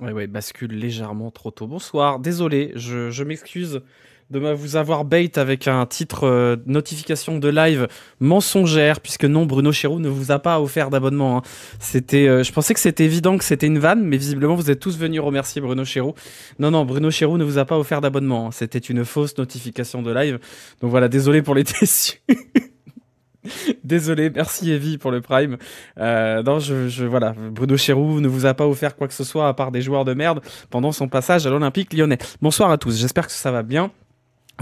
Ouais, ouais, bascule légèrement trop tôt. Bonsoir, désolé, je, je m'excuse de vous avoir bait avec un titre euh, notification de live mensongère, puisque non, Bruno Chéroux ne vous a pas offert d'abonnement. Hein. C'était, euh, je pensais que c'était évident que c'était une vanne, mais visiblement vous êtes tous venus remercier Bruno Chéroux. Non, non, Bruno Chéroux ne vous a pas offert d'abonnement. Hein. C'était une fausse notification de live. Donc voilà, désolé pour les tessus. Désolé, merci Evie pour le Prime. Euh, non, je, je, voilà, Bruno Chéroux ne vous a pas offert quoi que ce soit à part des joueurs de merde pendant son passage à l'Olympique lyonnais. Bonsoir à tous, j'espère que ça va bien.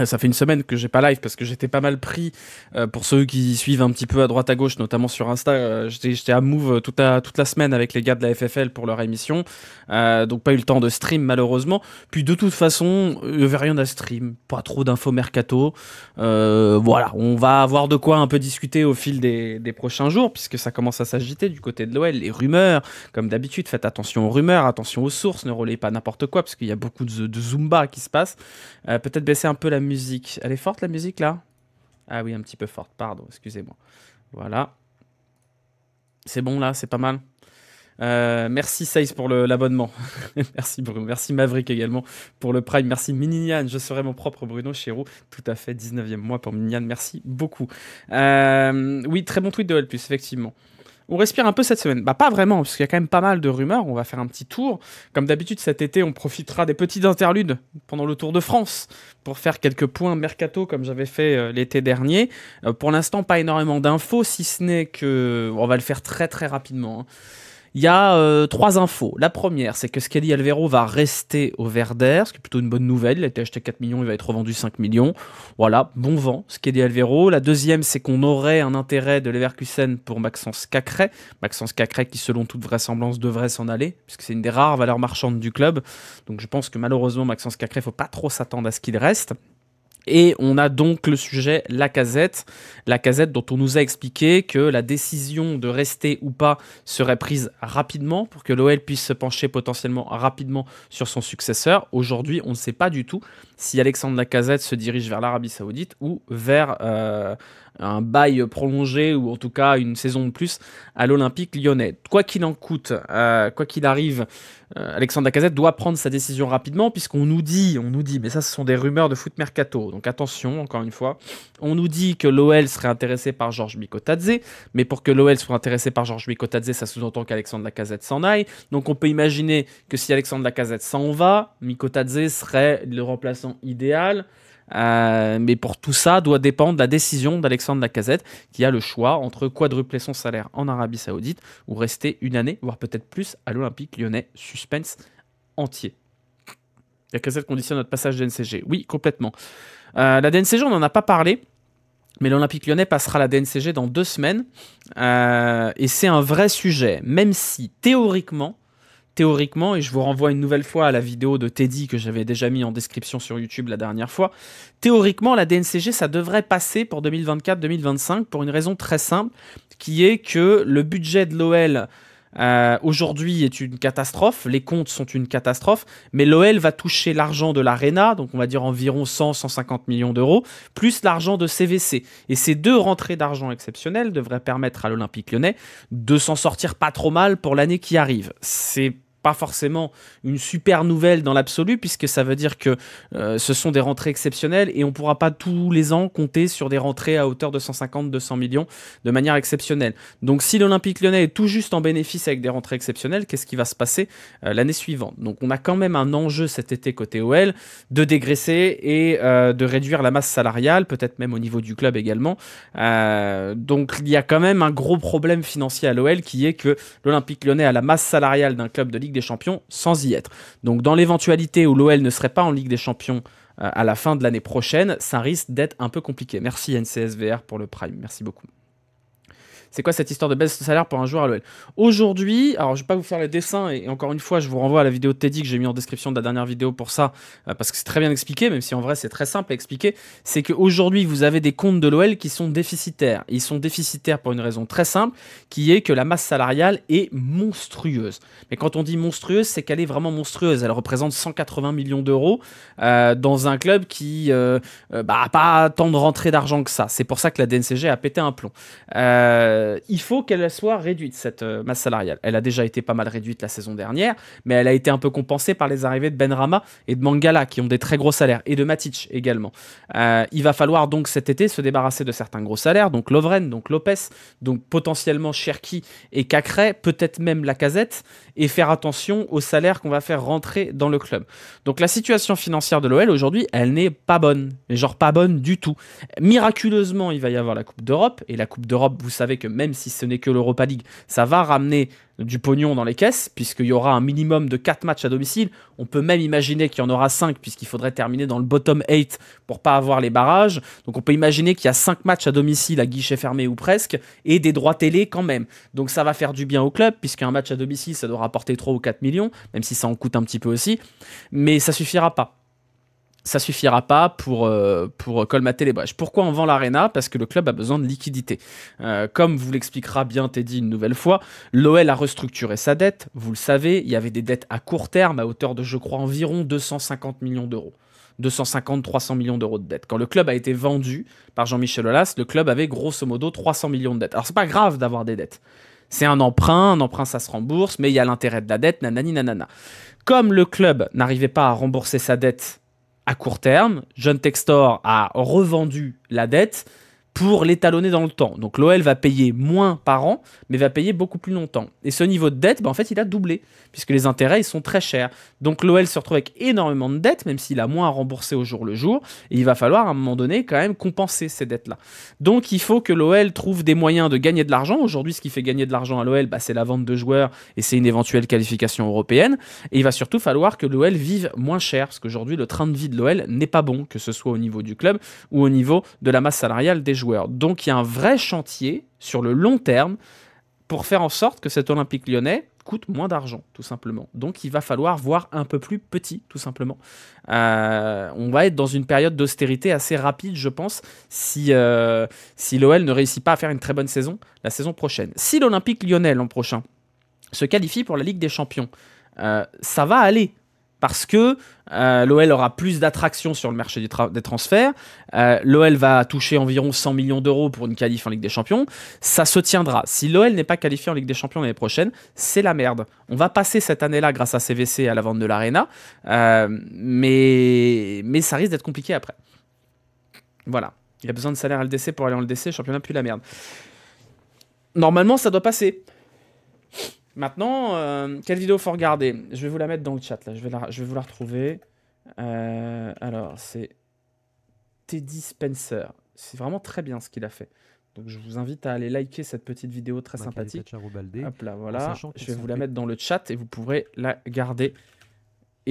Ça fait une semaine que j'ai pas live parce que j'étais pas mal pris. Euh, pour ceux qui suivent un petit peu à droite à gauche, notamment sur Insta, euh, j'étais à Move euh, toute la, toute la semaine avec les gars de la FFL pour leur émission. donc pas eu le temps de stream malheureusement. Puis de toute façon, il n'y avait rien à stream. Pas trop d'infos mercato. voilà, on va avoir de quoi un peu discuter au fil des, prochains jours puisque ça commence à s'agiter du côté de l'OL. Les rumeurs, comme d'habitude, faites attention aux rumeurs, attention aux sources, ne relayez pas n'importe quoi parce qu'il y a beaucoup de, de, zumba qui se passe. Peut-être baisser un peu la musique. Elle est forte la musique là Ah oui, un petit peu forte, pardon, excusez-moi. Voilà. C'est bon là, c'est pas mal. Euh, merci Saïs pour l'abonnement. merci Bruno. Merci Maverick également pour le Prime. Merci Mininian. Je serai mon propre Bruno Chéroux. Tout à fait. 19e mois pour Mininian. Merci beaucoup. Euh, oui, très bon tweet de plus effectivement. On respire un peu cette semaine. Bah pas vraiment, parce qu'il y a quand même pas mal de rumeurs. On va faire un petit tour. Comme d'habitude cet été, on profitera des petites interludes pendant le Tour de France pour faire quelques points mercato comme j'avais fait euh, l'été dernier. Euh, pour l'instant, pas énormément d'infos, si ce n'est que on va le faire très très rapidement. Hein. Il y a euh, trois infos. La première, c'est que Skelly Alvero va rester au Verder, ce qui est plutôt une bonne nouvelle. Il a été acheté 4 millions, il va être revendu 5 millions. Voilà, bon vent, Skelly Alvero. La deuxième, c'est qu'on aurait un intérêt de Leverkusen pour Maxence Cacré. Maxence Cacret qui, selon toute vraisemblance, devrait s'en aller, puisque c'est une des rares valeurs marchandes du club. Donc je pense que malheureusement, Maxence Cacret, il ne faut pas trop s'attendre à ce qu'il reste. Et on a donc le sujet La Casette, La Casette dont on nous a expliqué que la décision de rester ou pas serait prise rapidement pour que l'OL puisse se pencher potentiellement rapidement sur son successeur. Aujourd'hui, on ne sait pas du tout si Alexandre Lacazette se dirige vers l'Arabie Saoudite ou vers euh, un bail prolongé ou en tout cas une saison de plus à l'Olympique lyonnais. Quoi qu'il en coûte, euh, quoi qu'il arrive, euh, Alexandre Lacazette doit prendre sa décision rapidement puisqu'on nous dit, on nous dit, mais ça ce sont des rumeurs de foot mercato, donc attention encore une fois, on nous dit que l'OL serait intéressé par Georges Mikotadze, mais pour que l'OL soit intéressé par Georges Mikotadze, ça sous-entend qu'Alexandre Lacazette s'en aille, donc on peut imaginer que si Alexandre Lacazette s'en va, Mikotadze serait le remplaçant idéal. Euh, mais pour tout ça, doit dépendre la décision d'Alexandre Lacazette, qui a le choix entre quadrupler son salaire en Arabie Saoudite ou rester une année, voire peut-être plus, à l'Olympique lyonnais. Suspense entier. Lacazette conditionne notre passage DNCG. Oui, complètement. Euh, la DNCG, on n'en a pas parlé. Mais l'Olympique lyonnais passera la DNCG dans deux semaines. Euh, et c'est un vrai sujet. Même si, théoriquement, théoriquement, et je vous renvoie une nouvelle fois à la vidéo de Teddy que j'avais déjà mis en description sur YouTube la dernière fois, théoriquement, la DNCG, ça devrait passer pour 2024-2025 pour une raison très simple, qui est que le budget de l'OL euh, aujourd'hui est une catastrophe, les comptes sont une catastrophe, mais l'OL va toucher l'argent de l'Arena, donc on va dire environ 100-150 millions d'euros, plus l'argent de CVC. Et ces deux rentrées d'argent exceptionnelles devraient permettre à l'Olympique lyonnais de s'en sortir pas trop mal pour l'année qui arrive. C'est pas forcément une super nouvelle dans l'absolu, puisque ça veut dire que euh, ce sont des rentrées exceptionnelles et on ne pourra pas tous les ans compter sur des rentrées à hauteur de 150-200 millions de manière exceptionnelle. Donc si l'Olympique lyonnais est tout juste en bénéfice avec des rentrées exceptionnelles, qu'est-ce qui va se passer euh, l'année suivante Donc on a quand même un enjeu cet été côté OL de dégraisser et euh, de réduire la masse salariale, peut-être même au niveau du club également. donc il y a quand même un gros problème financier à l'OL qui est que l'Olympique lyonnais a la masse salariale d'un club de Ligue des Champions sans y être. Donc dans l'éventualité où l'OL ne serait pas en Ligue des Champions euh, à la fin de l'année prochaine, ça risque d'être un peu compliqué. Merci NCSVR pour le prime. Merci beaucoup. C'est quoi cette histoire de baisse de salaire pour un joueur à l'OL Aujourd'hui, alors je ne vais pas vous faire le dessin et encore une fois, je vous renvoie à la vidéo de Teddy que j'ai mis en description de la dernière vidéo pour ça euh, parce que c'est très bien expliqué, même si en vrai c'est très simple à expliquer. C'est qu'aujourd'hui, vous avez des comptes de l'OL qui sont déficitaires. Ils sont déficitaires pour une raison très simple, qui est que la masse salariale est monstrueuse. Mais quand on dit monstrueuse, c'est qu'elle est vraiment monstrueuse. Elle représente 180 millions d'euros euh, dans un club qui n'a euh, bah, pas tant de rentrées d'argent que ça. C'est pour ça que la DNCG a pété un plomb. Euh, euh, il faut qu'elle soit réduite, cette euh, masse salariale. Elle a déjà été pas mal réduite la saison dernière, mais elle a été un peu compensée par les arrivées de ben Rama et de Mangala, qui ont des très gros salaires, et de Matic également. Euh, il va falloir donc cet été se débarrasser de certains gros salaires, donc Lovren, donc Lopez, donc potentiellement Cherki et Cacré, peut-être même la casette, et faire attention aux salaires qu'on va faire rentrer dans le club. Donc la situation financière de l'OL aujourd'hui, elle n'est pas bonne, mais genre pas bonne du tout. Miraculeusement, il va y avoir la Coupe d'Europe, et la Coupe d'Europe, vous savez que même si ce n'est que l'Europa League, ça va ramener du pognon dans les caisses, puisqu'il y aura un minimum de 4 matchs à domicile. On peut même imaginer qu'il y en aura 5, puisqu'il faudrait terminer dans le bottom 8 pour pas avoir les barrages. Donc on peut imaginer qu'il y a 5 matchs à domicile à guichet fermé ou presque, et des droits télé quand même. Donc ça va faire du bien au club, puisqu'un match à domicile, ça doit rapporter 3 ou 4 millions, même si ça en coûte un petit peu aussi. Mais ça suffira pas ça suffira pas pour, euh, pour colmater les brèches. Pourquoi on vend l'Arena Parce que le club a besoin de liquidité. Euh, comme vous l'expliquera bien Teddy une nouvelle fois, l'OL a restructuré sa dette, vous le savez, il y avait des dettes à court terme à hauteur de, je crois, environ 250 millions d'euros. 250-300 millions d'euros de dettes. Quand le club a été vendu par Jean-Michel Aulas, le club avait grosso modo 300 millions de dettes. Alors c'est pas grave d'avoir des dettes. C'est un emprunt, un emprunt ça se rembourse, mais il y a l'intérêt de la dette, nanani nanana. Comme le club n'arrivait pas à rembourser sa dette à court terme, John Textor a revendu la dette pour l'étalonner dans le temps. Donc l'OL va payer moins par an, mais va payer beaucoup plus longtemps. Et ce niveau de dette, ben, en fait, il a doublé, puisque les intérêts, ils sont très chers. Donc l'OL se retrouve avec énormément de dettes, même s'il a moins à rembourser au jour le jour, et il va falloir à un moment donné quand même compenser ces dettes-là. Donc il faut que l'OL trouve des moyens de gagner de l'argent. Aujourd'hui, ce qui fait gagner de l'argent à l'OL, ben, c'est la vente de joueurs, et c'est une éventuelle qualification européenne. Et il va surtout falloir que l'OL vive moins cher, parce qu'aujourd'hui, le train de vie de l'OL n'est pas bon, que ce soit au niveau du club ou au niveau de la masse salariale des joueurs. Donc il y a un vrai chantier sur le long terme pour faire en sorte que cet Olympique lyonnais coûte moins d'argent, tout simplement. Donc il va falloir voir un peu plus petit, tout simplement. Euh, on va être dans une période d'austérité assez rapide, je pense, si, euh, si l'OL ne réussit pas à faire une très bonne saison la saison prochaine. Si l'Olympique lyonnais l'an prochain se qualifie pour la Ligue des Champions, euh, ça va aller parce que euh, l'OL aura plus d'attractions sur le marché des, transferts. Euh, L'OL va toucher environ 100 millions d'euros pour une qualif en Ligue des Champions. Ça se tiendra. Si l'OL n'est pas qualifié en Ligue des Champions l'année prochaine, c'est la merde. On va passer cette année-là grâce à CVC à la vente de l'Arena, euh, mais, mais ça risque d'être compliqué après. Voilà. Il y a besoin de salaire LDC pour aller en LDC, championnat plus la merde. Normalement, ça doit passer. Maintenant, euh, quelle vidéo faut regarder Je vais vous la mettre dans le chat, là. Je vais, je vais vous la retrouver. Euh, alors, c'est Teddy Spencer. C'est vraiment très bien ce qu'il a fait. Donc, je vous invite à aller liker cette petite vidéo très sympathique. Hop là, voilà. Je vais vous la mettre dans le chat et vous pourrez la garder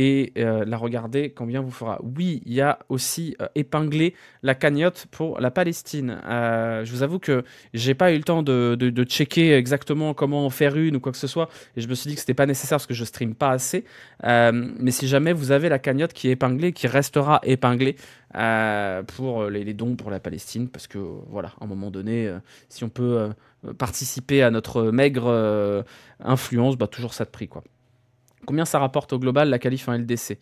et euh, la regarder combien vous fera. Oui, il y a aussi euh, épinglé la cagnotte pour la Palestine. Euh, je vous avoue que j'ai pas eu le temps de, checker exactement comment en faire une ou quoi que ce soit, et je me suis dit que c'était pas nécessaire parce que je stream pas assez. mais si jamais vous avez la cagnotte qui est épinglée, qui restera épinglée pour les, dons pour la Palestine, parce que voilà, à un moment donné, si on peut participer à notre maigre influence, bah toujours ça de prix quoi combien ça rapporte au global la qualif en LDC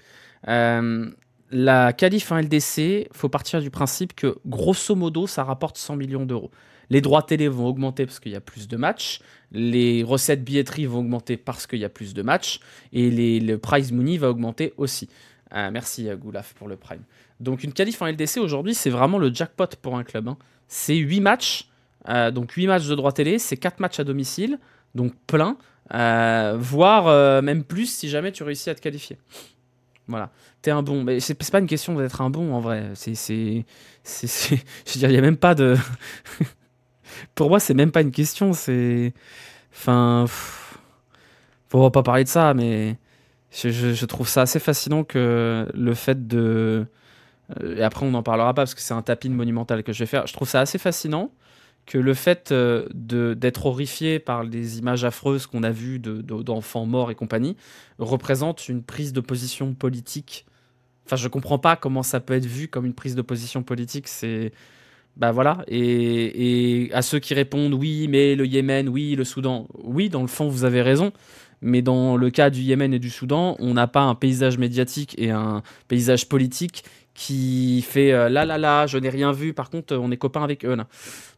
euh, La qualif en LDC, faut partir du principe que grosso modo, ça rapporte 100 millions d'euros. Les droits télé vont augmenter parce qu'il y a plus de matchs. Les recettes billetterie vont augmenter parce qu'il y a plus de matchs. Et le prize money va augmenter aussi. Euh, merci Goulaf pour le prime. Donc une qualif en LDC aujourd'hui, c'est vraiment le jackpot pour un club. Hein. C'est 8 matchs. Euh, donc 8 matchs de droits télé, c'est 4 matchs à domicile, donc plein. Euh, voire euh, même plus si jamais tu réussis à te qualifier. Voilà, t'es un bon. Mais c'est pas une question d'être un bon en vrai. C'est, c'est, je veux dire, il y a même pas de. Pour moi, c'est même pas une question. C'est, enfin, va pas parler de ça, mais je, je, trouve ça assez fascinant que le fait de. Euh, et après, on n'en parlera pas parce que c'est un tapis monumental que je vais faire. Je trouve ça assez fascinant que le fait euh, d'être horrifié par les images affreuses qu'on a vues d'enfants morts et compagnie représente une prise de position politique. Enfin, je comprends pas comment ça peut être vu comme une prise de position politique. C'est. Bah voilà. et, à ceux qui répondent oui, mais le Yémen, oui, le Soudan, oui, dans le fond, vous avez raison. Mais dans le cas du Yémen et du Soudan, on n'a pas un paysage médiatique et un paysage politique qui fait là là là, je n'ai rien vu, par contre on est copains avec eux.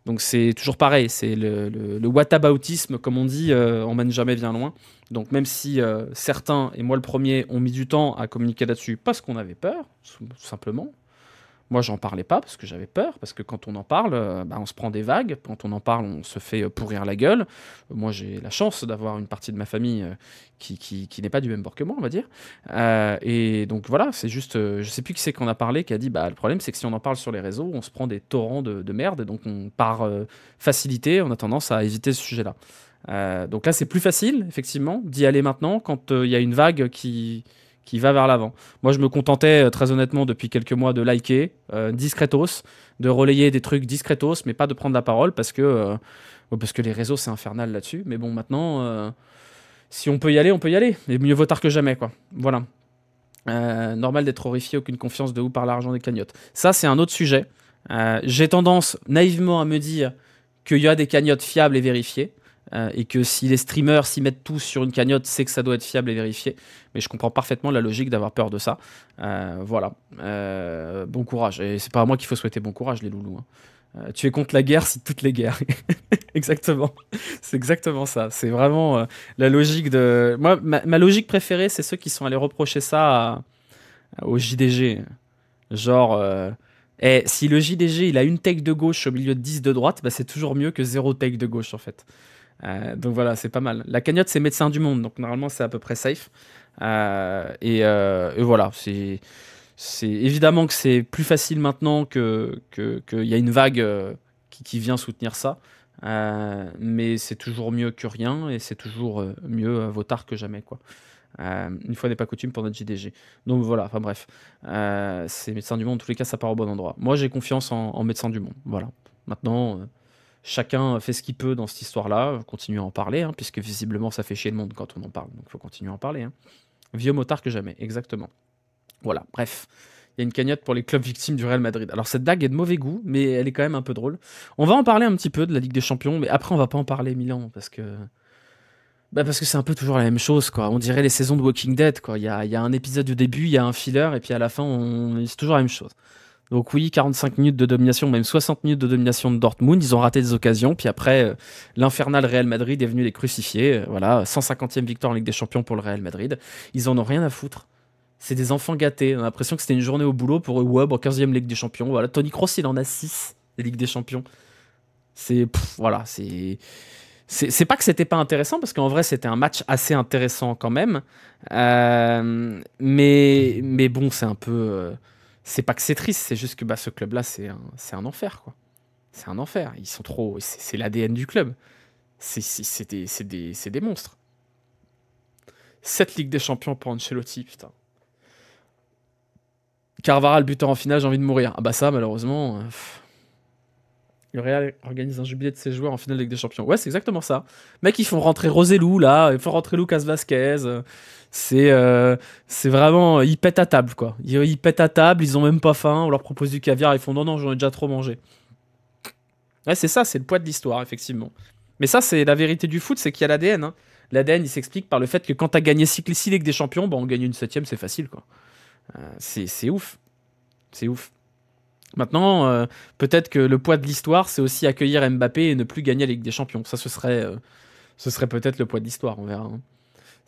Donc c'est toujours pareil, c'est le, le, le, comme on dit, on euh, on mène jamais bien loin. Donc même si euh, certains, et moi le premier, ont mis du temps à communiquer là-dessus parce qu'on avait peur, tout simplement, moi, j'en parlais pas parce que j'avais peur, parce que quand on en parle, euh, bah, on se prend des vagues. Quand on en parle, on se fait euh, pourrir la gueule. Euh, moi, j'ai la chance d'avoir une partie de ma famille qui, qui, qui n'est pas du même bord que moi, on va dire. et donc voilà, c'est juste, je sais plus qui c'est qu'on a parlé qui a dit, bah, le problème c'est que si on en parle sur les réseaux, on se prend des torrents de, de merde, et donc on par facilité, on a tendance à éviter ce sujet-là. donc là, c'est plus facile, effectivement, d'y aller maintenant quand il y a une vague qui qui va vers l'avant. Moi, je me contentais euh, très honnêtement depuis quelques mois de liker euh, discrétos, de relayer des trucs discretos, mais pas de prendre la parole parce que, euh, parce que les réseaux, c'est infernal là-dessus. Mais bon, maintenant, si on peut y aller, on peut y aller. Mais mieux vaut tard que jamais, quoi. Voilà. normal d'être horrifié, aucune confiance de ou par l'argent des cagnottes. Ça, c'est un autre sujet. J'ai tendance naïvement à me dire qu'il y a des cagnottes fiables et vérifiées. Euh, et que si les streamers s'y mettent tous sur une cagnotte, c'est que ça doit être fiable et vérifié. Mais je comprends parfaitement la logique d'avoir peur de ça. Euh, voilà. Euh, bon courage. Et c'est pas à moi qu'il faut souhaiter bon courage, les loulous. Hein. tu es contre la guerre, si toutes les guerres. exactement. C'est exactement ça. C'est vraiment la logique de. Moi, ma, logique préférée, c'est ceux qui sont allés reprocher ça au JDG. Genre. Et eh, si le JDG il a une tech de gauche au milieu de 10 de droite, bah, c'est toujours mieux que zéro tech de gauche en fait. Euh, donc voilà, c'est pas mal. La cagnotte, c'est médecin du Monde, donc normalement, c'est à peu près safe. Euh, euh, et, voilà, c'est. évidemment que c'est plus facile maintenant qu'il que, que y a une vague qui, vient soutenir ça, mais c'est toujours mieux que rien et c'est toujours mieux vaut tard que jamais quoi. une fois n'est pas coutume pour notre JDG. Donc voilà, enfin bref. c'est Médecins du Monde, en tous les cas, ça part au bon endroit. Moi, j'ai confiance en, médecin Médecins du Monde. Voilà. Maintenant, Chacun fait ce qu'il peut dans cette histoire-là, continue à en parler, hein, puisque visiblement ça fait chier le monde quand on en parle, donc il faut continuer à en parler. Hein. Vieux motard que jamais, exactement. Voilà, bref. Il y a une cagnotte pour les clubs victimes du Real Madrid. Alors cette dague est de mauvais goût, mais elle est quand même un peu drôle. On va en parler un petit peu de la Ligue des Champions, mais après on va pas en parler Milan, parce que... Bah parce que c'est un peu toujours la même chose, quoi. On dirait les saisons de Walking Dead, quoi. Il y a, un épisode au début, il y a un filler, et puis à la fin, on... c'est toujours la même chose. Donc oui, 45 minutes de domination, même 60 minutes de domination de Dortmund. Ils ont raté des occasions. Puis après, euh, l'infernal Real Madrid est venu les crucifier. Euh, voilà, 150e victoire en Ligue des Champions pour le Real Madrid. Ils en ont rien à foutre. C'est des enfants gâtés. On a l'impression que c'était une journée au boulot pour eux. Ouais, bon, 15e Ligue des Champions. Voilà, Tony Kroos, il en a 6, Ligue des Champions. C'est... Voilà, c'est... C'est pas que c'était pas intéressant, parce qu'en vrai, c'était un match assez intéressant quand même. Euh, mais, mais bon, c'est un peu c'est pas que c'est triste, c'est juste que bah, ce club-là, c'est un, un, enfer, quoi. C'est un enfer. Ils sont trop. C'est l'ADN du club. C'est des, des, des, monstres. Cette Ligue des Champions pour Ancelotti, putain. Carvara, le buteur en finale, j'ai envie de mourir. Ah bah ça, malheureusement. Euh, le Real organise un jubilé de ses joueurs en finale Ligue des Champions. Ouais, c'est exactement ça. Mec, ils font rentrer Roselou, là. Ils font rentrer Lucas Vasquez. Euh. C'est euh, c'est vraiment ils pètent à table quoi. Ils, ils, pètent à table, ils ont même pas faim. On leur propose du caviar, ils font non non j'en ai déjà trop mangé. Ouais c'est ça, c'est le poids de l'histoire effectivement. Mais ça c'est la vérité du foot, c'est qu'il y a l'ADN. Hein. L'ADN il s'explique par le fait que quand t'as gagné 6 Ligue des Champions, bon bah, on gagne une septième c'est facile quoi. Euh, c'est ouf, c'est ouf. Maintenant, euh, peut-être que le poids de l'histoire, c'est aussi accueillir Mbappé et ne plus gagner la Ligue des Champions. Ça, ce serait, ce serait peut-être le poids de l'histoire, on verra. Hein.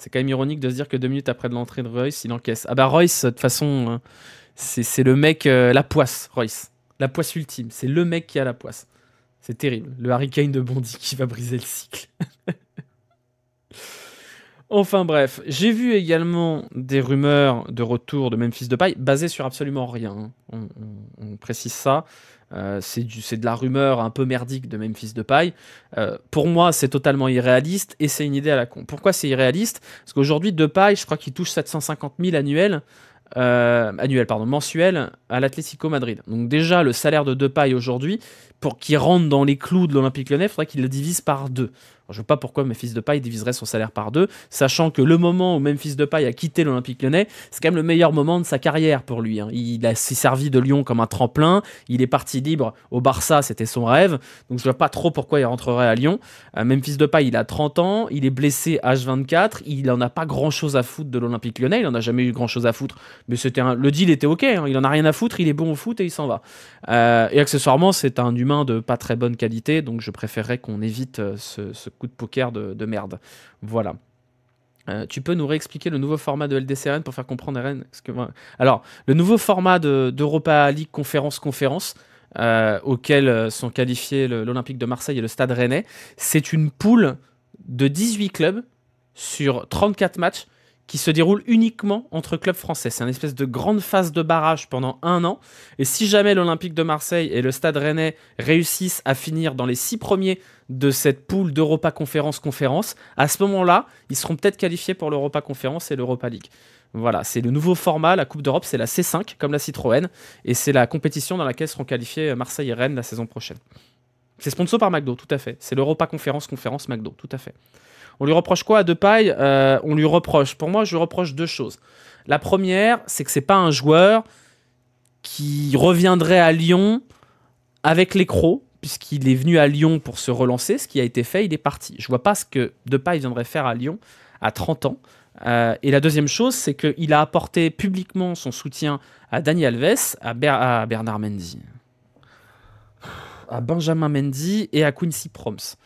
C'est quand même ironique de se dire que deux minutes après l'entrée de Royce, il encaisse. Ah bah Royce, de toute façon, hein, c'est le mec, euh, la poisse, Royce. La poisse ultime. C'est le mec qui a la poisse. C'est terrible. Le hurricane de Bondy qui va briser le cycle. enfin bref, j'ai vu également des rumeurs de retour de Memphis de paille basées sur absolument rien. Hein. on précise ça. Euh, c'est de la rumeur un peu merdique de Memphis Depay. Euh, pour moi, c'est totalement irréaliste et c'est une idée à la con. Pourquoi c'est irréaliste Parce qu'aujourd'hui, Depay, je crois qu'il touche 750 000 annuels. Euh, pardon, mensuel à l'Atlético Madrid. Donc déjà, le salaire de Depay aujourd'hui, pour qu'il rentre dans les clous de l'Olympique Lyonnais, il faudrait qu'il le divise par deux je ne vois pas pourquoi Memphis Depay diviserait son salaire par deux, sachant que le moment où Memphis Depay a quitté l'Olympique lyonnais, c'est quand même le meilleur moment de sa carrière pour lui. Hein. Il s'est servi de Lyon comme un tremplin, il est parti libre au Barça, c'était son rêve, donc je ne vois pas trop pourquoi il rentrerait à Lyon. Euh, Memphis Depay, il a 30 ans, il est blessé H24, il n'en a pas grand-chose à foutre de l'Olympique lyonnais, il n'en a jamais eu grand-chose à foutre, mais le deal était ok, hein, il n'en a rien à foutre, il est bon au foot et il s'en va. Euh, et accessoirement, c'est un humain de pas très bonne qualité, donc je préférerais qu'on évite euh, ce coup de poker de, merde. Voilà. Euh, tu peux nous réexpliquer le nouveau format de LDCRN pour faire comprendre Rennes Alors, le nouveau format d'Europa League conférence-conférence, euh, auquel euh, sont qualifiés l'Olympique de Marseille et le Stade Rennais, c'est une poule de 18 clubs sur 34 matchs qui se déroule uniquement entre clubs français. C'est une espèce de grande phase de barrage pendant un an. Et si jamais l'Olympique de Marseille et le Stade Rennais réussissent à finir dans les six premiers de cette poule d'Europa Conférence Conférence, à ce moment-là, ils seront peut-être qualifiés pour l'Europa Conférence et l'Europa League. Voilà, c'est le nouveau format. La Coupe d'Europe, c'est la C5, comme la Citroën. Et c'est la compétition dans laquelle seront qualifiés Marseille et Rennes la saison prochaine. C'est sponsor par McDo, tout à fait. C'est l'Europa Conférence Conférence McDo, tout à fait. On lui reproche quoi à Depay euh, On lui reproche, pour moi, je lui reproche deux choses. La première, c'est que c'est pas un joueur qui reviendrait à Lyon avec les crocs, puisqu'il est venu à Lyon pour se relancer. Ce qui a été fait, il est parti. Je vois pas ce que Depay viendrait faire à Lyon à 30 ans. Euh, et la deuxième chose, c'est qu'il a apporté publiquement son soutien à Dani Alves, à, à Bernard Mendy à Benjamin Mendy et à Quincy Proms.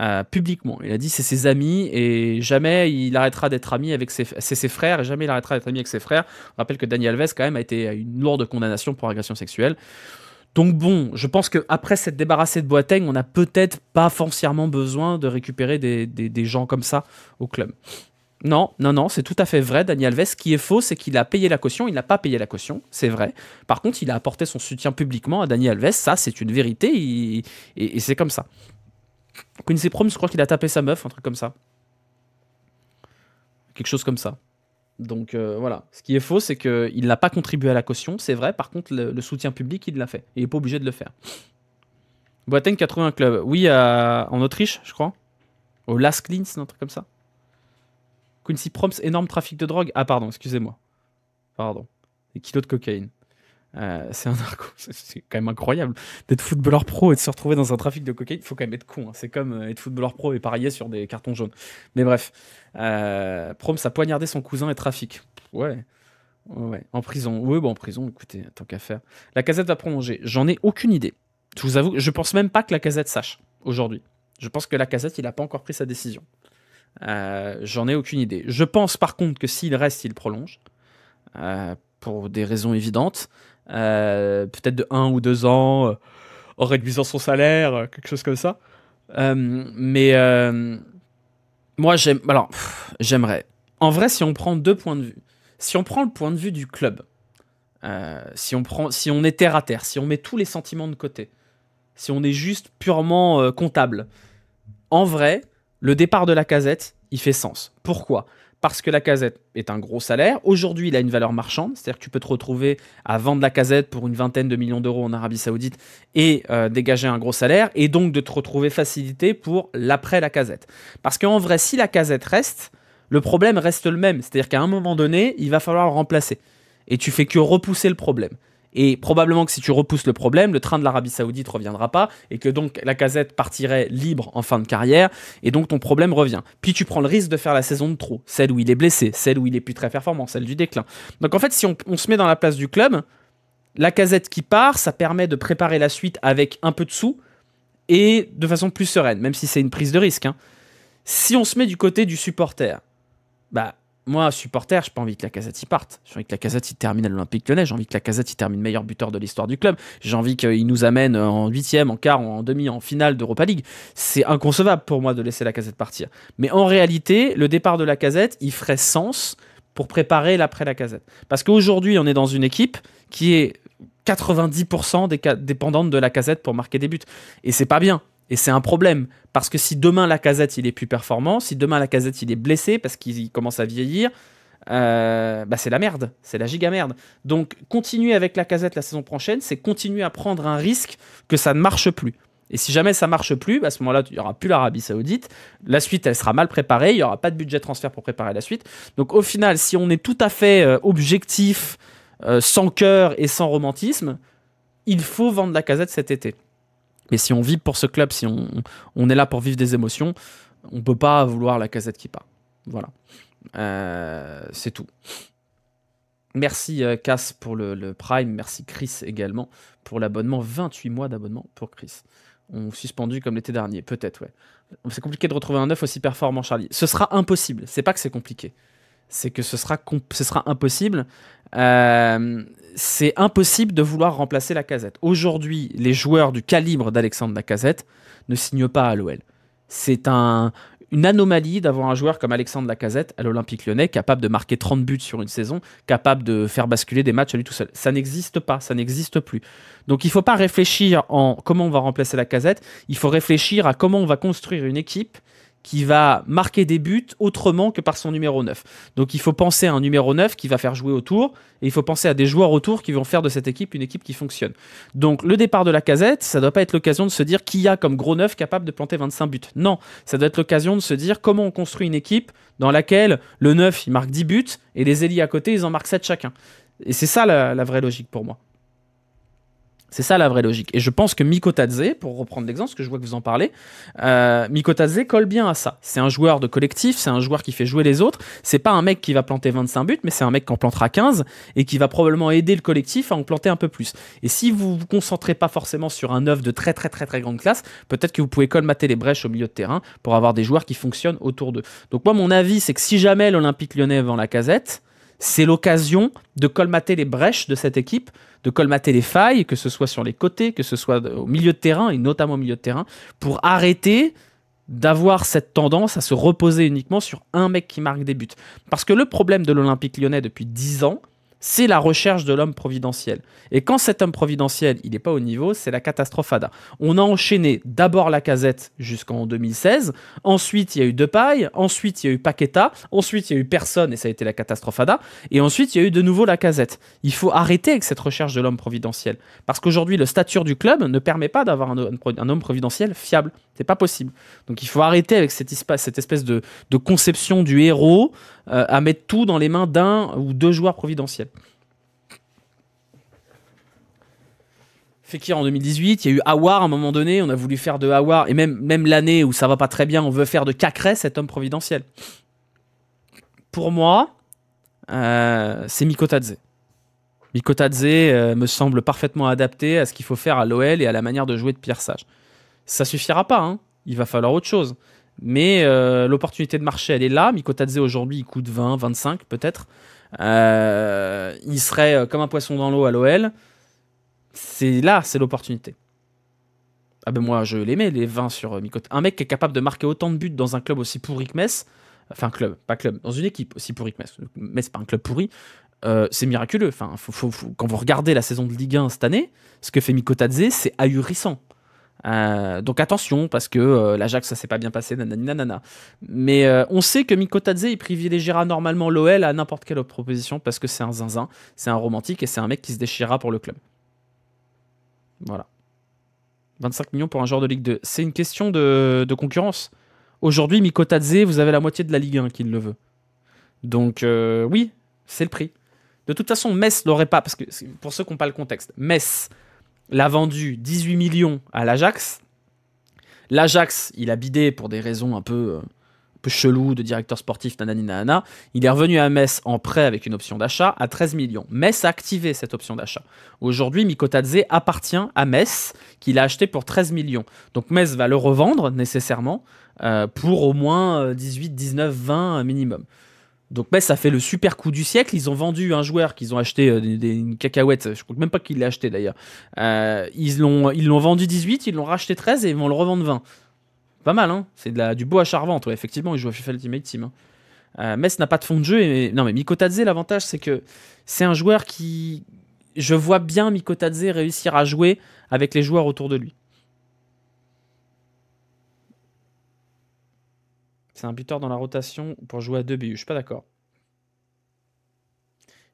Euh, publiquement. Il a dit c'est ses amis et jamais il arrêtera d'être ami avec ses, frères et jamais il arrêtera d'être ami avec ses frères. On rappelle que Daniel Alves quand même a été à une lourde condamnation pour agression sexuelle. Donc bon, je pense qu'après s'être débarrassé de Boateng, on n'a peut-être pas foncièrement besoin de récupérer des gens comme ça au club. Non, non, non, c'est tout à fait vrai, Daniel Alves. Ce qui est faux, c'est qu'il a payé la caution, il n'a pas payé la caution, c'est vrai. Par contre, il a apporté son soutien publiquement à Daniel Alves, ça c'est une vérité, et, c'est comme ça. Quincy Prom, je crois qu'il a tapé sa meuf, un truc comme ça. Quelque chose comme ça. Donc euh, voilà, ce qui est faux, c'est qu'il n'a pas contribué à la caution, c'est vrai, par contre, le, soutien public, il l'a fait, il n'est pas obligé de le faire. Boateng 80 Club, oui, en Autriche, je crois. Au Las un truc comme ça. Quincy Promps, énorme trafic de drogue. Ah, pardon, excusez-moi. Pardon. Des kilos de cocaïne. Euh, c'est un c'est quand même incroyable d'être footballeur pro et de se retrouver dans un trafic de cocaïne. Il faut quand même être con, hein. c'est comme euh, être footballeur pro et parier sur des cartons jaunes. Mais bref, euh, Proms a poignardé son cousin et trafic. Ouais, ouais, en prison. Ouais, bon, bah, en prison, écoutez, tant qu'à faire. La casette va prolonger. J'en ai aucune idée. Je vous avoue, je pense même pas que la casette sache aujourd'hui. Je pense que la casette, il a pas encore pris sa décision. Euh, j'en ai aucune idée. Je pense par contre que s'il reste, il prolonge. Euh, pour des raisons évidentes. Euh, peut-être de 1 ou deux ans, en réduisant son salaire, quelque chose comme ça. mais moi, j'aime. j'aimerais. En vrai, si on prend deux points de vue, si on prend le point de vue du club, si, on prend, si on est terre à terre, si on met tous les sentiments de côté, si on est juste purement comptable, en vrai, le départ de la casette, il fait sens. Pourquoi Parce que la casette est un gros salaire. Aujourd'hui, il a une valeur marchande, c'est-à-dire que tu peux te retrouver à vendre la casette pour une vingtaine de millions d'euros en Arabie Saoudite et euh, dégager un gros salaire, et donc de te retrouver facilité pour l'après la casette. Parce qu'en vrai, si la casette reste, le problème reste le même, c'est-à-dire qu'à un moment donné, il va falloir le remplacer. Et tu fais que repousser le problème. Et probablement que si tu repousses le problème, le train de l'Arabie Saoudite reviendra pas et que donc la casette partirait libre en fin de carrière et donc ton problème revient. Puis tu prends le risque de faire la saison de trop, celle où il est blessé, celle où il est plus très performant, celle du déclin. Donc en fait, si on, se met dans la place du club, la casette qui part, ça permet de préparer la suite avec un peu de sous et de façon plus sereine, même si c'est une prise de risque. Hein. Si on se met du côté du supporter, bah moi, supporter, j'ai pas envie que la Casette y parte. J'ai envie que la Casette termine à l'Olympique Lyonnais. J'ai envie que la Casette termine meilleur buteur de l'histoire du club. J'ai envie qu'il nous amène en huitième, en quart, en demi, en finale d'Europa League. C'est inconcevable pour moi de laisser la Casette partir. Mais en réalité, le départ de la Casette, il ferait sens pour préparer l'après la Casette. Parce qu'aujourd'hui, on est dans une équipe qui est 90% dépendante de la Casette pour marquer des buts. Et c'est pas bien. Et c'est un problème. Parce que si demain la casette il est plus performant, si demain la casette il est blessé parce qu'il commence à vieillir, euh, bah, c'est la merde, c'est la giga merde. Donc continuer avec la casette la saison prochaine, c'est continuer à prendre un risque que ça ne marche plus. Et si jamais ça marche plus, bah, à ce moment-là, il n'y aura plus l'Arabie Saoudite. La suite, elle sera mal préparée. Il n'y aura pas de budget transfert pour préparer la suite. Donc, au final, si on est tout à fait euh, objectif, euh, sans cœur et sans romantisme, il faut vendre la casette cet été. Mais si on vit pour ce club, si on, on est là pour vivre des émotions, on peut pas vouloir la casette qui part. Voilà. Euh, c'est tout. Merci euh, Cass pour le, le, Prime, merci Chris également pour l'abonnement. 28 mois d'abonnement pour Chris. On suspendu comme l'été dernier, peut-être, ouais. C'est compliqué de retrouver un œuf aussi performant, Charlie. Ce sera impossible, c'est pas que c'est compliqué c'est que ce sera, ce sera impossible. Euh, c'est impossible de vouloir remplacer la casette. Aujourd'hui, les joueurs du calibre d'Alexandre Lacazette ne signent pas à l'OL. C'est une anomalie d'avoir un joueur comme Alexandre Lacazette à l'Olympique lyonnais, capable de marquer 30 buts sur une saison, capable de faire basculer des matchs à lui tout seul. Ça n'existe pas, ça n'existe plus. Donc il ne faut pas réfléchir en comment on va remplacer la casette il faut réfléchir à comment on va construire une équipe qui va marquer des buts autrement que par son numéro 9. Donc il faut penser à un numéro 9 qui va faire jouer autour, et il faut penser à des joueurs autour qui vont faire de cette équipe une équipe qui fonctionne. Donc le départ de la casette, ça ne doit pas être l'occasion de se dire qui y a comme gros neuf capable de planter 25 buts. Non, ça doit être l'occasion de se dire comment on construit une équipe dans laquelle le 9 il marque 10 buts, et les élis à côté ils en marquent 7 chacun. Et c'est ça la vraie logique pour moi. C'est ça la vraie logique. Et je pense que Mikotaze, pour reprendre l'exemple, parce que je vois que vous en parlez, euh, colle bien à ça. C'est un joueur de collectif, c'est un joueur qui fait jouer les autres. C'est pas un mec qui va planter 25 buts, mais c'est un mec qui en plantera 15 et qui va probablement aider le collectif à en planter un peu plus. Et si vous vous concentrez pas forcément sur un œuf de très très très très grande classe, peut-être que vous pouvez colmater les brèches au milieu de terrain pour avoir des joueurs qui fonctionnent autour d'eux. Donc moi mon avis c'est que si jamais l'Olympique lyonnais vend la casette, c'est l'occasion de colmater les brèches de cette équipe, de colmater les failles, que ce soit sur les côtés, que ce soit au milieu de terrain, et notamment au milieu de terrain, pour arrêter d'avoir cette tendance à se reposer uniquement sur un mec qui marque des buts. Parce que le problème de l'Olympique lyonnais depuis 10 ans, c'est la recherche de l'homme providentiel. Et quand cet homme providentiel, il n'est pas au niveau, c'est la catastrophe On a enchaîné d'abord la casette jusqu'en 2016, ensuite il y a eu Depay, ensuite il y a eu Paqueta, ensuite il y a eu personne et ça a été la catastrophe et ensuite il y a eu de nouveau la casette. Il faut arrêter avec cette recherche de l'homme providentiel, parce qu'aujourd'hui le statut du club ne permet pas d'avoir un, homme providentiel fiable. C'est pas possible. Donc il faut arrêter avec cette, espèce de, conception du héros euh, à mettre tout dans les mains d'un ou deux joueurs providentiels. Fekir en 2018, il y a eu Awar à un moment donné, on a voulu faire de Awar, et même, même l'année où ça va pas très bien, on veut faire de Cacré cet homme providentiel. Pour moi, euh, c'est Mikotadze. Mikotadze euh, me semble parfaitement adapté à ce qu'il faut faire à l'OL et à la manière de jouer de Pierre Sage. Ça suffira pas, hein. il va falloir autre chose. Mais euh, l'opportunité de marché, elle est là. Mikotadze aujourd'hui, il coûte 20, 25 peut-être. il serait comme un poisson dans l'eau à l'OL. C'est là, c'est l'opportunité. Ah ben moi, je l'aimais, les 20 sur euh, Mikota. Un mec qui est capable de marquer autant de buts dans un club aussi pourri que Metz, enfin club, pas club, dans une équipe aussi pourri que Metz, Metz pas un club pourri, euh, c'est miraculeux. Enfin, quand vous regardez la saison de Ligue 1 cette année, ce que fait Mikotadze, c'est ahurissant. Euh, donc attention, parce que l'Ajax, ça s'est pas bien passé, nanana, nanana. Mais on sait que Mikotadze, il privilégiera normalement l'OL à n'importe quelle proposition, parce que c'est un zinzin, c'est un romantique et c'est un mec qui se déchirera pour le club. Voilà. 25 millions pour un joueur de Ligue 2. C'est une question de, concurrence. Aujourd'hui, Mikotadze, vous avez la moitié de la Ligue 1 qui le veut. Donc euh, oui, c'est le prix. De toute façon, Metz l'aurait pas, parce que pour ceux qui n'ont pas le contexte, Metz l'a vendu 18 millions à l'Ajax. L'Ajax, il a bidé pour des raisons un peu... Euh, chelou de directeur sportif, nanani nanana. Il est revenu à Metz en prêt avec une option d'achat à 13 millions. Metz a activé cette option d'achat. Aujourd'hui, Mikotadze appartient à Metz, qu'il a acheté pour 13 millions. Donc Metz va le revendre nécessairement euh, pour au moins 18, 19, 20 minimum. Donc Metz a fait le super coup du siècle. Ils ont vendu un joueur qu'ils ont acheté euh, des, une cacahuète. Je ne crois même pas qu'il l'a acheté d'ailleurs. Euh, ils l'ont vendu 18, ils l'ont racheté 13 et ils vont le revendre 20. Pas mal, hein. C'est du beau à charvente, Effectivement, il joue à FIFA Ultimate Team. Hein. Euh, Metz n'a pas de fond de jeu. Et, non, mais Mikotadze, l'avantage, c'est que c'est un joueur qui. Je vois bien Mikotadze réussir à jouer avec les joueurs autour de lui. C'est un buteur dans la rotation pour jouer à 2 BU. Je suis pas d'accord.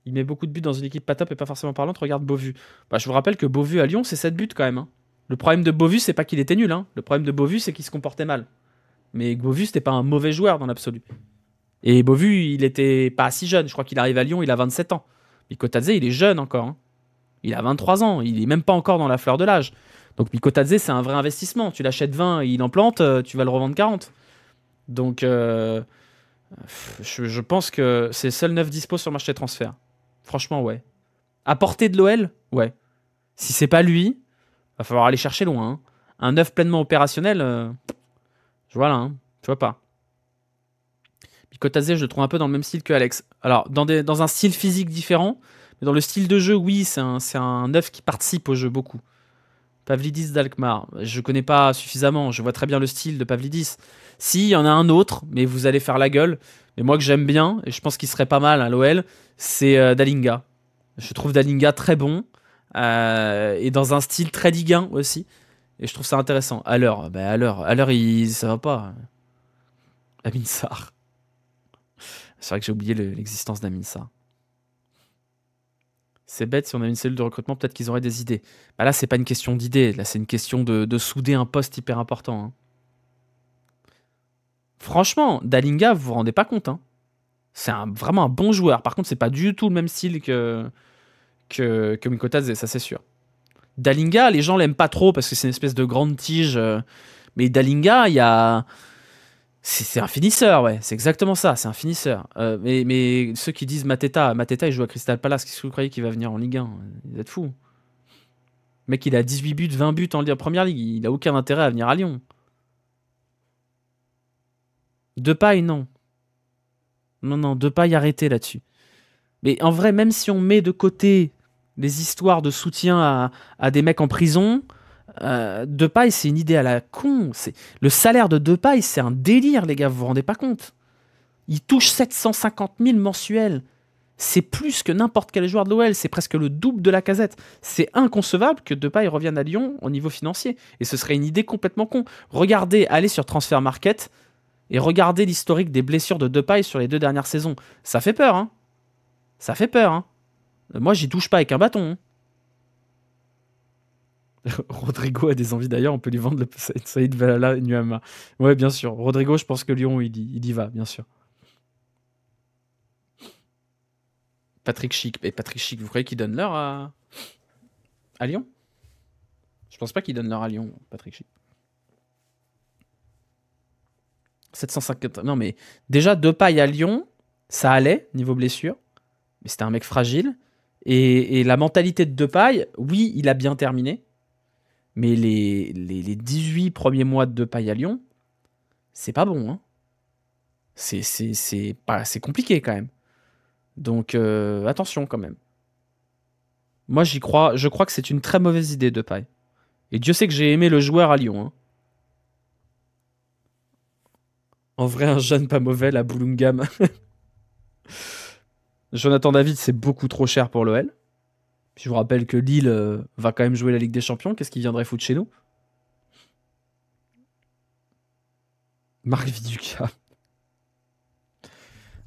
Il met beaucoup de buts dans une équipe pas top et pas forcément parlante. Regarde Beauvu. Bah, je vous rappelle que Beauvu à Lyon, c'est 7 buts quand même. Hein. Le problème de Bovu, c'est pas qu'il était nul. Hein. Le problème de Bovu, c'est qu'il se comportait mal. Mais Bovus n'était pas un mauvais joueur dans l'absolu. Et Bovu, il était pas si jeune. Je crois qu'il arrive à Lyon, il a 27 ans. Mikotadze, il est jeune encore. Hein. Il a 23 ans. Il est même pas encore dans la fleur de l'âge. Donc Mikotadze, c'est un vrai investissement. Tu l'achètes 20, il en plante, euh, tu vas le revendre 40. Donc euh, je, pense que c'est seul neuf dispo sur le marché transfert. Franchement, ouais. À portée de l'OL, ouais. Si c'est pas lui, Va falloir aller chercher loin. Hein. Un œuf pleinement opérationnel, voilà. Euh, je vois là, hein. vois pas. Micotazé, je le trouve un peu dans le même style que Alex. Alors, dans, un style physique différent, mais dans le style de jeu, oui, c'est un, qui participe au jeu beaucoup. Pavlidis Dalkmar. Je connais pas suffisamment, je vois très bien le style de Pavlidis. Si, il y en a un autre, mais vous allez faire la gueule. Mais moi que j'aime bien, et je pense qu'il serait pas mal à l'OL, c'est euh, Dalinga. Je trouve Dalinga très bon. Euh, et dans un style très liguin aussi. Et je trouve ça intéressant. À l'heure, bah à l'heure, il, ça va pas. Amin C'est vrai que j'ai oublié l'existence d'Amin C'est bête si on a une cellule de recrutement, peut-être qu'ils auraient des idées. Bah là, c'est pas une question d'idées. Là, c'est une question de, souder un poste hyper important. Hein. Franchement, Dalinga, vous vous rendez pas compte. Hein. C'est vraiment un bon joueur. Par contre, c'est pas du tout le même style que, que, que Mikotadze, ça c'est sûr. Dalinga, les gens l'aiment pas trop parce que c'est une espèce de grande tige. Euh, mais Dalinga, il y a. C'est un finisseur, ouais, c'est exactement ça, c'est un finisseur. Euh, mais, mais, ceux qui disent Mateta, Mateta il joue à Crystal Palace, qu'est-ce que vous croyez qu'il va venir en Ligue 1 Vous êtes fous. Le mec, il a 18 buts, 20 buts en première ligue, il a aucun intérêt à venir à Lyon. De pailles, non. Non, non, De pailles arrêtées là-dessus. Mais en vrai, même si on met de côté des histoires de soutien à, des mecs en prison. Euh, Depay, c'est une idée à la con. C'est le salaire de Depay, c'est un délire, les gars. Vous vous rendez pas compte Il touche 750 000 mensuels. C'est plus que n'importe quel joueur de l'OL. C'est presque le double de la casette. C'est inconcevable que Depay revienne à Lyon au niveau financier. Et ce serait une idée complètement con. Regardez, allez sur Transfer Market et regardez l'historique des blessures de Depay sur les deux dernières saisons. Ça fait peur, hein Ça fait peur, hein moi, j'y touche pas avec un bâton. Hein. Rodrigo a des envies d'ailleurs, on peut lui vendre le Saïd Valala Nuama. Ouais, bien sûr. Rodrigo, je pense que Lyon, il y, va, bien sûr. Patrick Chic. Et Patrick Chic, vous croyez qu'il donne l'heure à... à Lyon Je pense pas qu'il donne l'heure à Lyon, Patrick Chic. 750. Non, mais déjà, deux pailles à Lyon, ça allait, niveau blessure. Mais c'était un mec fragile. Et, la mentalité de Depay, oui, il a bien terminé, mais les, 18 premiers mois de Depay à Lyon, c'est pas bon. Hein. C'est, c'est, c'est, c'est compliqué quand même. Donc euh, attention quand même. Moi, j'y crois. Je crois que c'est une très mauvaise idée de Et Dieu sait que j'ai aimé le joueur à Lyon. Hein. En vrai, un jeune pas mauvais, la Boulungam. Jonathan David, c'est beaucoup trop cher pour l'OL. Je vous rappelle que Lille euh, va quand même jouer la Ligue des Champions. Qu'est-ce qu'il viendrait foutre chez nous Marc Viduca.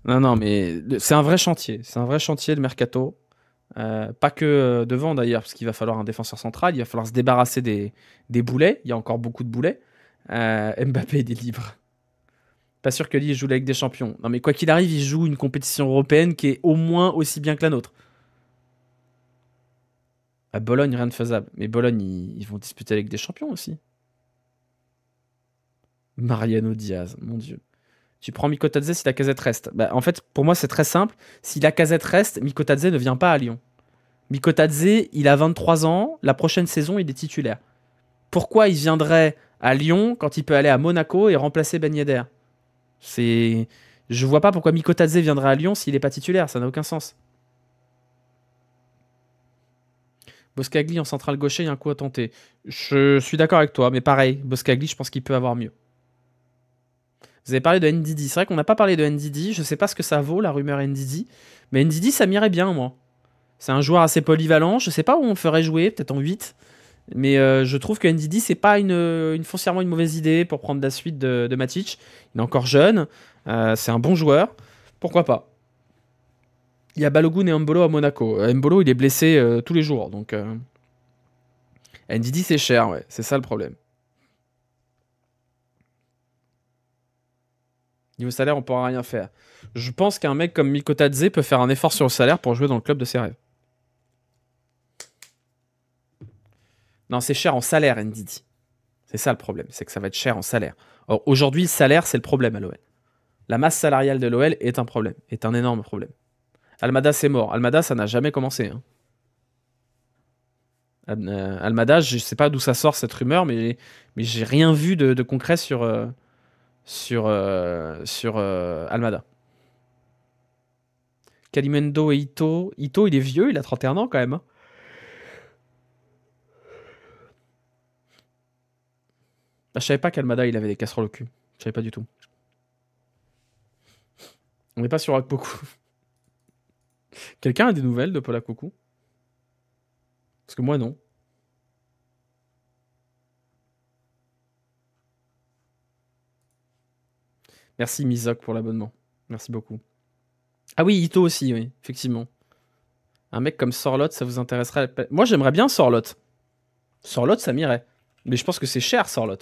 Non, non, mais c'est un vrai chantier. C'est un vrai chantier, le mercato. Euh, pas que euh, devant d'ailleurs, parce qu'il va falloir un défenseur central, il va falloir se débarrasser des, boulets. Il y a encore beaucoup de boulets. Mbappé, est libre. Pas sûr que Lille joue avec des Champions. Non, mais quoi qu'il arrive, il joue une compétition européenne qui est au moins aussi bien que la nôtre. À Bologne, rien de faisable. Mais Bologne, ils, vont disputer avec des Champions aussi. Mariano Diaz, mon Dieu. Tu prends Mikotadze si la casette reste. Bah, en fait, pour moi, c'est très simple. Si la casette reste, Mikotadze ne vient pas à Lyon. Mikotadze, il a 23 ans. La prochaine saison, il est titulaire. Pourquoi il viendrait à Lyon quand il peut aller à Monaco et remplacer Ben c'est, je vois pas pourquoi Mikotadze viendrait à Lyon s'il est pas titulaire, ça n'a aucun sens. Boscagli en central gauche, il y a un coup à tenter. Je suis d'accord avec toi, mais pareil, Boscagli, je pense qu'il peut avoir mieux. Vous avez parlé de Ndidi. C'est vrai qu'on n'a pas parlé de Ndidi. Je ne sais pas ce que ça vaut, la rumeur Ndidi. Mais Ndidi, ça m'irait bien, moi. C'est un joueur assez polyvalent. Je ne sais pas où on le ferait jouer, peut-être en 8. Mais euh, je trouve que Ndidi, c'est pas une, foncièrement une mauvaise idée pour prendre la suite de, Matic. Il est encore jeune, euh, c'est un bon joueur. Pourquoi pas Il y a Balogun et Mbolo à Monaco. Euh, Mbolo, il est blessé tous les jours. Donc, Ndidi, c'est cher, c'est ça le problème. Niveau salaire, on ne pourra rien faire. Je pense qu'un mec comme Mikotadze peut faire un effort sur le salaire pour jouer dans le club de ses rêves. Non, c'est cher en salaire, Ndidi. C'est ça le problème, c'est que ça va être cher en salaire. Or, aujourd'hui, salaire, c'est le problème à l'OL. La masse salariale de l'OL est un problème, est un énorme problème. Almada, c'est mort. Almada, ça n'a jamais commencé. Hein. Euh, Almada, je ne sais pas d'où ça sort cette rumeur, mais, mais j'ai rien vu de, concret sur, euh, sur, euh, sur Almada. Calimendo et Ito. Ito, il est vieux, il a 31 ans quand même. Hein. Bah, je savais pas qu'Almada il avait des casseroles au cul. Je savais pas du tout. On n'est pas sur Akpoku. Quelqu'un a des nouvelles de Paul Parce que moi non. Merci Mizok pour l'abonnement. Merci beaucoup. Ah oui, Ito aussi, oui, effectivement. Un mec comme Sorlot, ça vous intéresserait Moi, j'aimerais bien Sorlot. Sorlot, ça m'irait. Mais je pense que c'est cher, Sorlot.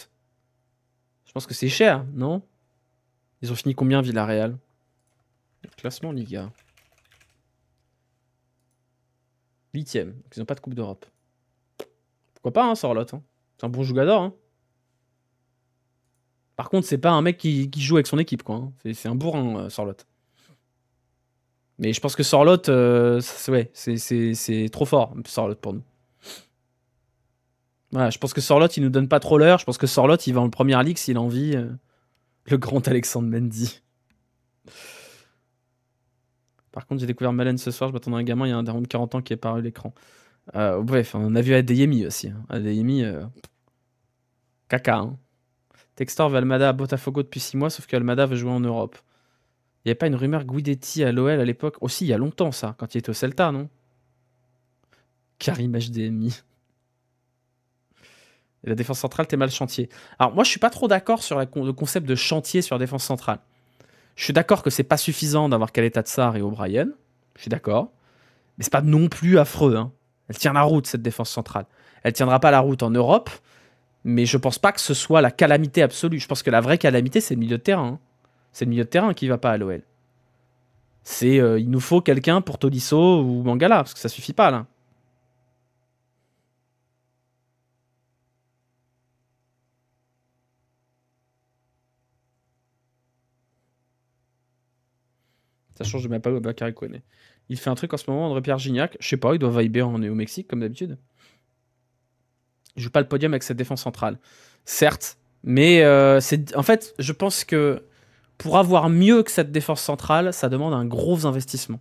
Je pense que c'est cher, non Ils ont fini combien Villarreal Classement Liga. Huitième. Ils n'ont pas de Coupe d'Europe. Pourquoi pas, hein, Sorlotte hein. C'est un bon jugador, Hein. Par contre, c'est pas un mec qui, joue avec son équipe, quoi. Hein. C'est un bourrin, euh, Sorlotte. Mais je pense que Sorlotte, euh, ouais, c'est trop fort, Sorlotte, pour nous je pense que Sorlot, il nous donne pas trop l'heure. Je pense que Sorlot, il va en première ligue s'il a envie. Euh, le grand Alexandre Mendy. Par contre, j'ai découvert Malen ce soir. Je m'attendais à un gamin, il y a un daron de 40 ans qui est paru l'écran. Euh, bref, on a vu Adeyemi aussi. Hein. Euh, caca. Hein. Textor veut Almada à Botafogo depuis 6 mois, sauf que Almada veut jouer en Europe. Il n'y avait pas une rumeur Guidetti à l'OL à l'époque Aussi, il y a longtemps ça, quand il était au Celta, non Karim HDMI. La défense centrale, t'es mal chantier. Alors moi, je suis pas trop d'accord sur le concept de chantier sur la défense centrale. Je suis d'accord que c'est pas suffisant d'avoir Caleta Tsar et O'Brien. Je suis d'accord. Mais c'est pas non plus affreux. Hein. Elle tient la route, cette défense centrale. Elle tiendra pas la route en Europe, mais je pense pas que ce soit la calamité absolue. Je pense que la vraie calamité, c'est le milieu de terrain. Hein. C'est le milieu de terrain qui va pas à l'OL. C'est euh, il nous faut quelqu'un pour Tolisso ou Mangala, parce que ça suffit pas là. Ça change de Bakary Il fait un truc en ce moment, André-Pierre Gignac. Je sais pas, il doit vibrer en au Mexique, comme d'habitude. Il joue pas le podium avec cette défense centrale. Certes, mais euh, c'est en fait, je pense que pour avoir mieux que cette défense centrale, ça demande un gros investissement.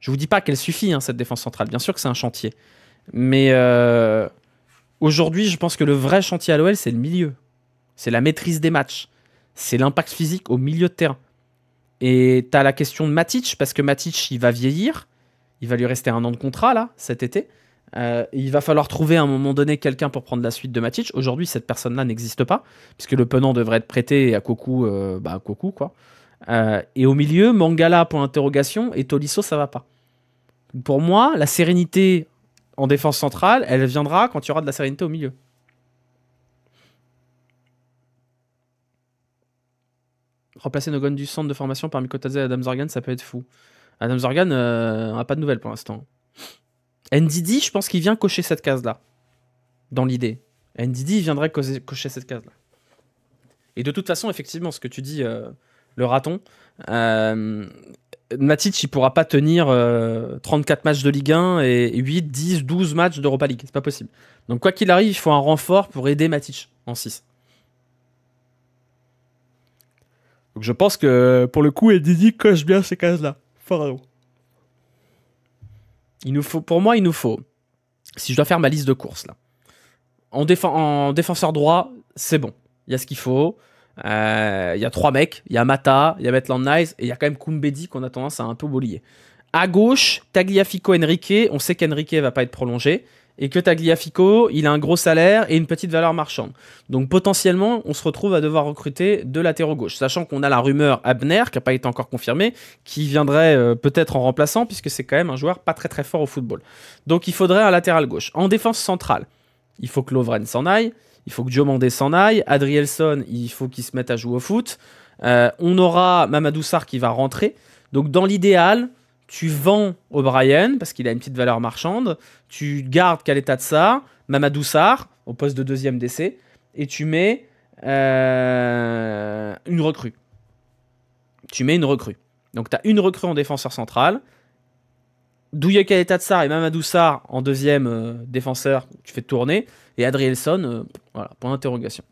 Je vous dis pas qu'elle suffit, hein, cette défense centrale. Bien sûr que c'est un chantier. Mais euh, aujourd'hui, je pense que le vrai chantier à l'OL, c'est le milieu. C'est la maîtrise des matchs. C'est l'impact physique au milieu de terrain. Et tu as la question de Matic, parce que Matic, il va vieillir. Il va lui rester un an de contrat, là, cet été. Euh, il va falloir trouver à un moment donné quelqu'un pour prendre la suite de Matic. Aujourd'hui, cette personne-là n'existe pas, puisque le penant devrait être prêté à Koku, euh, bah, quoi. Euh, et au milieu, Mangala, pour interrogation, et Tolisso, ça va pas. Pour moi, la sérénité en défense centrale, elle viendra quand il y aura de la sérénité au milieu. Remplacer Nogon du centre de formation par Mikotaze et Adam Zorgan, ça peut être fou. Adam Zorgan, euh, on n'a pas de nouvelles pour l'instant. Ndidi, je pense qu'il vient cocher cette case-là. Dans l'idée. NDD, il viendrait cocher cette case-là. Et de toute façon, effectivement, ce que tu dis, euh, le raton, euh, Matic, il pourra pas tenir 34 matchs de Ligue 1 et 8, 10, 12 matchs d'Europa League. C'est pas possible. Donc, quoi qu'il arrive, il faut un renfort pour aider Matic en 6. Donc je pense que pour le coup, Edidi coche bien ces cases-là. Fort Il nous faut, pour moi, il nous faut, si je dois faire ma liste de courses, là, en, défenseur droit, c'est bon. Il y a ce qu'il faut. Euh, il y a trois mecs. Il y a Mata, il y a Maitland Nice et il y a quand même Koumbedi qu'on a tendance à un peu À gauche, Tagliafico, Enrique. On sait qu'Enrique va pas être prolongé et que Tagliafico, il a un gros salaire et une petite valeur marchande. Donc potentiellement, on se retrouve à devoir recruter de latéraux gauche, sachant qu'on a la rumeur Abner, qui n'a pas été encore confirmée, qui viendrait euh, peut-être en remplaçant, puisque c'est quand même un joueur pas très très fort au football. Donc il faudrait un latéral gauche. En défense centrale, il faut que Lovren s'en aille, il faut que Diomandé s'en aille, Adrielson, il faut qu'il se mette à jouer au foot. Euh, on aura Mamadou Sarr qui va rentrer. Donc dans l'idéal, tu vends O'Brien parce qu'il a une petite valeur marchande, tu gardes Kaleta de Mamadou Sarr au poste de deuxième décès. et tu mets euh, une recrue. Tu mets une recrue. Donc tu as une recrue en défenseur central, Douye Kaleta de et Mamadou Sarr en deuxième euh, défenseur, tu fais tourner, et Adrielson, euh, voilà, point d'interrogation.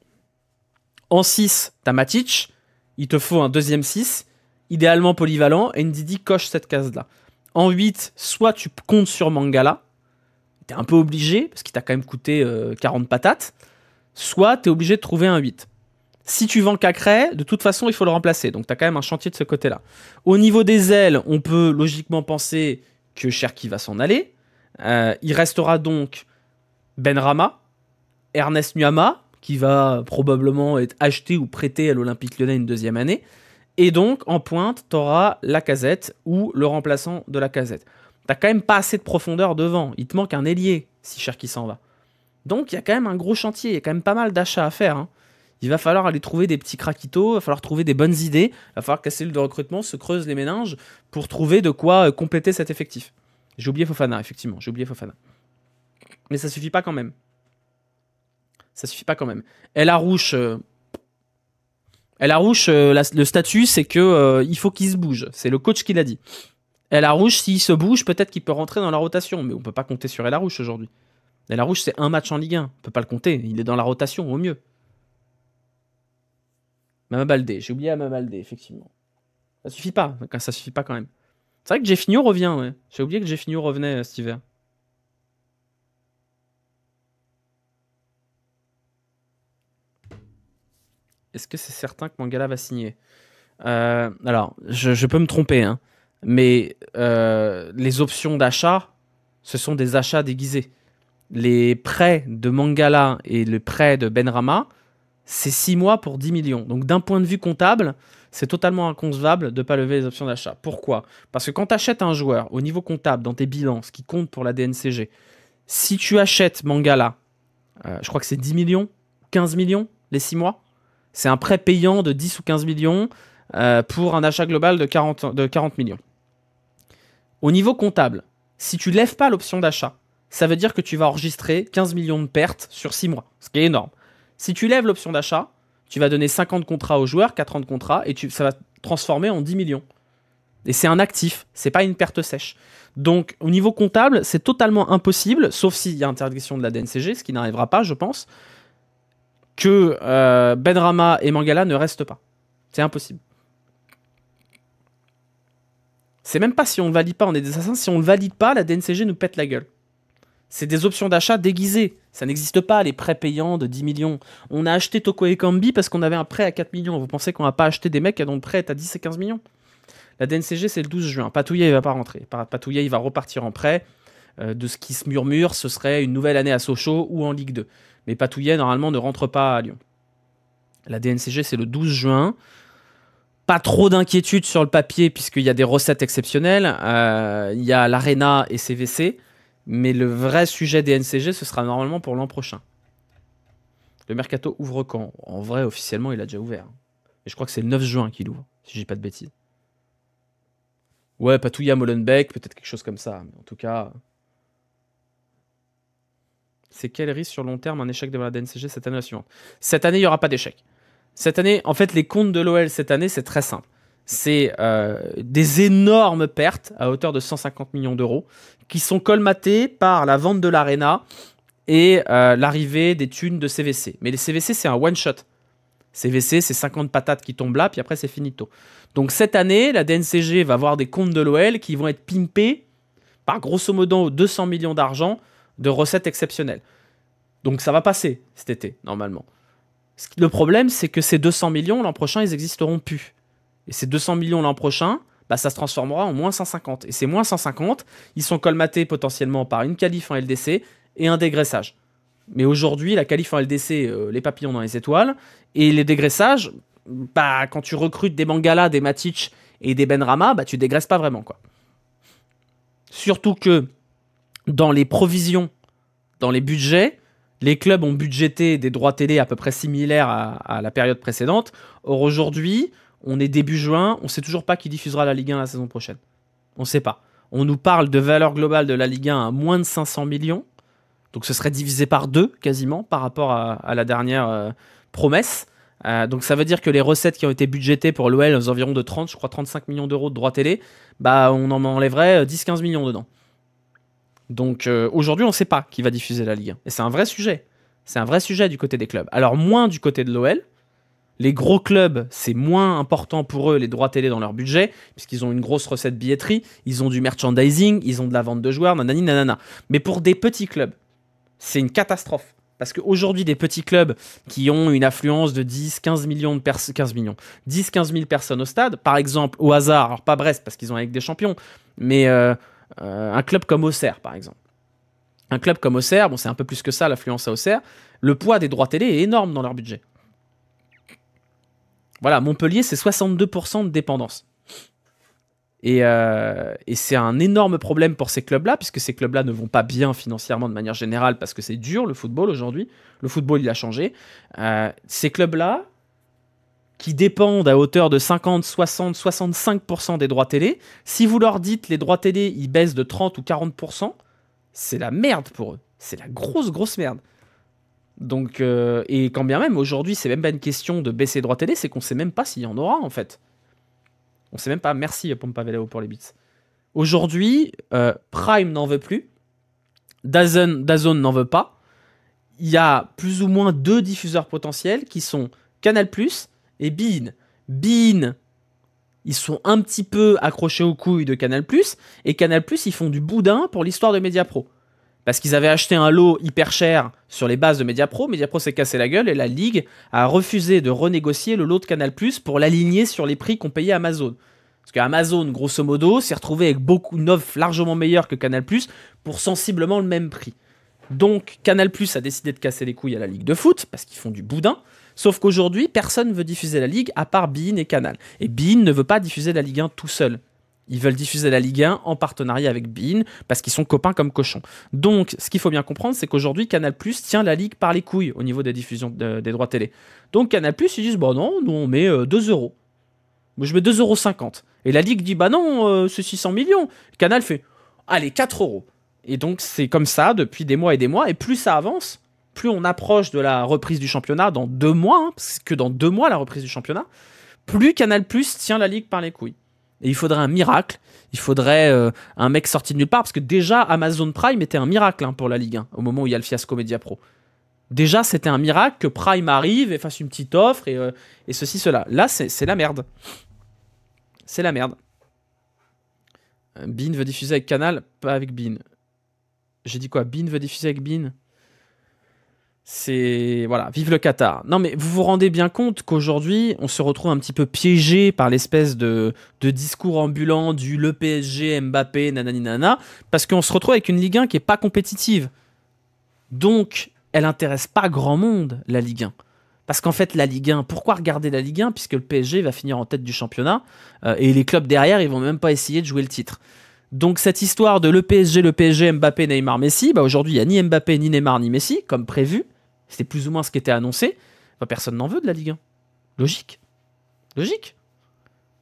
En 6, tu as Matic, il te faut un deuxième 6, idéalement polyvalent, et Ndidi coche cette case-là. En 8, soit tu comptes sur Mangala, t'es un peu obligé, parce qu'il t'a quand même coûté 40 euh, patates, soit es obligé de trouver un 8. Si tu vends Cacré, de toute façon, il faut le remplacer. Donc, tu as quand même un chantier de ce côté-là. Au niveau des ailes, on peut logiquement penser que Cherki va s'en aller. Euh, il restera donc ben Rama, Ernest Nuama, qui va probablement être acheté ou prêté à l'Olympique lyonnais une deuxième année. Et donc, en pointe, tu auras la casette ou le remplaçant de la casette. T'as quand même pas assez de profondeur devant. Il te manque un ailier si cher qui s'en va. Donc, il y a quand même un gros chantier. Il y a quand même pas mal d'achats à faire. Hein. Il va falloir aller trouver des petits craquitos, il va falloir trouver des bonnes idées, il va falloir que la cellule de recrutement se creuse les méninges pour trouver de quoi euh, compléter cet effectif. J'ai oublié Fofana, effectivement, j'ai oublié Fofana. Mais ça suffit pas quand même. Ça suffit pas quand même. Elle la rouge... Euh, El Arouche, euh, le statut, c'est que euh, il faut qu'il se bouge. C'est le coach qui l'a dit. El Arouche, s'il se bouge, peut-être qu'il peut rentrer dans la rotation, mais on peut pas compter sur El Arouche aujourd'hui. El Arouche, c'est un match en Ligue 1. On peut pas le compter. Il est dans la rotation, au mieux. Baldé, j'ai oublié Baldé effectivement. Ça suffit pas. Ça suffit pas quand même. C'est vrai que Jeffinho revient, ouais. J'ai oublié que Jeffinho revenait euh, cet hiver. est-ce que c'est certain que Mangala va signer euh, Alors, je, peux me tromper, hein, mais euh, les options d'achat, ce sont des achats déguisés. Les prêts de Mangala et le prêt de Benrama, c'est 6 mois pour 10 millions. Donc d'un point de vue comptable, c'est totalement inconcevable de ne pas lever les options d'achat. Pourquoi Parce que quand tu achètes un joueur au niveau comptable dans tes bilans, ce qui compte pour la DNCG, si tu achètes Mangala, euh, je crois que c'est 10 millions, 15 millions les 6 mois, c'est un prêt payant de 10 ou 15 millions euh, pour un achat global de 40, de 40 millions. Au niveau comptable, si tu lèves pas l'option d'achat, ça veut dire que tu vas enregistrer 15 millions de pertes sur 6 mois, ce qui est énorme. Si tu lèves l'option d'achat, tu vas donner 50 contrats aux joueurs, 40 contrats, et tu, ça va transformer en 10 millions. Et c'est un actif, c'est pas une perte sèche. Donc au niveau comptable, c'est totalement impossible, sauf s'il y a interdiction de la DNCG, ce qui n'arrivera pas, je pense que euh, Benrama et Mangala ne restent pas. C'est impossible. C'est même pas si on ne valide pas, on est des assassins. Si on ne valide pas, la DNCG nous pète la gueule. C'est des options d'achat déguisées. Ça n'existe pas, les prêts payants de 10 millions. On a acheté Toko et Kambi parce qu'on avait un prêt à 4 millions. Vous pensez qu'on n'a pas acheté des mecs dont le prêt est à 10 et 15 millions La DNCG, c'est le 12 juin. Patouillet, il va pas rentrer. Patouillet, il va repartir en prêt. Euh, de ce qui se murmure, ce serait une nouvelle année à Sochaux ou en Ligue 2. Mais Patouillet, normalement, ne rentre pas à Lyon. La DNCG, c'est le 12 juin. Pas trop d'inquiétude sur le papier, puisqu'il y a des recettes exceptionnelles. Euh, il y a l'Arena et CVC. Mais le vrai sujet DNCG, ce sera normalement pour l'an prochain. Le mercato ouvre quand En vrai, officiellement, il a déjà ouvert. Mais je crois que c'est le 9 juin qu'il ouvre, si j'ai pas de bêtises. Ouais, Patouya Molenbeek, peut-être quelque chose comme ça. Mais en tout cas, c'est quel risque sur long terme un échec devant la DNCG cette année la suivante Cette année, il n'y aura pas d'échec. Cette année, en fait, les comptes de l'OL cette année, c'est très simple. C'est euh, des énormes pertes à hauteur de 150 millions d'euros qui sont colmatées par la vente de l'Arena et euh, l'arrivée des thunes de CVC. Mais les CVC, c'est un one-shot. CVC, c'est 50 patates qui tombent là, puis après, c'est finito. Donc cette année, la DNCG va avoir des comptes de l'OL qui vont être pimpés par grosso modo 200 millions d'argent de recettes exceptionnelles. Donc ça va passer cet été, normalement. Le problème, c'est que ces 200 millions, l'an prochain, ils n'existeront plus. Et ces 200 millions l'an prochain, bah, ça se transformera en moins 150. Et ces moins 150, ils sont colmatés potentiellement par une calife en LDC et un dégraissage. Mais aujourd'hui, la calife en LDC, euh, les papillons dans les étoiles, et les dégraissages, bah, quand tu recrutes des Mangala, des Matic et des Benrama, bah, tu dégraisses pas vraiment. quoi. Surtout que dans les provisions, dans les budgets, les clubs ont budgété des droits télé à peu près similaires à, la période précédente. Or aujourd'hui, on est début juin, on ne sait toujours pas qui diffusera la Ligue 1 la saison prochaine. On ne sait pas. On nous parle de valeur globale de la Ligue 1 à moins de 500 millions. Donc ce serait divisé par deux quasiment par rapport à, la dernière euh, promesse. Euh, donc ça veut dire que les recettes qui ont été budgétées pour l'OL aux environs de 30, je crois 35 millions d'euros de droits télé, bah on en enlèverait 10-15 euh, millions dedans. Donc euh, aujourd'hui, on ne sait pas qui va diffuser la Ligue Et c'est un vrai sujet. C'est un vrai sujet du côté des clubs. Alors moins du côté de l'OL. Les gros clubs, c'est moins important pour eux les droits télé dans leur budget, puisqu'ils ont une grosse recette billetterie, ils ont du merchandising, ils ont de la vente de joueurs, nanani nanana. Mais pour des petits clubs, c'est une catastrophe. Parce qu'aujourd'hui, des petits clubs qui ont une affluence de 10, 15 millions de personnes, 15 millions, 10, 15 000 personnes au stade, par exemple, au hasard, alors pas Brest parce qu'ils ont avec des champions, mais euh, euh, un club comme Auxerre, par exemple. Un club comme Auxerre, bon, c'est un peu plus que ça l'affluence à Auxerre, le poids des droits télé est énorme dans leur budget. Voilà, Montpellier, c'est 62% de dépendance. Euh, et, c'est un énorme problème pour ces clubs-là, puisque ces clubs-là ne vont pas bien financièrement de manière générale, parce que c'est dur le football aujourd'hui. Le football, il a changé. Euh, ces clubs-là, qui dépendent à hauteur de 50, 60, 65% des droits télé, si vous leur dites les droits télé, ils baissent de 30 ou 40%, c'est la merde pour eux. C'est la grosse, grosse merde. Donc, euh, et quand bien même, aujourd'hui, c'est même pas une question de baisser les droits télé, c'est qu'on sait même pas s'il y en aura, en fait. On sait même pas. Merci, Pompa Vélo, pour les bits. Aujourd'hui, euh, Prime n'en veut plus. Dazon n'en veut pas. Il y a plus ou moins deux diffuseurs potentiels qui sont Canal+, et Bean, Bean, ils sont un petit peu accrochés aux couilles de Canal+, et Canal+, ils font du boudin pour l'histoire de Mediapro. Parce qu'ils avaient acheté un lot hyper cher sur les bases de Mediapro, Mediapro s'est cassé la gueule et la Ligue a refusé de renégocier le lot de Canal+, pour l'aligner sur les prix qu'on payait Amazon. Parce qu'Amazon, grosso modo, s'est retrouvé avec beaucoup d'offres largement meilleures que Canal+, pour sensiblement le même prix. Donc Canal+, a décidé de casser les couilles à la Ligue de foot, parce qu'ils font du boudin. Sauf qu'aujourd'hui, personne ne veut diffuser la Ligue à part Bein et Canal. Et Bein ne veut pas diffuser la Ligue 1 tout seul. Ils veulent diffuser la Ligue 1 en partenariat avec Bein parce qu'ils sont copains comme cochons. Donc, ce qu'il faut bien comprendre, c'est qu'aujourd'hui, Canal tient la Ligue par les couilles au niveau des diffusions des droits télé. Donc, Canal ils disent Bon, bah non, nous, on met 2 euh, euros. Moi, je mets 2,50 euros. Et la Ligue dit Bah non, euh, c'est 600 millions. Canal fait Allez, 4 euros. Et donc, c'est comme ça depuis des mois et des mois. Et plus ça avance, plus on approche de la reprise du championnat dans deux mois, hein, parce que dans deux mois la reprise du championnat, plus Canal Plus tient la ligue par les couilles. Et il faudrait un miracle, il faudrait euh, un mec sorti de nulle part, parce que déjà Amazon Prime était un miracle hein, pour la Ligue au moment où il y a le fiasco Media Pro. Déjà c'était un miracle que Prime arrive et fasse une petite offre et, euh, et ceci, cela. Là c'est la merde. C'est la merde. Euh, Bean veut diffuser avec Canal, pas avec Bean. J'ai dit quoi Bean veut diffuser avec Bean c'est voilà, vive le Qatar. Non mais vous vous rendez bien compte qu'aujourd'hui, on se retrouve un petit peu piégé par l'espèce de, discours ambulant du le PSG, Mbappé, nanani nana, parce qu'on se retrouve avec une Ligue 1 qui est pas compétitive. Donc, elle intéresse pas grand monde la Ligue 1. Parce qu'en fait, la Ligue 1, pourquoi regarder la Ligue 1 puisque le PSG va finir en tête du championnat euh, et les clubs derrière, ils vont même pas essayer de jouer le titre. Donc cette histoire de le PSG, le PSG, Mbappé, Neymar, Messi, bah aujourd'hui il n'y a ni Mbappé, ni Neymar, ni Messi, comme prévu. C'était plus ou moins ce qui était annoncé. personne n'en veut de la Ligue 1. Logique. Logique.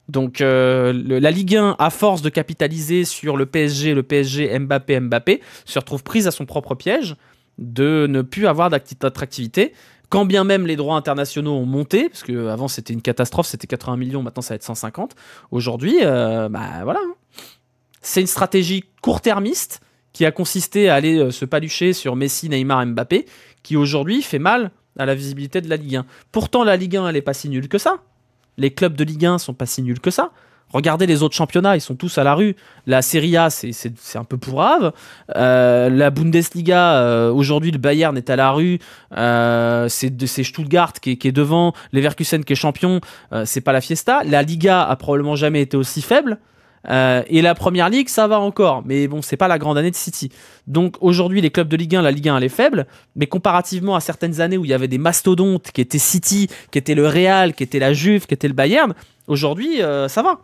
Donc euh, la Ligue 1, à force de capitaliser sur le PSG, le PSG, Mbappé, Mbappé, se retrouve prise à son propre piège de ne plus avoir d'attractivité. Quand bien même les droits internationaux ont monté, parce qu'avant c'était une catastrophe, c'était 80 millions, maintenant ça va être 150. Aujourd'hui, euh, bah voilà. Hein. C'est une stratégie court-termiste qui a consisté à aller euh, se palucher sur Messi, Neymar, Mbappé, qui aujourd'hui fait mal à la visibilité de la Ligue 1. Pourtant, la Ligue 1, elle n'est pas si nulle que ça. Les clubs de Ligue 1 sont pas si nuls que ça. Regardez les autres championnats, ils sont tous à la rue. La Serie A, c'est un peu pourrave. Euh, la Bundesliga, euh, aujourd'hui, le Bayern est à la rue. Euh, c'est Stuttgart qui est, qui est devant. Leverkusen qui est champion, c'est pas la fiesta. La Liga a probablement jamais été aussi faible. Euh, et la première ligue, ça va encore, mais bon, c'est pas la grande année de City. Donc aujourd'hui, les clubs de Ligue 1, la Ligue 1 elle est faible, mais comparativement à certaines années où il y avait des mastodontes qui étaient City, qui étaient le Real, qui étaient la Juve, qui étaient le Bayern, aujourd'hui, euh, ça va.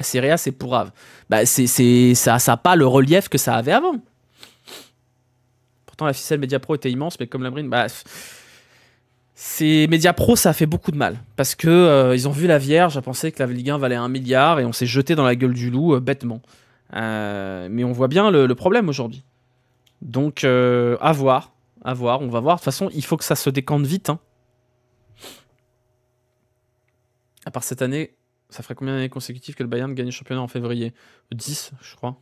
c'est A, c'est pour Bah, c'est, ça n'a pas le relief que ça avait avant. Pourtant, la ficelle Media Pro était immense, mais comme la bah, ces médias pro, ça a fait beaucoup de mal parce que euh, ils ont vu la Vierge à penser que la Ligue 1 valait un milliard et on s'est jeté dans la gueule du loup euh, bêtement. Euh, mais on voit bien le, problème aujourd'hui. Donc, à voir, à voir, on va voir. De toute façon, il faut que ça se décante vite. Hein. À part cette année, ça ferait combien d'années consécutives que le Bayern gagne le championnat en février 10, je crois.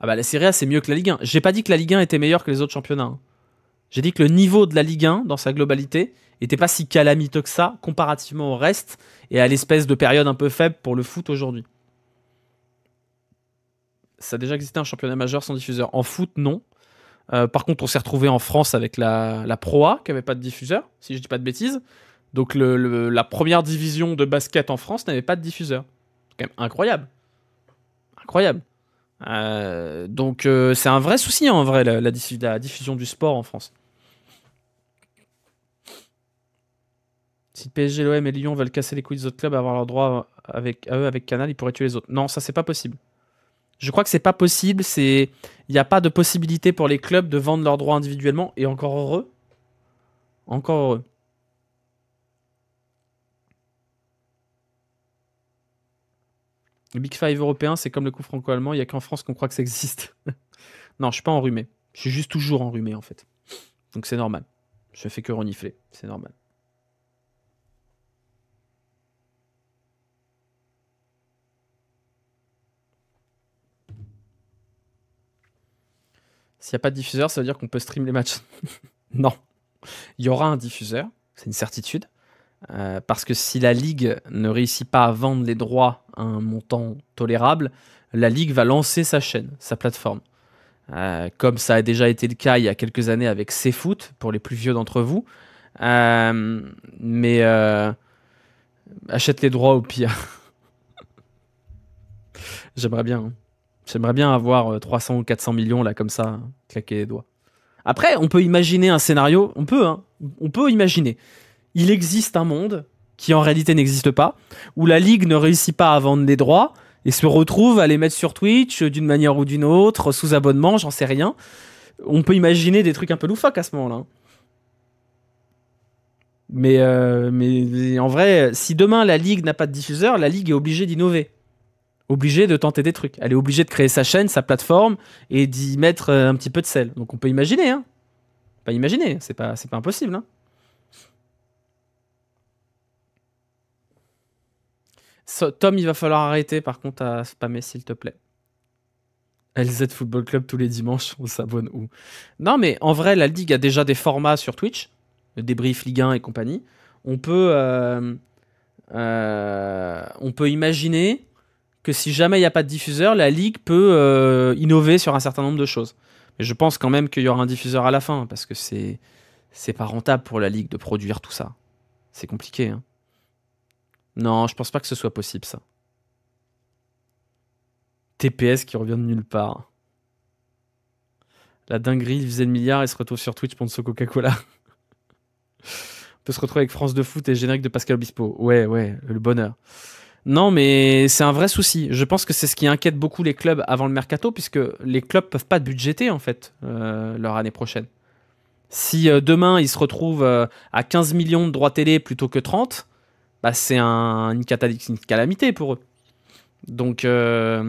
Ah bah la Serie A, c'est mieux que la Ligue 1. J'ai pas dit que la Ligue 1 était meilleure que les autres championnats. Hein. J'ai dit que le niveau de la Ligue 1 dans sa globalité n'était pas si calamiteux que ça comparativement au reste et à l'espèce de période un peu faible pour le foot aujourd'hui. Ça a déjà existé un championnat majeur sans diffuseur. En foot, non. Euh, par contre, on s'est retrouvé en France avec la, la Pro A qui n'avait pas de diffuseur, si je ne dis pas de bêtises. Donc la première division de basket en France n'avait pas de diffuseur. C'est quand même incroyable. Incroyable. Euh, donc euh, c'est un vrai souci en vrai la, la diffusion du sport en France. Si PSG, l'OM et Lyon veulent casser les couilles des autres clubs, avoir leurs droits avec, à eux avec Canal, ils pourraient tuer les autres. Non, ça, c'est pas possible. Je crois que c'est pas possible. Il n'y a pas de possibilité pour les clubs de vendre leurs droits individuellement. Et encore heureux. Encore heureux. Le Big Five européen, c'est comme le coup franco-allemand. Il n'y a qu'en France qu'on croit que ça existe. non, je suis pas enrhumé. Je suis juste toujours enrhumé, en fait. Donc c'est normal. Je fais que renifler. C'est normal. S'il n'y a pas de diffuseur, ça veut dire qu'on peut stream les matchs. non. Il y aura un diffuseur, c'est une certitude. Euh, parce que si la Ligue ne réussit pas à vendre les droits à un montant tolérable, la Ligue va lancer sa chaîne, sa plateforme. Euh, comme ça a déjà été le cas il y a quelques années avec CFoot, pour les plus vieux d'entre vous. Euh, mais achète les droits au pire. J'aimerais bien. Hein. J'aimerais bien avoir 300 euh, ou 400 millions là comme ça, claquer les doigts. Après, on peut imaginer un scénario, on peut, hein, on peut imaginer. Il existe un monde qui en réalité n'existe pas, où la ligue ne réussit pas à vendre des droits et se retrouve à les mettre sur Twitch euh, d'une manière ou d'une autre, sous abonnement, j'en sais rien. On peut imaginer des trucs un peu loufoques à ce moment-là. Hein. Mais, euh, mais en vrai, si demain la ligue n'a pas de diffuseur, la ligue est obligée d'innover obligée de tenter des trucs. Elle est obligée de créer sa chaîne, sa plateforme et d'y mettre euh, un petit peu de sel. Donc on peut imaginer, hein. Pas imaginer, c'est pas, c'est pas impossible. Hein. Tom, il va falloir arrêter par contre à spammer, s'il te plaît. LZ Football Club tous les dimanches, on s'abonne où Non, mais en vrai, la Ligue a déjà des formats sur Twitch, le débrief Ligue 1 et compagnie. On peut, euh, euh, on peut imaginer que si jamais il n'y a pas de diffuseur, la ligue peut euh, innover sur un certain nombre de choses. Mais je pense quand même qu'il y aura un diffuseur à la fin, parce que c'est c'est pas rentable pour la ligue de produire tout ça. C'est compliqué. Hein. Non, je pense pas que ce soit possible ça. TPS qui revient de nulle part. La dinguerie, il faisait le milliard et se retrouve sur Twitch pour Coca-Cola. On peut se retrouver avec France de foot et générique de Pascal Obispo. Ouais, ouais, le bonheur. Non, mais c'est un vrai souci. Je pense que c'est ce qui inquiète beaucoup les clubs avant le mercato, puisque les clubs peuvent pas budgéter en fait euh, leur année prochaine. Si euh, demain ils se retrouvent euh, à 15 millions de droits télé plutôt que 30, bah, c'est une, calamité pour eux. Donc. Et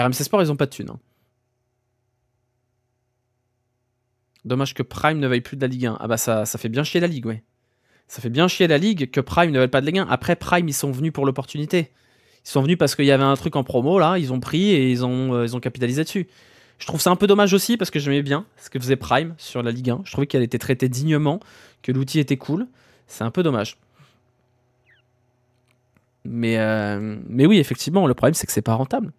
RMC Sport, ils ont pas de thunes. Hein. Dommage que Prime ne veuille plus de la Ligue 1. Ah bah ça, ça fait bien chier la Ligue, ouais ça fait bien chier la ligue que Prime ne veuille pas de Ligue 1. Après, Prime, ils sont venus pour l'opportunité. Ils sont venus parce qu'il y avait un truc en promo, là, ils ont pris et ils ont, euh, ils ont capitalisé dessus. Je trouve ça un peu dommage aussi parce que j'aimais bien ce que faisait Prime sur la Ligue 1. Je trouvais qu'elle était traitée dignement, que l'outil était cool. C'est un peu dommage. Mais, euh, mais oui, effectivement, le problème c'est que c'est pas rentable.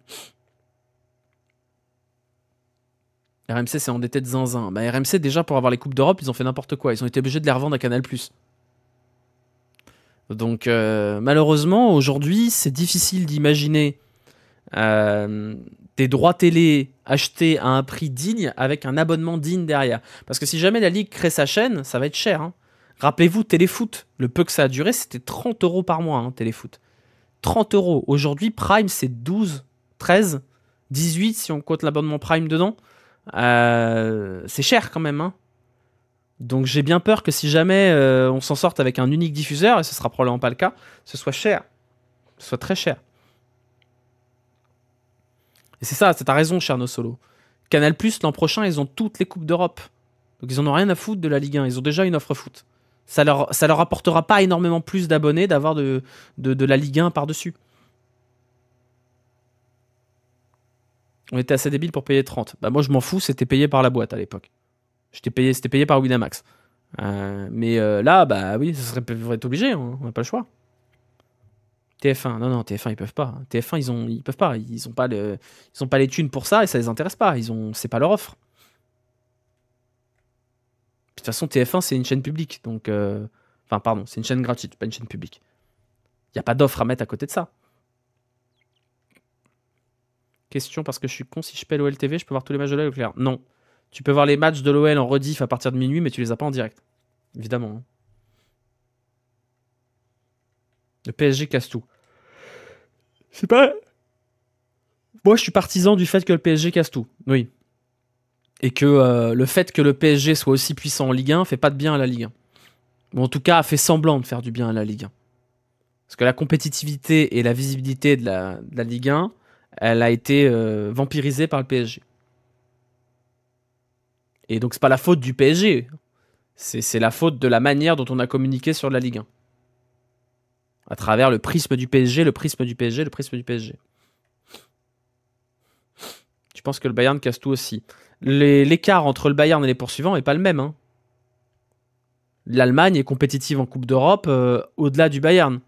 RMC c'est endetté de zinzin. Bah, RMC, déjà pour avoir les Coupes d'Europe, ils ont fait n'importe quoi. Ils ont été obligés de les revendre à Canal. Donc euh, malheureusement, aujourd'hui, c'est difficile d'imaginer euh, des droits télé achetés à un prix digne avec un abonnement digne derrière. Parce que si jamais la Ligue crée sa chaîne, ça va être cher. Hein. Rappelez-vous, Téléfoot, le peu que ça a duré, c'était 30 euros par mois, hein, Téléfoot. 30 euros. Aujourd'hui, Prime, c'est 12, 13, 18 si on compte l'abonnement Prime dedans. Euh, c'est cher quand même. Hein. Donc j'ai bien peur que si jamais euh, on s'en sorte avec un unique diffuseur, et ce sera probablement pas le cas, ce soit cher. Ce soit très cher. Et c'est ça, t'as raison, cher No Solo. Canal l'an prochain, ils ont toutes les coupes d'Europe. Donc ils en ont rien à foutre de la Ligue 1, ils ont déjà une offre foot. Ça leur, ça leur apportera pas énormément plus d'abonnés d'avoir de, de, la Ligue 1 par-dessus. On était assez débile pour payer 30. Bah moi je m'en fous, c'était payé par la boîte à l'époque payé, c'était payé par Winamax. Euh, mais euh, là, bah oui, ça serait être obligé, hein. on n'a pas le choix. TF1, non, non, TF1, ils peuvent pas. TF1, ils ont, ils peuvent pas. Ils ont pas ils ont pas les thunes pour ça et ça les intéresse pas. Ils ont, c'est pas leur offre. de toute façon, TF1, c'est une chaîne publique, donc, euh, enfin, pardon, c'est une chaîne gratuite, pas une chaîne publique. Il n'y a pas d'offre à mettre à côté de ça. Question parce que je suis con, si je paye l'OLTV, je peux voir tous les matchs de l'OL clair. Non. Tu peux voir les matchs de l'OL en rediff à partir de minuit, mais tu les as pas en direct. Évidemment. Hein. Le PSG casse tout. C'est pas. Moi, je suis partisan du fait que le PSG casse tout. Oui. Et que euh, le fait que le PSG soit aussi puissant en Ligue 1 fait pas de bien à la Ligue 1. Ou en tout cas, a fait semblant de faire du bien à la Ligue 1. Parce que la compétitivité et la visibilité de la, Ligue 1, elle a été euh, vampirisée par le PSG. Et donc, c'est pas la faute du PSG. C'est la faute de la manière dont on a communiqué sur la Ligue 1. À travers le prisme du PSG, le prisme du PSG, le prisme du PSG. Tu penses que le Bayern casse tout aussi. L'écart entre le Bayern et les poursuivants n'est pas le même. Hein. L'Allemagne est compétitive en Coupe d'Europe euh, au-delà du Bayern.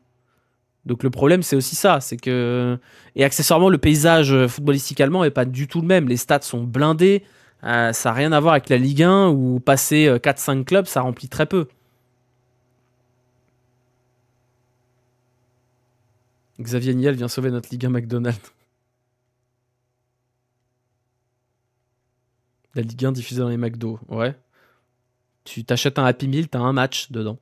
Donc le problème, c'est aussi ça. C'est que Et accessoirement, le paysage euh, footballistique allemand n'est pas du tout le même. Les stades sont blindés. Euh, ça n'a rien à voir avec la Ligue 1 où passer 4-5 euh, clubs, ça remplit très peu. Xavier Niel vient sauver notre Ligue 1 McDonald's. La Ligue 1 diffusée dans les McDo, ouais. Tu t'achètes un Happy Meal, t'as un match dedans.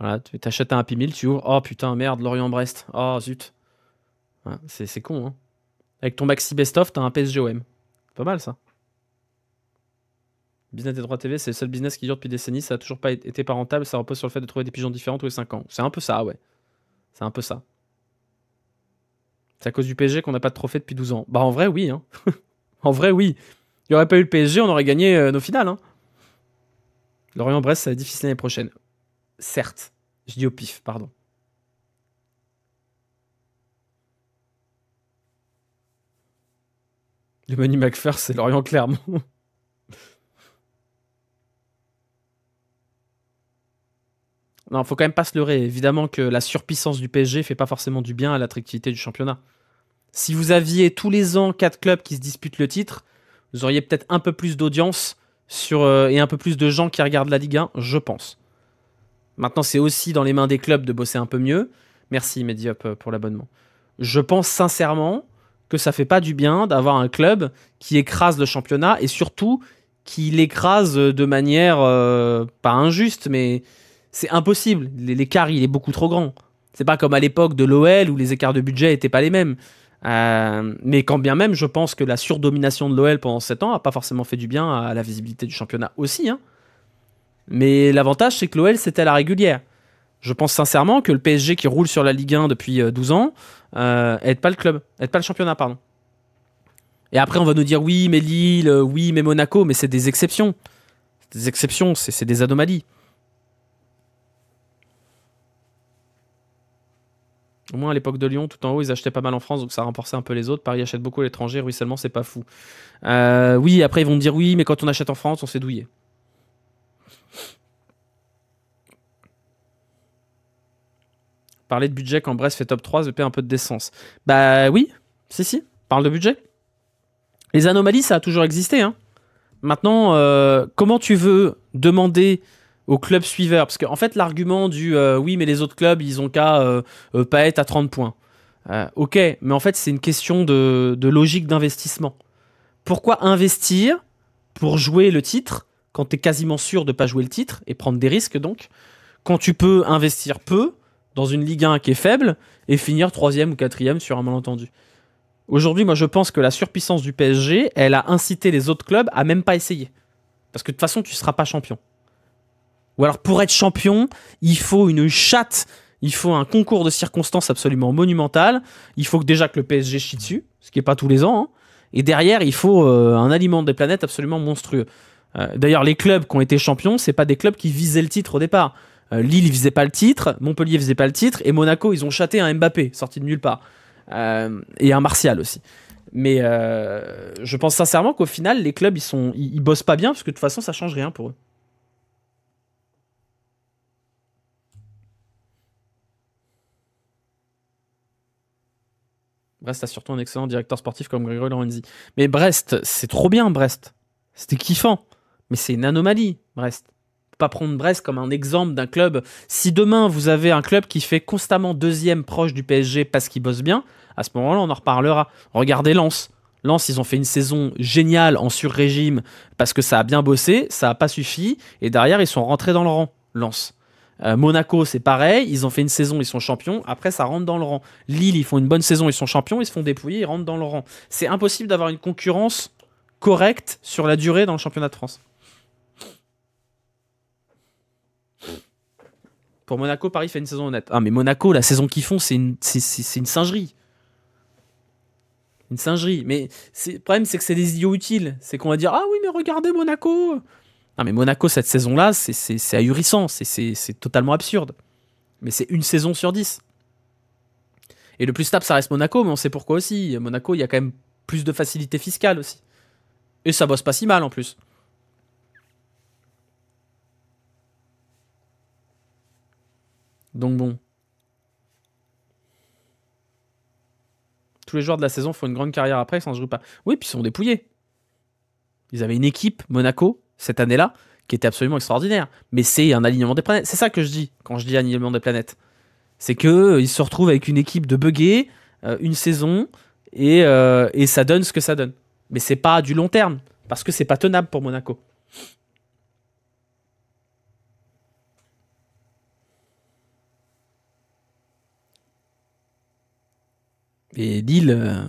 Voilà, tu t'achètes un Happy Meal, tu ouvres, oh putain, merde, Lorient-Brest, oh zut. c'est con, hein. Avec ton maxi best-of, t'as un PSGOM. Pas mal ça business des droits TV, c'est le seul business qui dure depuis des décennies, ça n'a toujours pas été parentable. ça repose sur le fait de trouver des pigeons différents tous les 5 ans. C'est un peu ça, ouais. C'est un peu ça. C'est à cause du PSG qu'on n'a pas de trophée depuis 12 ans. Bah en vrai, oui. Hein. en vrai, oui. Il n'y aurait pas eu le PSG, on aurait gagné euh, nos finales. Hein. Lorient-Brest, ça va être difficile l'année prochaine. Certes. Je dis au pif, pardon. Le Money McFerr, c'est Lorient Clermont. Non, faut quand même pas se leurrer. Évidemment que la surpuissance du PSG fait pas forcément du bien à l'attractivité du championnat. Si vous aviez tous les ans quatre clubs qui se disputent le titre, vous auriez peut-être un peu plus d'audience sur euh, et un peu plus de gens qui regardent la Ligue 1, je pense. Maintenant, c'est aussi dans les mains des clubs de bosser un peu mieux. Merci Mediop euh, pour l'abonnement. Je pense sincèrement que ça fait pas du bien d'avoir un club qui écrase le championnat et surtout qui l'écrase de manière euh, pas injuste mais c'est impossible. L'écart, il est beaucoup trop grand. C'est pas comme à l'époque de l'OL où les écarts de budget n'étaient pas les mêmes. Euh, mais quand bien même, je pense que la surdomination de l'OL pendant 7 ans n'a pas forcément fait du bien à la visibilité du championnat aussi. Hein. Mais l'avantage, c'est que l'OL, c'était à la régulière. Je pense sincèrement que le PSG qui roule sur la Ligue 1 depuis 12 euh, ans n'est euh, pas le club, n'est pas le championnat, pardon. Et après, on va nous dire oui, mais Lille, oui, mais Monaco, mais c'est des exceptions. Des exceptions, c'est des anomalies. Au moins à l'époque de Lyon, tout en haut, ils achetaient pas mal en France, donc ça remportait un peu les autres. Paris achète beaucoup à l'étranger, ruissellement, c'est pas fou. Euh, oui, après ils vont me dire oui, mais quand on achète en France, on s'est douillé. Parler de budget quand Brest fait top 3, EP un peu de décence. Bah oui, si, si, parle de budget. Les anomalies, ça a toujours existé. Hein. Maintenant, euh, comment tu veux demander au club suiveur. Parce qu'en fait, l'argument du euh, oui, mais les autres clubs, ils ont qu'à euh, euh, pas être à 30 points. ok, mais en fait, c'est une question de, logique d'investissement. Pourquoi investir pour jouer le titre quand tu es quasiment sûr de pas jouer le titre et prendre des risques donc Quand tu peux investir peu dans une Ligue 1 qui est faible et finir troisième ou quatrième sur un malentendu. Aujourd'hui, moi, je pense que la surpuissance du PSG, elle a incité les autres clubs à même pas essayer. Parce que de toute façon, tu ne seras pas champion. Ou alors pour être champion, il faut une chatte, il faut un concours de circonstances absolument monumental. Il faut que déjà que le PSG chie dessus, ce qui n'est pas tous les ans. Hein. Et derrière, il faut euh, un aliment des planètes absolument monstrueux. Euh, d'ailleurs, les clubs qui ont été champions, n'est pas des clubs qui visaient le titre au départ. Euh, Lille, ils visaient pas le titre, Montpellier ne faisait pas le titre, et Monaco, ils ont châté un Mbappé sorti de nulle part et un Martial aussi. Mais je pense sincèrement qu'au final, les clubs, ils bossent pas bien parce que de toute façon, ça change rien pour eux. Brest a surtout un excellent directeur sportif comme Grégory Lorenzi. Mais Brest, c'est trop bien, Brest. C'était kiffant. Mais c'est une anomalie, Brest. pas prendre Brest comme un exemple d'un club. Si demain vous avez un club qui fait constamment deuxième proche du PSG parce qu'il bosse bien, à ce moment-là on en reparlera. Regardez Lens. Lens, ils ont fait une saison géniale en sur-régime parce que ça a bien bossé, ça n'a pas suffi, et derrière ils sont rentrés dans le rang, Lens. Euh, Monaco, c'est pareil. Ils ont fait une saison, ils sont champions. Après, ça rentre dans le rang. Lille, ils font une bonne saison, ils sont champions, ils se font dépouiller, ils rentrent dans le rang. C'est impossible d'avoir une concurrence correcte sur la durée dans le championnat de France. Pour Monaco, Paris fait une saison honnête. Ah, mais Monaco, la saison qu'ils font, c'est une, c'est, une singerie. Une singerie. Mais le problème, c'est que c'est des idiots utiles. C'est qu'on va dire Ah oui, mais regardez Monaco non mais Monaco cette saison-là, c'est ahurissant, c'est totalement absurde. Mais c'est une saison sur dix. Et le plus stable, ça reste Monaco, mais on sait pourquoi aussi. Monaco, il y a quand même plus de facilité fiscale aussi. Et ça bosse pas si mal en plus. Donc bon. Tous les joueurs de la saison font une grande carrière après, sans se joue pas. Oui, puis ils sont dépouillés. Ils avaient une équipe, Monaco, cette année-là, qui était absolument extraordinaire. Mais c'est un alignement des planètes. C'est ça que je dis quand je dis alignement des planètes. C'est que euh, se retrouvent avec une équipe de buggés, euh, une saison, euh, et, ça donne ce que ça donne. Mais c'est pas du long terme, parce que c'est pas tenable pour Monaco. Et Lille,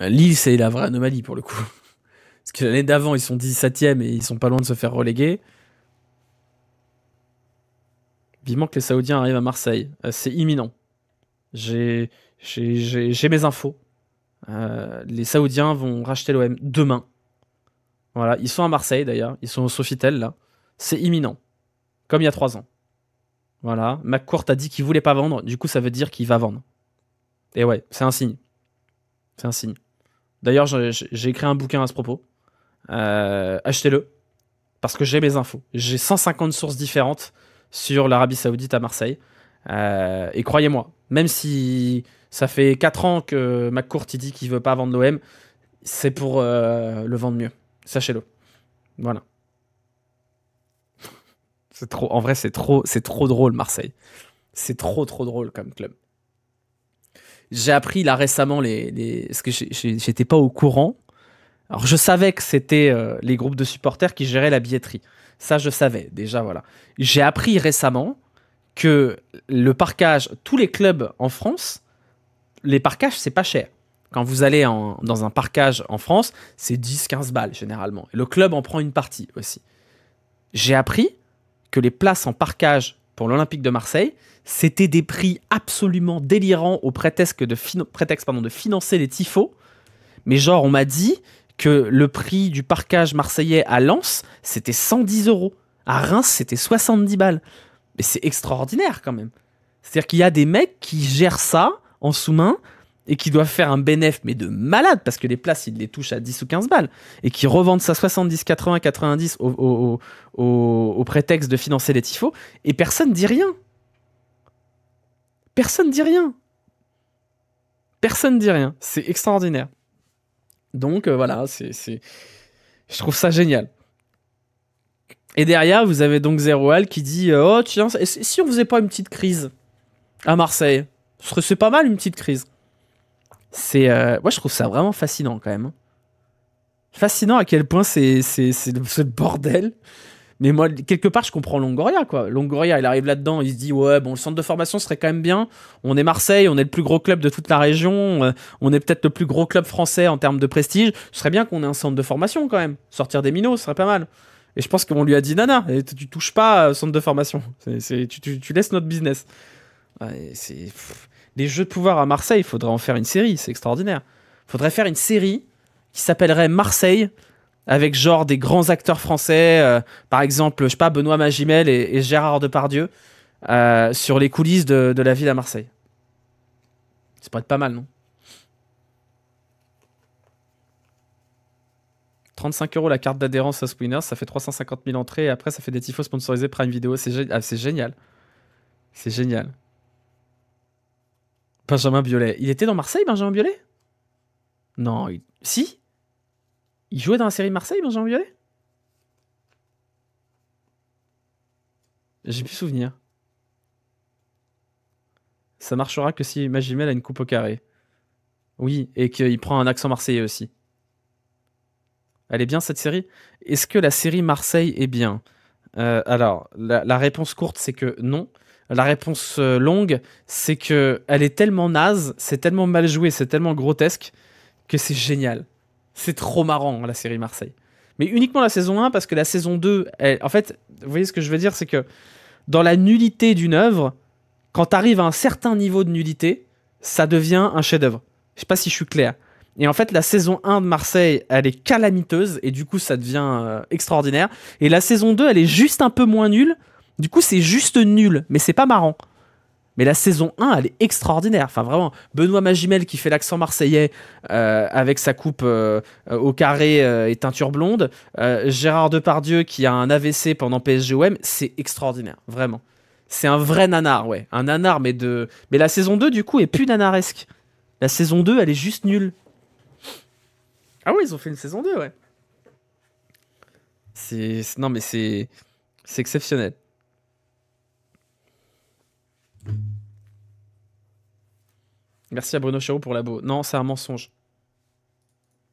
Lille c'est la vraie anomalie pour le coup. Parce que l'année d'avant, ils sont 17e et ils sont pas loin de se faire reléguer. Vivement que les Saoudiens arrivent à Marseille. Euh, c'est imminent. J'ai mes infos. Euh, les Saoudiens vont racheter l'OM demain. Voilà, ils sont à Marseille d'ailleurs. Ils sont au Sofitel là. C'est imminent. Comme il y a trois ans. Voilà, McCourt a dit qu'il voulait pas vendre. Du coup, ça veut dire qu'il va vendre. Et ouais, c'est un signe. C'est un signe. D'ailleurs, j'ai écrit un bouquin à ce propos. Euh, achetez-le. Parce que j'ai mes infos. J'ai 150 sources différentes sur l'Arabie Saoudite à Marseille. Euh, et croyez-moi, même si ça fait 4 ans que McCourt il dit qu'il veut pas vendre l'OM, c'est pour euh, le vendre mieux. Sachez-le. Voilà. c'est trop. En vrai, c'est trop, c'est trop drôle Marseille. C'est trop trop drôle comme club. J'ai appris là récemment les, que j'étais pas au courant alors je savais que c'était euh, les groupes de supporters qui géraient la billetterie. Ça, je savais déjà, voilà. J'ai appris récemment que le parquage... tous les clubs en France, les parkages, c'est pas cher. Quand vous allez dans un parquage en France, c'est 10-15 balles généralement. Et le club en prend une partie aussi. J'ai appris que les places en parquage pour l'Olympique de Marseille, c'était des prix absolument délirants au prétexte, de, prétexte de financer les tifos. Mais genre, on m'a dit, que le prix du parcage marseillais à Lens, c'était 110 euros. À Reims, c'était 70 balles. Mais c'est extraordinaire quand même. C'est-à-dire qu'il y a des mecs qui gèrent ça en sous-main et qui doivent faire un bénéfice, mais de malade, parce que les places, ils les touchent à 10 ou 15 balles, et qui revendent ça 70, 80, 90 au, prétexte de financer les tifos, et personne dit rien. Personne dit rien. Personne dit rien. C'est extraordinaire. Donc euh, voilà, je trouve ça génial. Et derrière, vous avez donc Zeroal qui dit euh, Oh, tiens, si on faisait pas une petite crise à Marseille Ce serait c'est pas mal une petite crise. C'est. Euh, moi, je trouve ça vraiment fascinant quand même. Hein. Fascinant à quel point c'est, c'est, ce bordel. Mais moi, quelque part, je comprends Longoria, quoi. Longoria, il arrive là-dedans, il se dit, ouais, bon, le centre de formation serait quand même bien. On est Marseille, on est le plus gros club de toute la région, euh, on est peut-être le plus gros club français en termes de prestige. Ce serait bien qu'on ait un centre de formation, quand même. Sortir des minots, ce serait pas mal. Et je pense qu'on lui a dit, nana, tu touches pas euh, au centre de formation. c'est tu, laisses notre business. les jeux de pouvoir à Marseille, il faudrait en faire une série, c'est extraordinaire. Il Faudrait faire une série qui s'appellerait Marseille, avec genre des grands acteurs français, euh, par exemple, je sais pas, Benoît Magimel et, Gérard Depardieu, euh, sur les coulisses de, la ville à Marseille. Ça pourrait être pas mal, non 35 euros la carte d'adhérence à Spinners, ça fait 350 000 entrées et après ça fait des tifos sponsorisés Prime Video. Ah, c'est génial. C'est génial. Benjamin Biolay. Il était dans Marseille, Benjamin Biolay Non, il... si il jouait dans la série Marseille, Benjamin Violet J'ai plus souvenir. Ça marchera que si Magimel a une coupe au carré. Oui, et qu'il prend un accent marseillais aussi. Elle est bien cette série Est-ce que la série Marseille est bien euh, Alors, la, la, réponse courte, c'est que non. La réponse euh, longue, c'est que elle est tellement naze, c'est tellement mal joué, c'est tellement grotesque que c'est génial. C'est trop marrant, la série Marseille. Mais uniquement la saison 1, parce que la saison 2, en fait, vous voyez ce que je veux dire, c'est que dans la nullité d'une œuvre, quand t'arrives à un certain niveau de nullité, ça devient un chef-d'œuvre. Je sais pas si je suis clair. Et en fait, la saison 1 de Marseille, elle est calamiteuse, et du coup, ça devient euh, extraordinaire. Et la saison 2, elle est juste un peu moins nulle. Du coup, c'est juste nul, mais c'est pas marrant. Mais la saison 1, elle est extraordinaire. Enfin, vraiment, Benoît Magimel qui fait l'accent marseillais euh, avec sa coupe euh, euh, au carré et teinture blonde. Gérard Depardieu qui a un AVC pendant PSGOM. C'est extraordinaire, vraiment. C'est un vrai nanar, ouais. Un nanar, mais de. Mais la saison 2, du coup, est plus nanaresque. La saison 2, elle est juste nulle. Ah oui, ils ont fait une saison 2, ouais. C'est. Non, mais c'est. C'est exceptionnel. Merci à Bruno Cherou pour l'abo. Non, c'est un mensonge.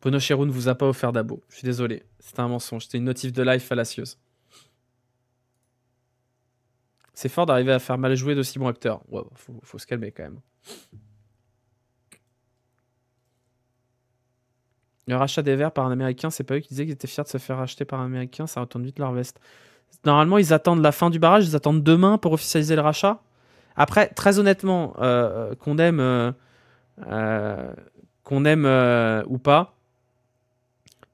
Bruno Cherou ne vous a pas offert d'abo. Je suis désolé. C'était un mensonge. C'était une notif de live fallacieuse. C'est fort d'arriver à faire mal jouer d'aussi bons acteurs. Wow, faut, faut se calmer quand même. Le rachat des verts par un Américain, c'est pas eux qui disaient qu'ils étaient fiers de se faire racheter par un Américain, ça retourne vite leur veste. Normalement, ils attendent la fin du barrage, ils attendent demain pour officialiser le rachat. Après, très honnêtement, euh, euh, euh euh, qu'on aime euh, ou pas,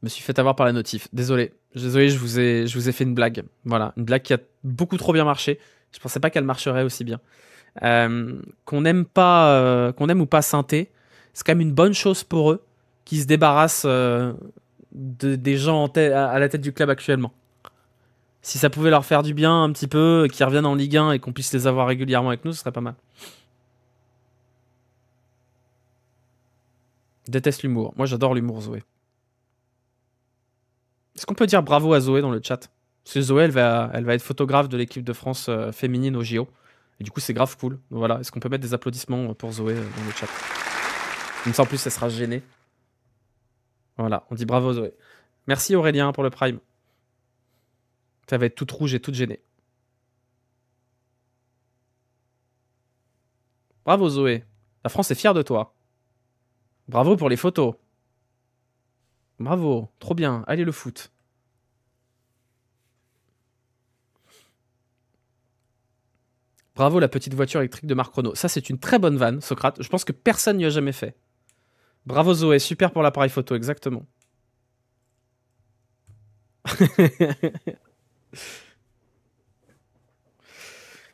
me suis fait avoir par la notif. Désolé. Désolé, je vous ai, je vous ai fait une blague. Voilà, une blague qui a beaucoup trop bien marché. Je pensais pas qu'elle marcherait aussi bien. Euh, qu'on aime pas, qu'on aime ou pas synthé, c'est quand même une bonne chose pour eux qui se débarrassent de, des gens à, à la tête du club actuellement. Si ça pouvait leur faire du bien un petit peu, qu'ils reviennent en Ligue 1 et qu'on puisse les avoir régulièrement avec nous, ce serait pas mal. Déteste l'humour. Moi, j'adore l'humour, Zoé. Est-ce qu'on peut dire bravo à Zoé dans le chat Parce que Zoé, elle va, elle va être photographe de l'équipe de France euh, féminine au JO. Et du coup, c'est grave cool. voilà, est-ce qu'on peut mettre des applaudissements euh, pour Zoé euh, dans le chat Comme ça, en plus, elle sera gênée. Voilà, on dit bravo Zoé. Merci Aurélien pour le prime. Ça va être toute rouge et toute gênée. Bravo Zoé. La France est fière de toi. Bravo pour les photos. Bravo, trop bien. Allez le foot. Bravo la petite voiture électrique de Marc Renault. Ça, c'est une très bonne vanne, Socrate. Je pense que personne n'y a jamais fait. Bravo Zoé, super pour l'appareil photo, exactement.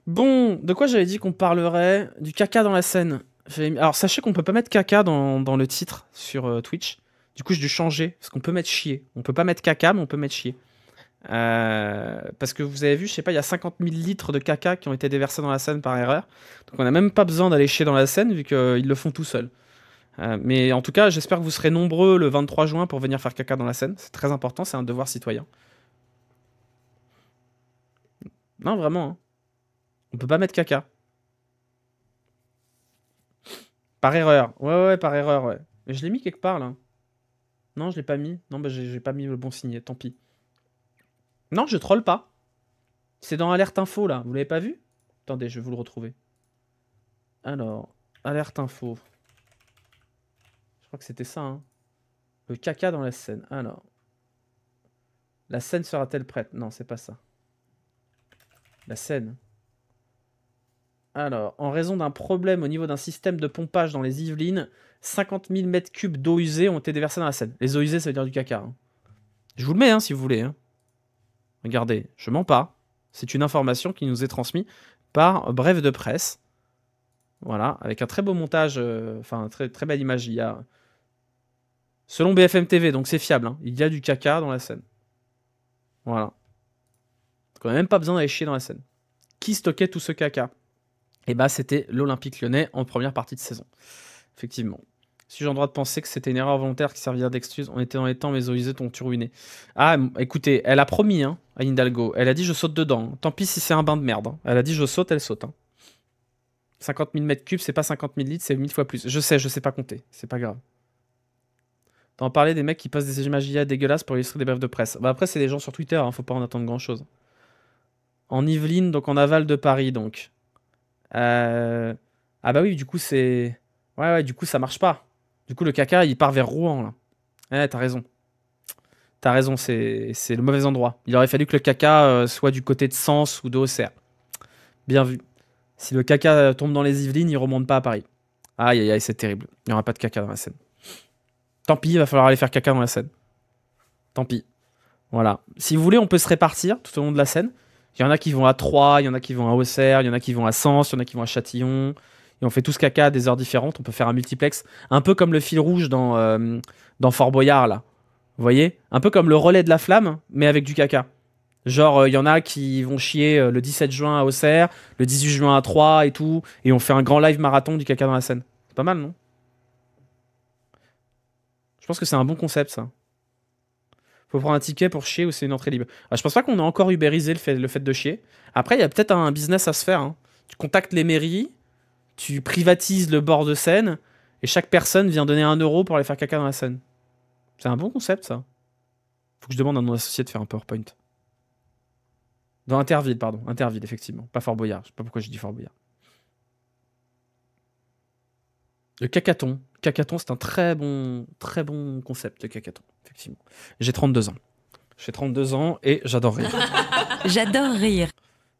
bon, de quoi j'avais dit qu'on parlerait Du caca dans la scène alors sachez qu'on peut pas mettre caca dans, le titre sur euh, Twitch. Du coup, j'ai dû changer parce qu'on peut mettre chier. On peut pas mettre caca, mais on peut mettre chier. Euh, parce que vous avez vu, je sais pas, il y a 50 000 litres de caca qui ont été déversés dans la scène par erreur. Donc on n'a même pas besoin d'aller chier dans la scène vu qu'ils le font tout seuls. Euh, mais en tout cas, j'espère que vous serez nombreux le 23 juin pour venir faire caca dans la scène C'est très important, c'est un devoir citoyen. Non, vraiment. Hein. On peut pas mettre caca. Par erreur. Ouais, ouais, par erreur, ouais. Mais je l'ai mis quelque part, là. Non, je l'ai pas mis. Non, bah, j'ai pas mis le bon signet, tant pis. Non, je troll pas. C'est dans Alerte Info, là. Vous l'avez pas vu Attendez, je vais vous le retrouver. Alors, Alerte Info. Je crois que c'était ça, hein. Le caca dans la scène. Alors. La scène sera-t-elle prête Non, c'est pas ça. La scène. Alors, en raison d'un problème au niveau d'un système de pompage dans les Yvelines, 50 000 mètres cubes d'eau usée ont été déversés dans la Seine. Les eaux usées, ça veut dire du caca. Hein. Je vous le mets, hein, si vous voulez. Hein. Regardez, je mens pas. C'est une information qui nous est transmise par Bref de Presse. Voilà, avec un très beau montage, euh, enfin, une très, très belle image. Il y a... Selon BFM TV, donc c'est fiable, il y a du caca dans la Seine. Voilà. on n'a même pas besoin d'aller chier dans la Seine. Qui stockait tout ce caca et eh bah ben, c'était l'Olympique lyonnais en première partie de saison. Effectivement. Si j'ai le droit de penser que c'était une erreur volontaire qui servirait d'excuse, on était dans les temps, mes Zoïse t'ont ruiné. Ah, écoutez, elle a promis hein, à Hidalgo. Elle a dit je saute dedans. Tant pis si c'est un bain de merde. Hein. Elle a dit je saute, elle saute. 50 hein. 000 mètres cubes, c'est pas 50 000 litres, c'est 1000 fois plus. Je sais, je sais pas compter. C'est pas grave. T'en parlais des mecs qui passent des images IA dégueulasses pour illustrer des brefs de presse. Bah après, c'est des gens sur Twitter, hein, faut pas en attendre grand chose. En Yvelines, donc en aval de Paris, donc. Euh, ah bah oui, du coup, c'est... Ouais, ouais, du coup, ça marche pas. Du coup, le caca, il part vers Rouen, là. Eh t'as raison. T'as raison, c'est le mauvais endroit. Il aurait fallu que le caca euh, soit du côté de Sens ou de Bien vu. Si le caca euh, tombe dans les Yvelines, il remonte pas à Paris. Aïe, aïe, aïe, c'est terrible. Il n'y aura pas de caca dans la scène Tant pis, il va falloir aller faire caca dans la scène Tant pis. Voilà. Si vous voulez, on peut se répartir tout au long de la scène il y en a qui vont à Troyes, il y en a qui vont à Auxerre, il y en a qui vont à Sens, il y en a qui vont à Châtillon. Et on fait tous caca à des heures différentes. On peut faire un multiplex, un peu comme le fil rouge dans, euh, dans Fort Boyard, là. Vous voyez Un peu comme le relais de la flamme, mais avec du caca. Genre, euh, il y en a qui vont chier euh, le 17 juin à Auxerre, le 18 juin à Troyes et tout. Et on fait un grand live marathon du caca dans la scène. C'est pas mal, non Je pense que c'est un bon concept, ça faut prendre un ticket pour chier ou c'est une entrée libre. Ah, je pense pas qu'on a encore ubérisé le fait, le de chier. Après, il y a peut-être un business à se faire. Hein. Tu contactes les mairies, tu privatises le bord de Seine et chaque personne vient donner un euro pour aller faire caca dans la Seine. C'est un bon concept, ça. Faut que je demande à mon associé de faire un PowerPoint. Dans Interville, pardon. Interville, effectivement. Pas Fort Boyard. Je sais pas pourquoi j'ai dis Fort Boyard. Le cacaton. Cacaton, c'est un très bon, très bon concept, le cacaton, effectivement. J'ai 32 ans. J'ai 32 ans et j'adore rire. j'adore rire.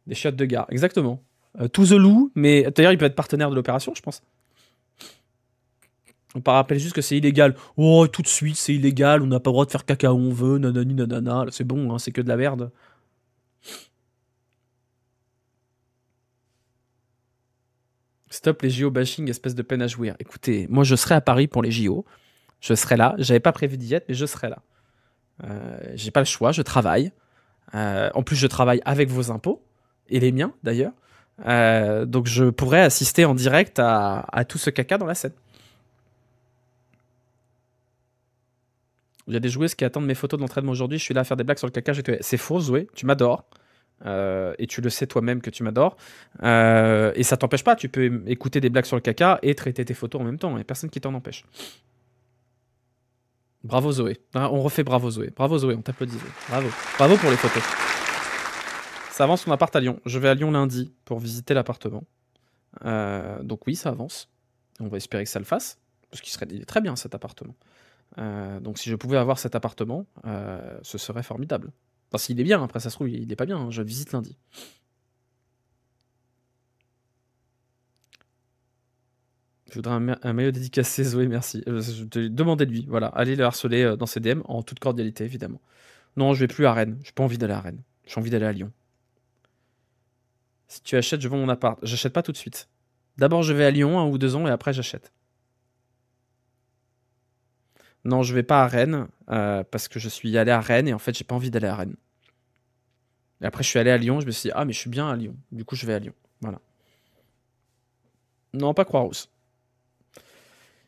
Des chiottes de gars, exactement. Euh, tout le the loup, mais d'ailleurs, il peut être partenaire de l'opération, je pense. On rappeler juste que c'est illégal. Oh, tout de suite, c'est illégal, on n'a pas le droit de faire caca où on veut, nanani, nanana. C'est bon, hein, c'est que de la merde. Stop les JO bashing, espèce de peine à jouir. Écoutez, moi je serai à Paris pour les JO. Je serai là. J'avais pas prévu d'y être, mais je serai là. Euh, j'ai pas le choix, je travaille. Euh, en plus, je travaille avec vos impôts et les miens d'ailleurs. Euh, donc je pourrais assister en direct à, tout ce caca dans la scène. Il y a des joueuses qui attendent mes photos de l'entraînement aujourd'hui. Je suis là à faire des blagues sur le caca. C'est faux, Zoé. Tu m'adores. Euh, et tu le sais toi-même que tu m'adores. Euh, et ça t'empêche pas, tu peux écouter des blagues sur le caca et traiter tes photos en même temps. Il n'y a personne qui t'en empêche. Bravo Zoé. Ah, on refait bravo Zoé. Bravo Zoé, on t'applaudit. Bravo. Bravo pour les photos. Ça avance, on appart à Lyon. Je vais à Lyon lundi pour visiter l'appartement. Euh, donc oui, ça avance. On va espérer que ça le fasse. Parce qu'il serait très bien cet appartement. donc si je pouvais avoir cet appartement, ce serait formidable. Parce qu'il est bien, après ça se trouve, il n'est pas bien, hein, je visite lundi. Je voudrais un, maillot dédicacé, Zoé, merci. Euh, je te demandais de lui, voilà. Allez le harceler euh, dans ses DM en toute cordialité, évidemment. Non, je vais plus à Rennes. J'ai pas envie d'aller à Rennes. J'ai envie d'aller à Lyon. Si tu achètes, je vends mon appart. J'achète pas tout de suite. D'abord, je vais à Lyon un ou deux ans et après, j'achète non, je vais pas à Rennes euh, parce que je suis allé à Rennes et en fait, j'ai pas envie d'aller à Rennes. Et après, je suis allé à Lyon, je me suis dit, ah, mais je suis bien à Lyon. Du coup, je vais à Lyon. Voilà. Non, pas Croix-Rousse.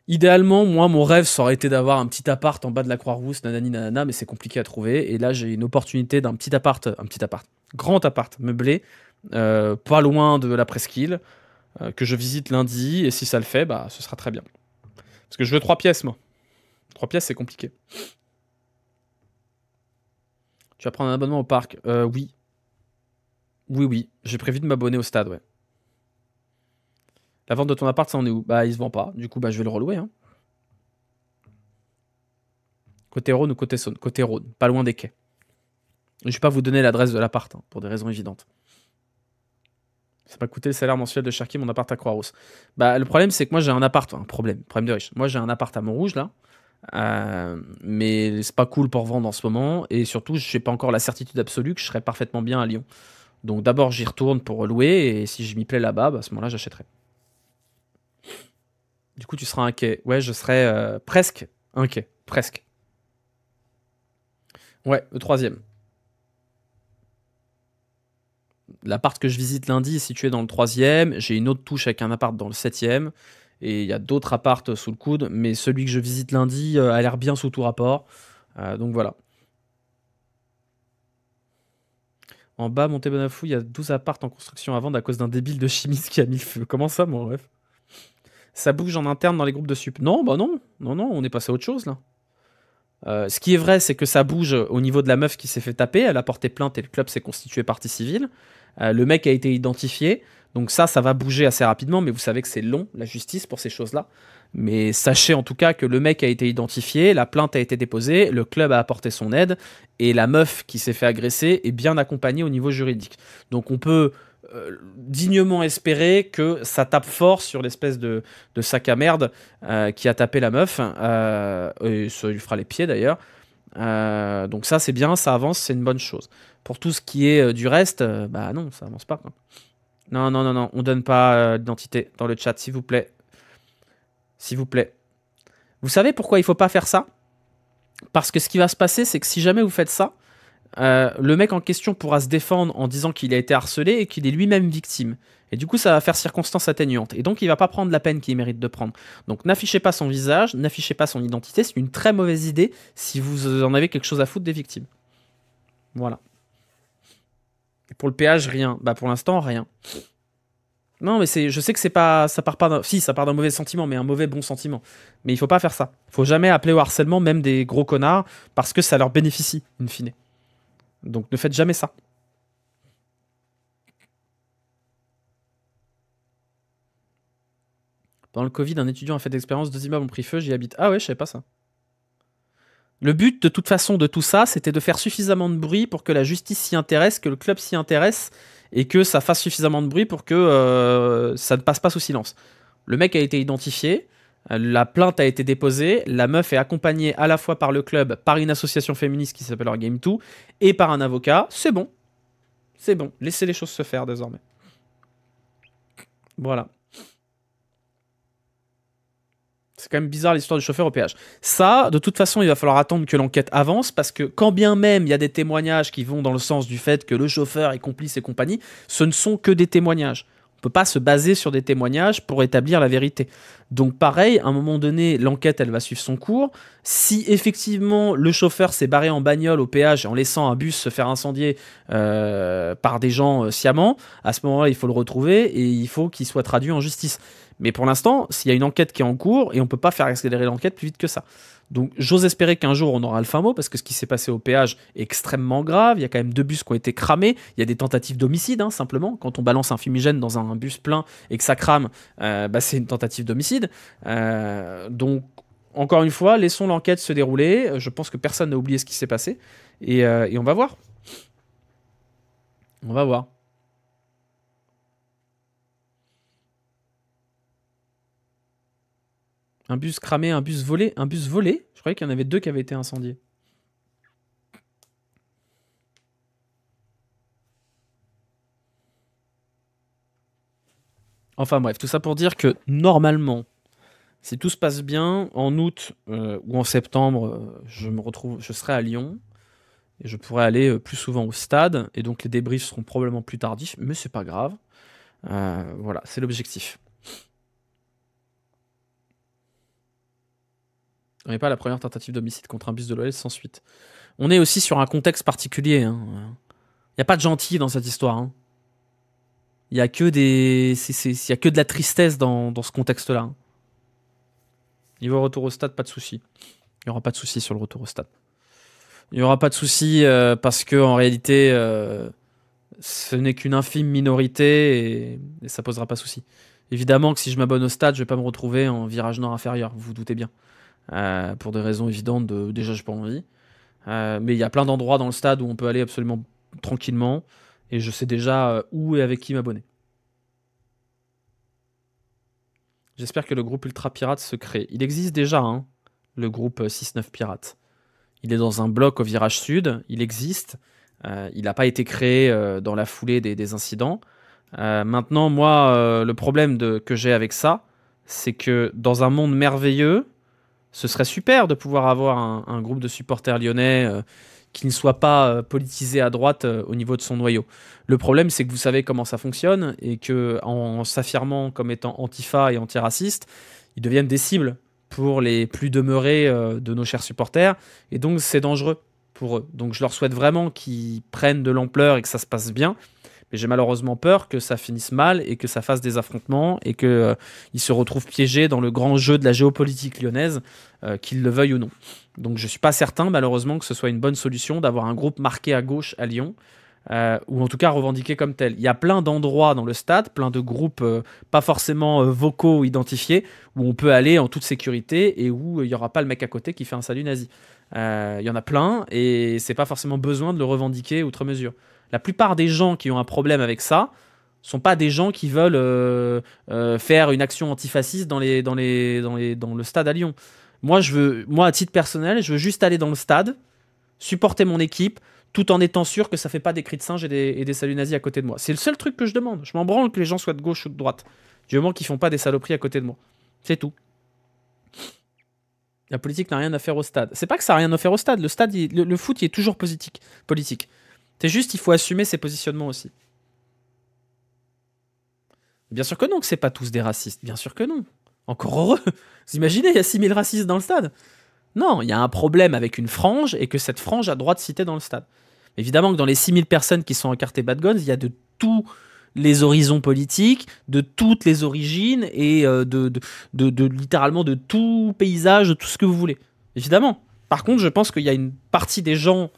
Idéalement, moi, mon rêve, ça aurait été d'avoir un petit appart en bas de la Croix-Rousse, nanani nanana, mais c'est compliqué à trouver. Et là, j'ai une opportunité d'un petit appart, un petit appart, grand appart, meublé, euh, pas loin de la presqu'île, euh, que je visite lundi. Et si ça le fait, bah, ce sera très bien. Parce que je veux trois pièces, moi. Trois pièces, c'est compliqué. Tu vas prendre un abonnement au parc euh, Oui. Oui, oui. J'ai prévu de m'abonner au stade, ouais. La vente de ton appart, ça en est où Bah, il se vend pas. Du coup, bah, je vais le relouer. Hein. Côté Rhône ou côté Saône Côté Rhône, pas loin des quais. Je ne vais pas vous donner l'adresse de l'appart, hein, pour des raisons évidentes. Ça m'a coûté le salaire mensuel de Cherki, mon appart à Croix-Rousse. Bah, le problème, c'est que moi, j'ai un appart. un problème, problème de riche. Moi, j'ai un appart à Montrouge, là. Euh, mais c'est pas cool pour vendre en ce moment. Et surtout, je n'ai pas encore la certitude absolue que je serai parfaitement bien à Lyon. Donc d'abord, j'y retourne pour louer. Et si je m'y plais là-bas, bah, à ce moment-là, j'achèterai. Du coup, tu seras un quai. Ouais, je serai euh, presque presque quai. Presque. Ouais, le troisième. L'appart que je visite lundi est situé dans le troisième. J'ai une autre touche avec un appart dans le septième. Et il y a d'autres appartes sous le coude, mais celui que je visite lundi euh, a l'air bien sous tout rapport. Euh, donc voilà. En bas, Monté Bonafou, il y a 12 appartes en construction à vendre à cause d'un débile de chimiste qui a mis le feu. Comment ça, mon ref Ça bouge en interne dans les groupes de sup. Non, bah non, non, non, on est passé à autre chose là. Euh, ce qui est vrai, c'est que ça bouge au niveau de la meuf qui s'est fait taper. Elle a porté plainte et le club s'est constitué partie civile. le mec a été identifié. Donc ça, ça va bouger assez rapidement, mais vous savez que c'est long, la justice, pour ces choses-là. Mais sachez en tout cas que le mec a été identifié, la plainte a été déposée, le club a apporté son aide, et la meuf qui s'est fait agresser est bien accompagnée au niveau juridique. Donc on peut euh, dignement espérer que ça tape fort sur l'espèce de, sac à merde euh, qui a tapé la meuf, Il euh, et lui fera les pieds d'ailleurs. donc ça c'est bien, ça avance, c'est une bonne chose. Pour tout ce qui est du reste, bah non, ça avance pas. Non, non, non, non, on donne pas euh, d'identité l'identité dans le chat, s'il vous plaît. S'il vous plaît. Vous savez pourquoi il faut pas faire ça Parce que ce qui va se passer, c'est que si jamais vous faites ça, euh, le mec en question pourra se défendre en disant qu'il a été harcelé et qu'il est lui-même victime. Et du coup, ça va faire circonstance atténuante. Et donc, il va pas prendre la peine qu'il mérite de prendre. Donc, n'affichez pas son visage, n'affichez pas son identité. C'est une très mauvaise idée si vous en avez quelque chose à foutre des victimes. Voilà pour le péage, rien. Bah pour l'instant, rien. Non, mais c'est, je sais que c'est pas, ça part pas d'un, si, ça part d'un mauvais sentiment, mais un mauvais bon sentiment. Mais il faut pas faire ça. Il Faut jamais appeler au harcèlement même des gros connards parce que ça leur bénéficie, in fine. Donc ne faites jamais ça. Pendant le Covid, un étudiant a fait d'expérience, deux immeubles ont pris feu, j'y habite. Ah ouais, je savais pas ça. Le but, de toute façon, de tout ça, c'était de faire suffisamment de bruit pour que la justice s'y intéresse, que le club s'y intéresse, et que ça fasse suffisamment de bruit pour que euh, ça ne passe pas sous silence. Le mec a été identifié, la plainte a été déposée, la meuf est accompagnée à la fois par le club, par une association féministe qui s'appelle Game 2, et par un avocat. C'est bon. C'est bon. Laissez les choses se faire désormais. Voilà. C'est quand même bizarre l'histoire du chauffeur au péage. Ça, de toute façon, il va falloir attendre que l'enquête avance parce que quand bien même il y a des témoignages qui vont dans le sens du fait que le chauffeur est complice et compagnie, ce ne sont que des témoignages. On ne peut pas se baser sur des témoignages pour établir la vérité. Donc pareil, à un moment donné, l'enquête, elle va suivre son cours. Si effectivement le chauffeur s'est barré en bagnole au péage en laissant un bus se faire incendier euh, par des gens euh, sciemment, à ce moment-là, il faut le retrouver et il faut qu'il soit traduit en justice. Mais pour l'instant, s'il y a une enquête qui est en cours et on ne peut pas faire accélérer l'enquête plus vite que ça. Donc j'ose espérer qu'un jour on aura le fin mot parce que ce qui s'est passé au péage est extrêmement grave. Il y a quand même deux bus qui ont été cramés. Il y a des tentatives d'homicide hein, simplement. Quand on balance un fumigène dans un bus plein et que ça crame, euh, bah, c'est une tentative d'homicide. Euh, donc encore une fois, laissons l'enquête se dérouler. Je pense que personne n'a oublié ce qui s'est passé et euh, on va voir. On va voir. Un bus cramé, un bus volé. Un bus volé Je croyais qu'il y en avait deux qui avaient été incendiés. Enfin bref, tout ça pour dire que normalement, si tout se passe bien, en août euh, ou en septembre, euh, je me retrouve, je serai à Lyon et je pourrai aller euh, plus souvent au stade et donc les débriefs seront probablement plus tardifs, mais c'est pas grave. voilà, c'est l'objectif. On n'est pas la première tentative d'homicide contre un bus de l'OL sans suite. On est aussi sur un contexte particulier. Hein. Il n'y a pas de gentil dans cette histoire. Hein. Il n'y a, que des... a que de la tristesse dans, ce contexte-là. il hein. Niveau retour au stade, pas de souci. Il n'y aura pas de souci sur le retour au stade. Il n'y aura pas de souci euh, parce que en réalité, euh, ce n'est qu'une infime minorité et, ça posera pas de souci. Évidemment que si je m'abonne au stade, je vais pas me retrouver en virage nord inférieur, vous vous doutez bien. Euh, pour des raisons évidentes de déjà j'ai pas envie. Euh, mais il y a plein d'endroits dans le stade où on peut aller absolument tranquillement et je sais déjà euh, où et avec qui m'abonner. J'espère que le groupe Ultra Pirate se crée. Il existe déjà, hein, le groupe 6-9 Pirates. Il est dans un bloc au virage sud, il existe. il n'a pas été créé dans la foulée des, incidents. maintenant, moi, le problème de, que j'ai avec ça, c'est que dans un monde merveilleux, ce serait super de pouvoir avoir un, groupe de supporters lyonnais euh, qui ne soit pas euh, politisé à droite euh, au niveau de son noyau. Le problème, c'est que vous savez comment ça fonctionne et que en s'affirmant comme étant antifa et antiraciste, ils deviennent des cibles pour les plus demeurés de nos chers supporters et donc c'est dangereux pour eux. Donc je leur souhaite vraiment qu'ils prennent de l'ampleur et que ça se passe bien. Et j'ai malheureusement peur que ça finisse mal et que ça fasse des affrontements et qu'ils euh, se retrouvent piégés dans le grand jeu de la géopolitique lyonnaise, euh, qu'il le veuille ou non. Donc je ne suis pas certain, malheureusement, que ce soit une bonne solution d'avoir un groupe marqué à gauche à Lyon. Euh, ou en tout cas revendiqué comme tel. Il y a plein d'endroits dans le stade, plein de groupes pas forcément vocaux identifiés, où on peut aller en toute sécurité et où il n'y aura pas le mec à côté qui fait un salut nazi. Il y en a plein et c'est pas forcément besoin de le revendiquer outre mesure. La plupart des gens qui ont un problème avec ça sont pas des gens qui veulent euh, euh, faire une action antifasciste dans, dans, le stade à Lyon. Moi, je veux, à titre personnel, je veux juste aller dans le stade, supporter mon équipe, tout en étant sûr que ça fait pas des cris de singe et des, saluts nazis à côté de moi. C'est le seul truc que je demande. Je m'en branle que les gens soient de gauche ou de droite. Je moment qu'ils font pas des saloperies à côté de moi. C'est tout. La politique n'a rien à faire au stade. C'est pas que ça n'a rien à faire au stade. Le stade, foot, il est toujours politique. politique. C'est juste, il faut assumer ses positionnements aussi. Bien sûr que non, que c'est pas tous des racistes. Bien sûr que non. Encore heureux. Vous imaginez, il y a 6000 racistes dans le stade. Non, il y a un problème avec une frange et que cette frange a droit de citer dans le stade. Évidemment que dans les 6000 personnes qui sont encartées Bad Guns, il y a de tous les horizons politiques, de toutes les origines et euh, littéralement de tout paysage, de tout ce que vous voulez. Évidemment. Par contre, je pense qu'il y a une partie des gens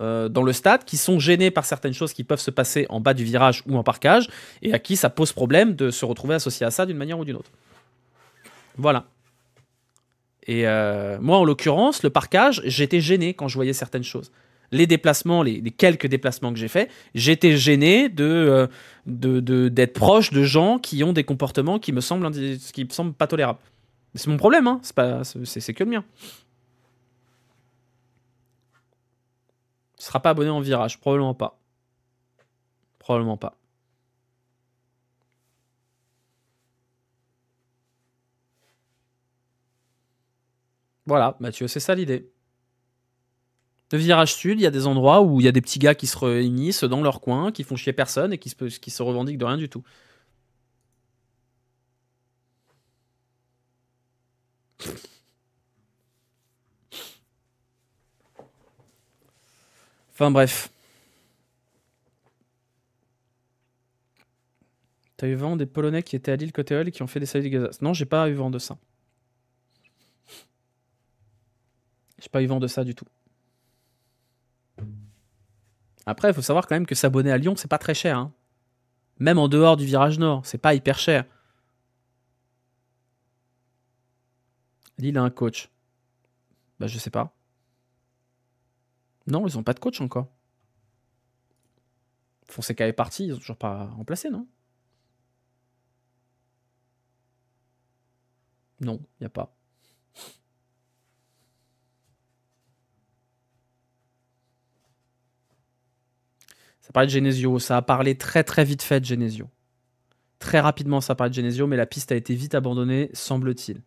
euh, dans le stade qui sont gênés par certaines choses qui peuvent se passer en bas du virage ou en parcage et à qui ça pose problème de se retrouver associé à ça d'une manière ou d'une autre. Voilà. Et euh, moi, en l'occurrence, le parcage, j'étais gêné quand je voyais certaines choses. Les déplacements, les, quelques déplacements que j'ai faits, j'étais gêné euh, de, de, d'être proche de gens qui ont des comportements qui me semblent, qui me semblent pas tolérables. C'est mon problème, hein. c'est, pas, c'est que le mien. ne seras pas abonné en virage, probablement pas. Probablement pas. Voilà, Mathieu, c'est ça l'idée. Le virage sud, il y a des endroits où il y a des petits gars qui se réunissent dans leur coin, qui font chier personne et qui se, qui se revendiquent de rien du tout. Enfin bref. T'as eu vent des Polonais qui étaient à Lille côté et qui ont fait des saluts de Gaza Non, j'ai pas eu vent de ça. J'ai pas eu vent de ça du tout. Après, il faut savoir quand même que s'abonner à Lyon, c'est pas très cher. Hein. Même en dehors du virage nord, c'est pas hyper cher. Lille a un coach. Bah, je sais pas. Non, ils n'ont pas de coach encore. Fonseca est parti, ils n'ont toujours pas remplacé, non Non, il n'y a pas. Ça parlait de Genesio, ça a parlé très très vite fait de Genesio. Très rapidement, ça parlait de Genesio, mais la piste a été vite abandonnée, semble-t-il.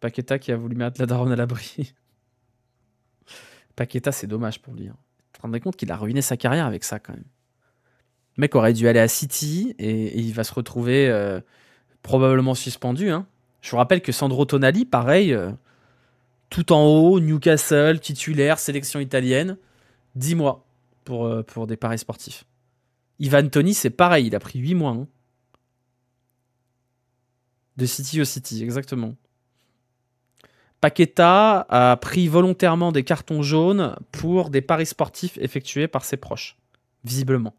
Paqueta qui a voulu mettre la daronne à l'abri. Paquetta, c'est dommage pour lui. Hein. Te rendrais compte qu'il a ruiné sa carrière avec ça quand même. Le mec aurait dû aller à City et, il va se retrouver euh, probablement suspendu. Hein. Je vous rappelle que Sandro Tonali, pareil, euh, tout en haut, Newcastle, titulaire, sélection italienne, 10 mois pour, euh, pour des paris sportifs. Ivan Tony, c'est pareil, il a pris 8 mois. Hein. De City au City, exactement. Paqueta a pris volontairement des cartons jaunes pour des paris sportifs effectués par ses proches, visiblement.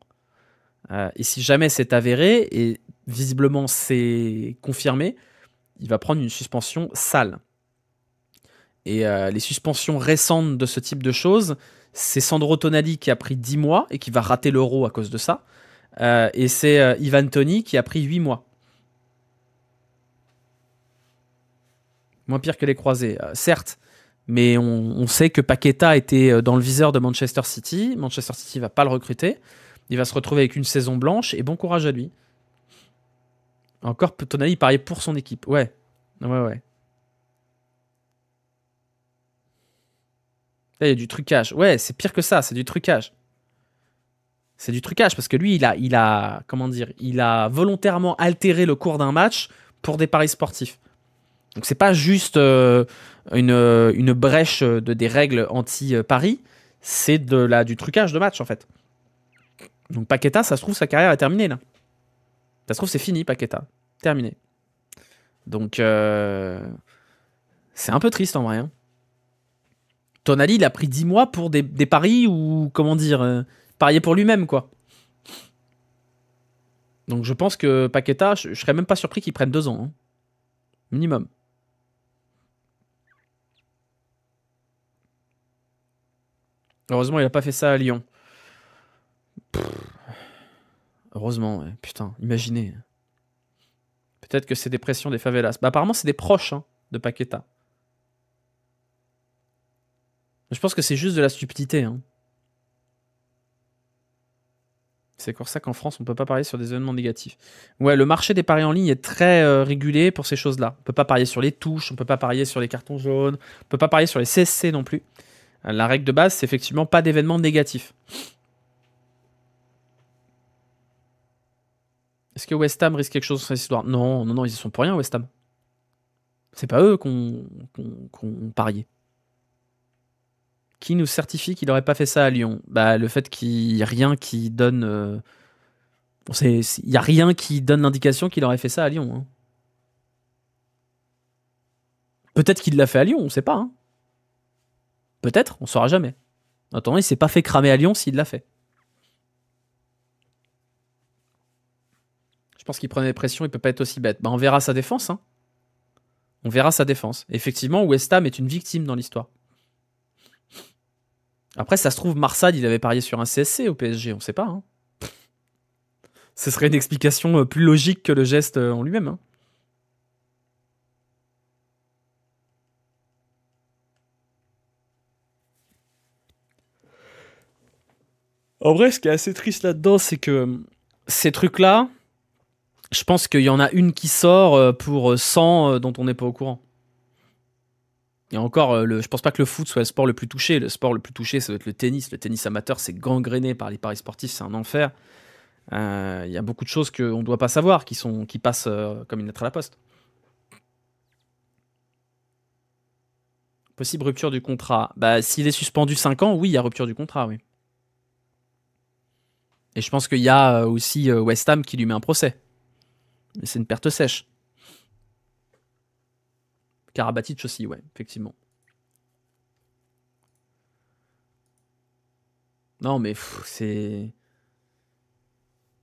Euh, et si jamais c'est avéré, et visiblement c'est confirmé, il va prendre une suspension sale. Et euh, les suspensions récentes de ce type de choses, c'est Sandro Tonali qui a pris 10 mois et qui va rater l'euro à cause de ça. Euh, et c'est Ivan Tony qui a pris 8 mois. moins pire que les croisés, euh, certes, mais on, sait que Paqueta était euh, dans le viseur de Manchester City. Manchester City va pas le recruter. Il va se retrouver avec une saison blanche et bon courage à lui. Encore, Tonali pariait pour son équipe. Ouais, ouais, ouais. Là, eh, il y a du trucage. Ouais, c'est pire que ça, c'est du trucage. C'est du trucage parce que lui, il a, il a, comment dire, il a volontairement altéré le cours d'un match pour des paris sportifs. Donc c'est pas juste euh, euh, une, brèche de, des règles anti-Paris, c'est de la, du trucage de match en fait. Donc Paqueta, ça se trouve, sa carrière est terminée là. Ça se trouve, c'est fini Paqueta. Terminé. Donc euh, c'est un peu triste en vrai. Hein. Tonali, il a pris 10 mois pour des, paris ou comment dire, parier pour lui-même quoi. Donc je pense que Paqueta, je, ne serais même pas surpris qu'il prenne 2 ans. Hein. Minimum. Heureusement, il a pas fait ça à Lyon. heureusement, putain, imaginez. Peut-être que c'est des pressions des favelas. Bah, apparemment, c'est des proches hein, de Paqueta. Je pense que c'est juste de la stupidité. Hein. C'est pour ça qu'en France, on ne peut pas parier sur des événements négatifs. Ouais, le marché des paris en ligne est très euh, régulé pour ces choses-là. On ne peut pas parier sur les touches, on ne peut pas parier sur les cartons jaunes, on ne peut pas parier sur les CSC non plus. La règle de base, c'est effectivement pas d'événement négatif. Est-ce que West Ham risque quelque chose sur cette histoire Non, non, non, ils y sont pour rien, West Ham. C'est pas eux qu'on parie. Qui nous certifie qu'il n'aurait pas fait ça à Lyon Bah, le fait qu'il n'y ait rien qui donne. Euh, il n'y a rien qui donne l'indication qu'il aurait fait ça à Lyon. Hein. Peut-être qu'il l'a fait à Lyon, on ne sait pas. Hein. Peut-être, on saura jamais. En attendant, il s'est pas fait cramer à Lyon s'il l'a fait. Je pense qu'il prenait des pressions, il peut pas être aussi bête. Bah, on verra sa défense. Hein. On verra sa défense. Effectivement, West Ham est une victime dans l'histoire. Après, ça se trouve, Marsad, il avait parié sur un CSC au PSG, on sait pas. Hein. Ce serait une explication euh, plus logique que le geste euh, en lui-même. Hein. En vrai, ce qui est assez triste là-dedans, c'est que euh, ces trucs-là, je pense qu'il y en a une qui sort euh, pour 100 euh, dont on n'est pas au courant. Et encore, le, je pense pas que le foot soit le sport le plus touché. Le sport le plus touché, ça doit être le tennis. Le tennis amateur, c'est gangréné par les paris sportifs, c'est un enfer. Il y a beaucoup de choses qu'on ne doit pas savoir, qui, sont, qui passent comme une lettre à la poste. Possible rupture du contrat. Bah, s'il est suspendu 5 ans, oui, il y a rupture du contrat, oui. Et je pense qu'il y a euh, aussi euh, West Ham qui lui met un procès. Mais c'est une perte sèche. Karabatic aussi, ouais, effectivement. Non, mais c'est.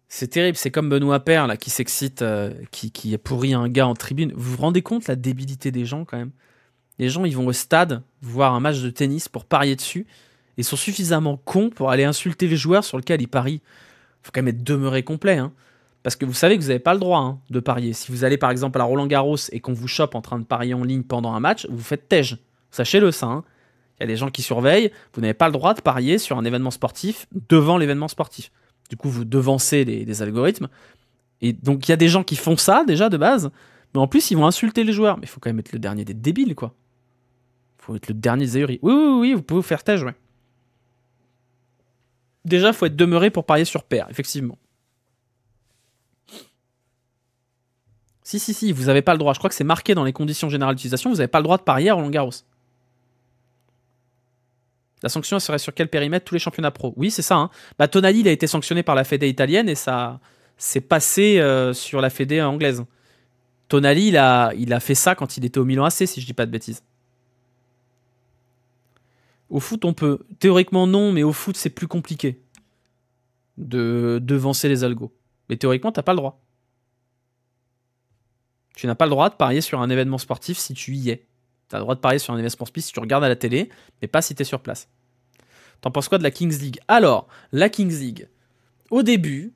C'est terrible, c'est comme Benoît Père là, qui s'excite, euh, qui, a pourri un gars en tribune. Vous vous rendez compte la débilité des gens quand même Les gens, ils vont au stade voir un match de tennis pour parier dessus. Ils sont suffisamment cons pour aller insulter les joueurs sur lequel ils parient. Faut quand même être demeuré complet, hein. Parce que vous savez que vous n'avez pas le droit hein, de parier. Si vous allez par exemple à Roland Garros et qu'on vous chope en train de parier en ligne pendant un match, vous faites tège. Sachez-le ça. Hein. Il y a des gens qui surveillent. Vous n'avez pas le droit de parier sur un événement sportif devant l'événement sportif. Du coup, vous devancez les, algorithmes. Et donc, il y a des gens qui font ça déjà de base. Mais en plus, ils vont insulter les joueurs. Mais il faut quand même être le dernier des débiles, quoi. faut être le dernier des Oui, oui, oui, vous pouvez faire tège, ouais déjà, faut être demeuré pour parier sur pair. effectivement. Si, si, si, vous n'avez pas le droit. Je crois que c'est marqué dans les conditions générales d'utilisation. Vous n'avez pas le droit de parier à Roland Garros. La sanction serait sur quel périmètre tous les championnats pro Oui, c'est ça. Hein. Bah, Tonali, il a été sanctionné par la Fédé italienne et ça s'est passé euh, sur la Fédé anglaise. Tonali, il a, il a fait ça quand il était au Milan AC, si je ne dis pas de bêtises. Au foot, on peut. Théoriquement, non, mais au foot, c'est plus compliqué de devancer les algos. Mais théoriquement, t'as pas le droit. Tu n'as pas le droit de parier sur un événement sportif si tu y es. T'as le droit de parier sur un événement sportif si tu regardes à la télé, mais pas si es sur place. T'en penses quoi de la Kings League Alors, la Kings League. Au début,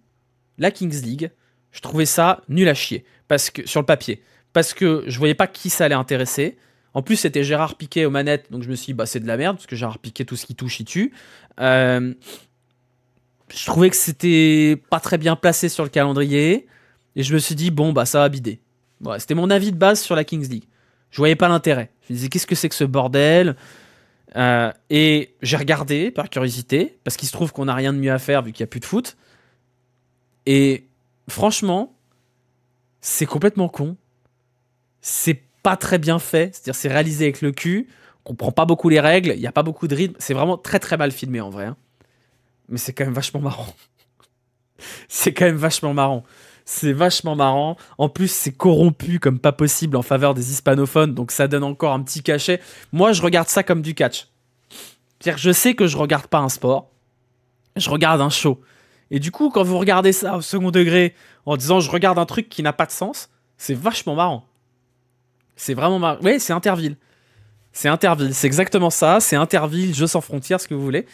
la Kings League, je trouvais ça nul à chier. Parce que, sur le papier. Parce que je voyais pas qui ça allait intéresser. En plus, c'était Gérard Piquet aux manettes, donc je me suis dit, bah, c'est de la merde, parce que Gérard Piquet, tout ce qui touche, il tue. Euh, je trouvais que c'était pas très bien placé sur le calendrier, et je me suis dit, bon, bah, ça va bider. c'était mon avis de base sur la Kings League. Je voyais pas l'intérêt. Je me disais, qu'est-ce que c'est que ce bordel euh, Et j'ai regardé par curiosité, parce qu'il se trouve qu'on n'a rien de mieux à faire vu qu'il n'y a plus de foot. Et franchement, c'est complètement con. C'est très bien fait, c'est-à-dire c'est réalisé avec le cul, on comprend pas beaucoup les règles, il n'y a pas beaucoup de rythme, c'est vraiment très très mal filmé en vrai. Hein. Mais c'est quand même vachement marrant. c'est quand même vachement marrant. C'est vachement marrant. En plus, c'est corrompu comme pas possible en faveur des hispanophones, donc ça donne encore un petit cachet. Moi, je regarde ça comme du catch. je sais que je regarde pas un sport, je regarde un show. Et du coup, quand vous regardez ça au second degré, en disant je regarde un truc qui n'a pas de sens, c'est vachement marrant. C'est vraiment marrant. Oui, c'est Interville. C'est Interville, c'est exactement ça. C'est Interville, Jeux sans frontières, ce que vous voulez.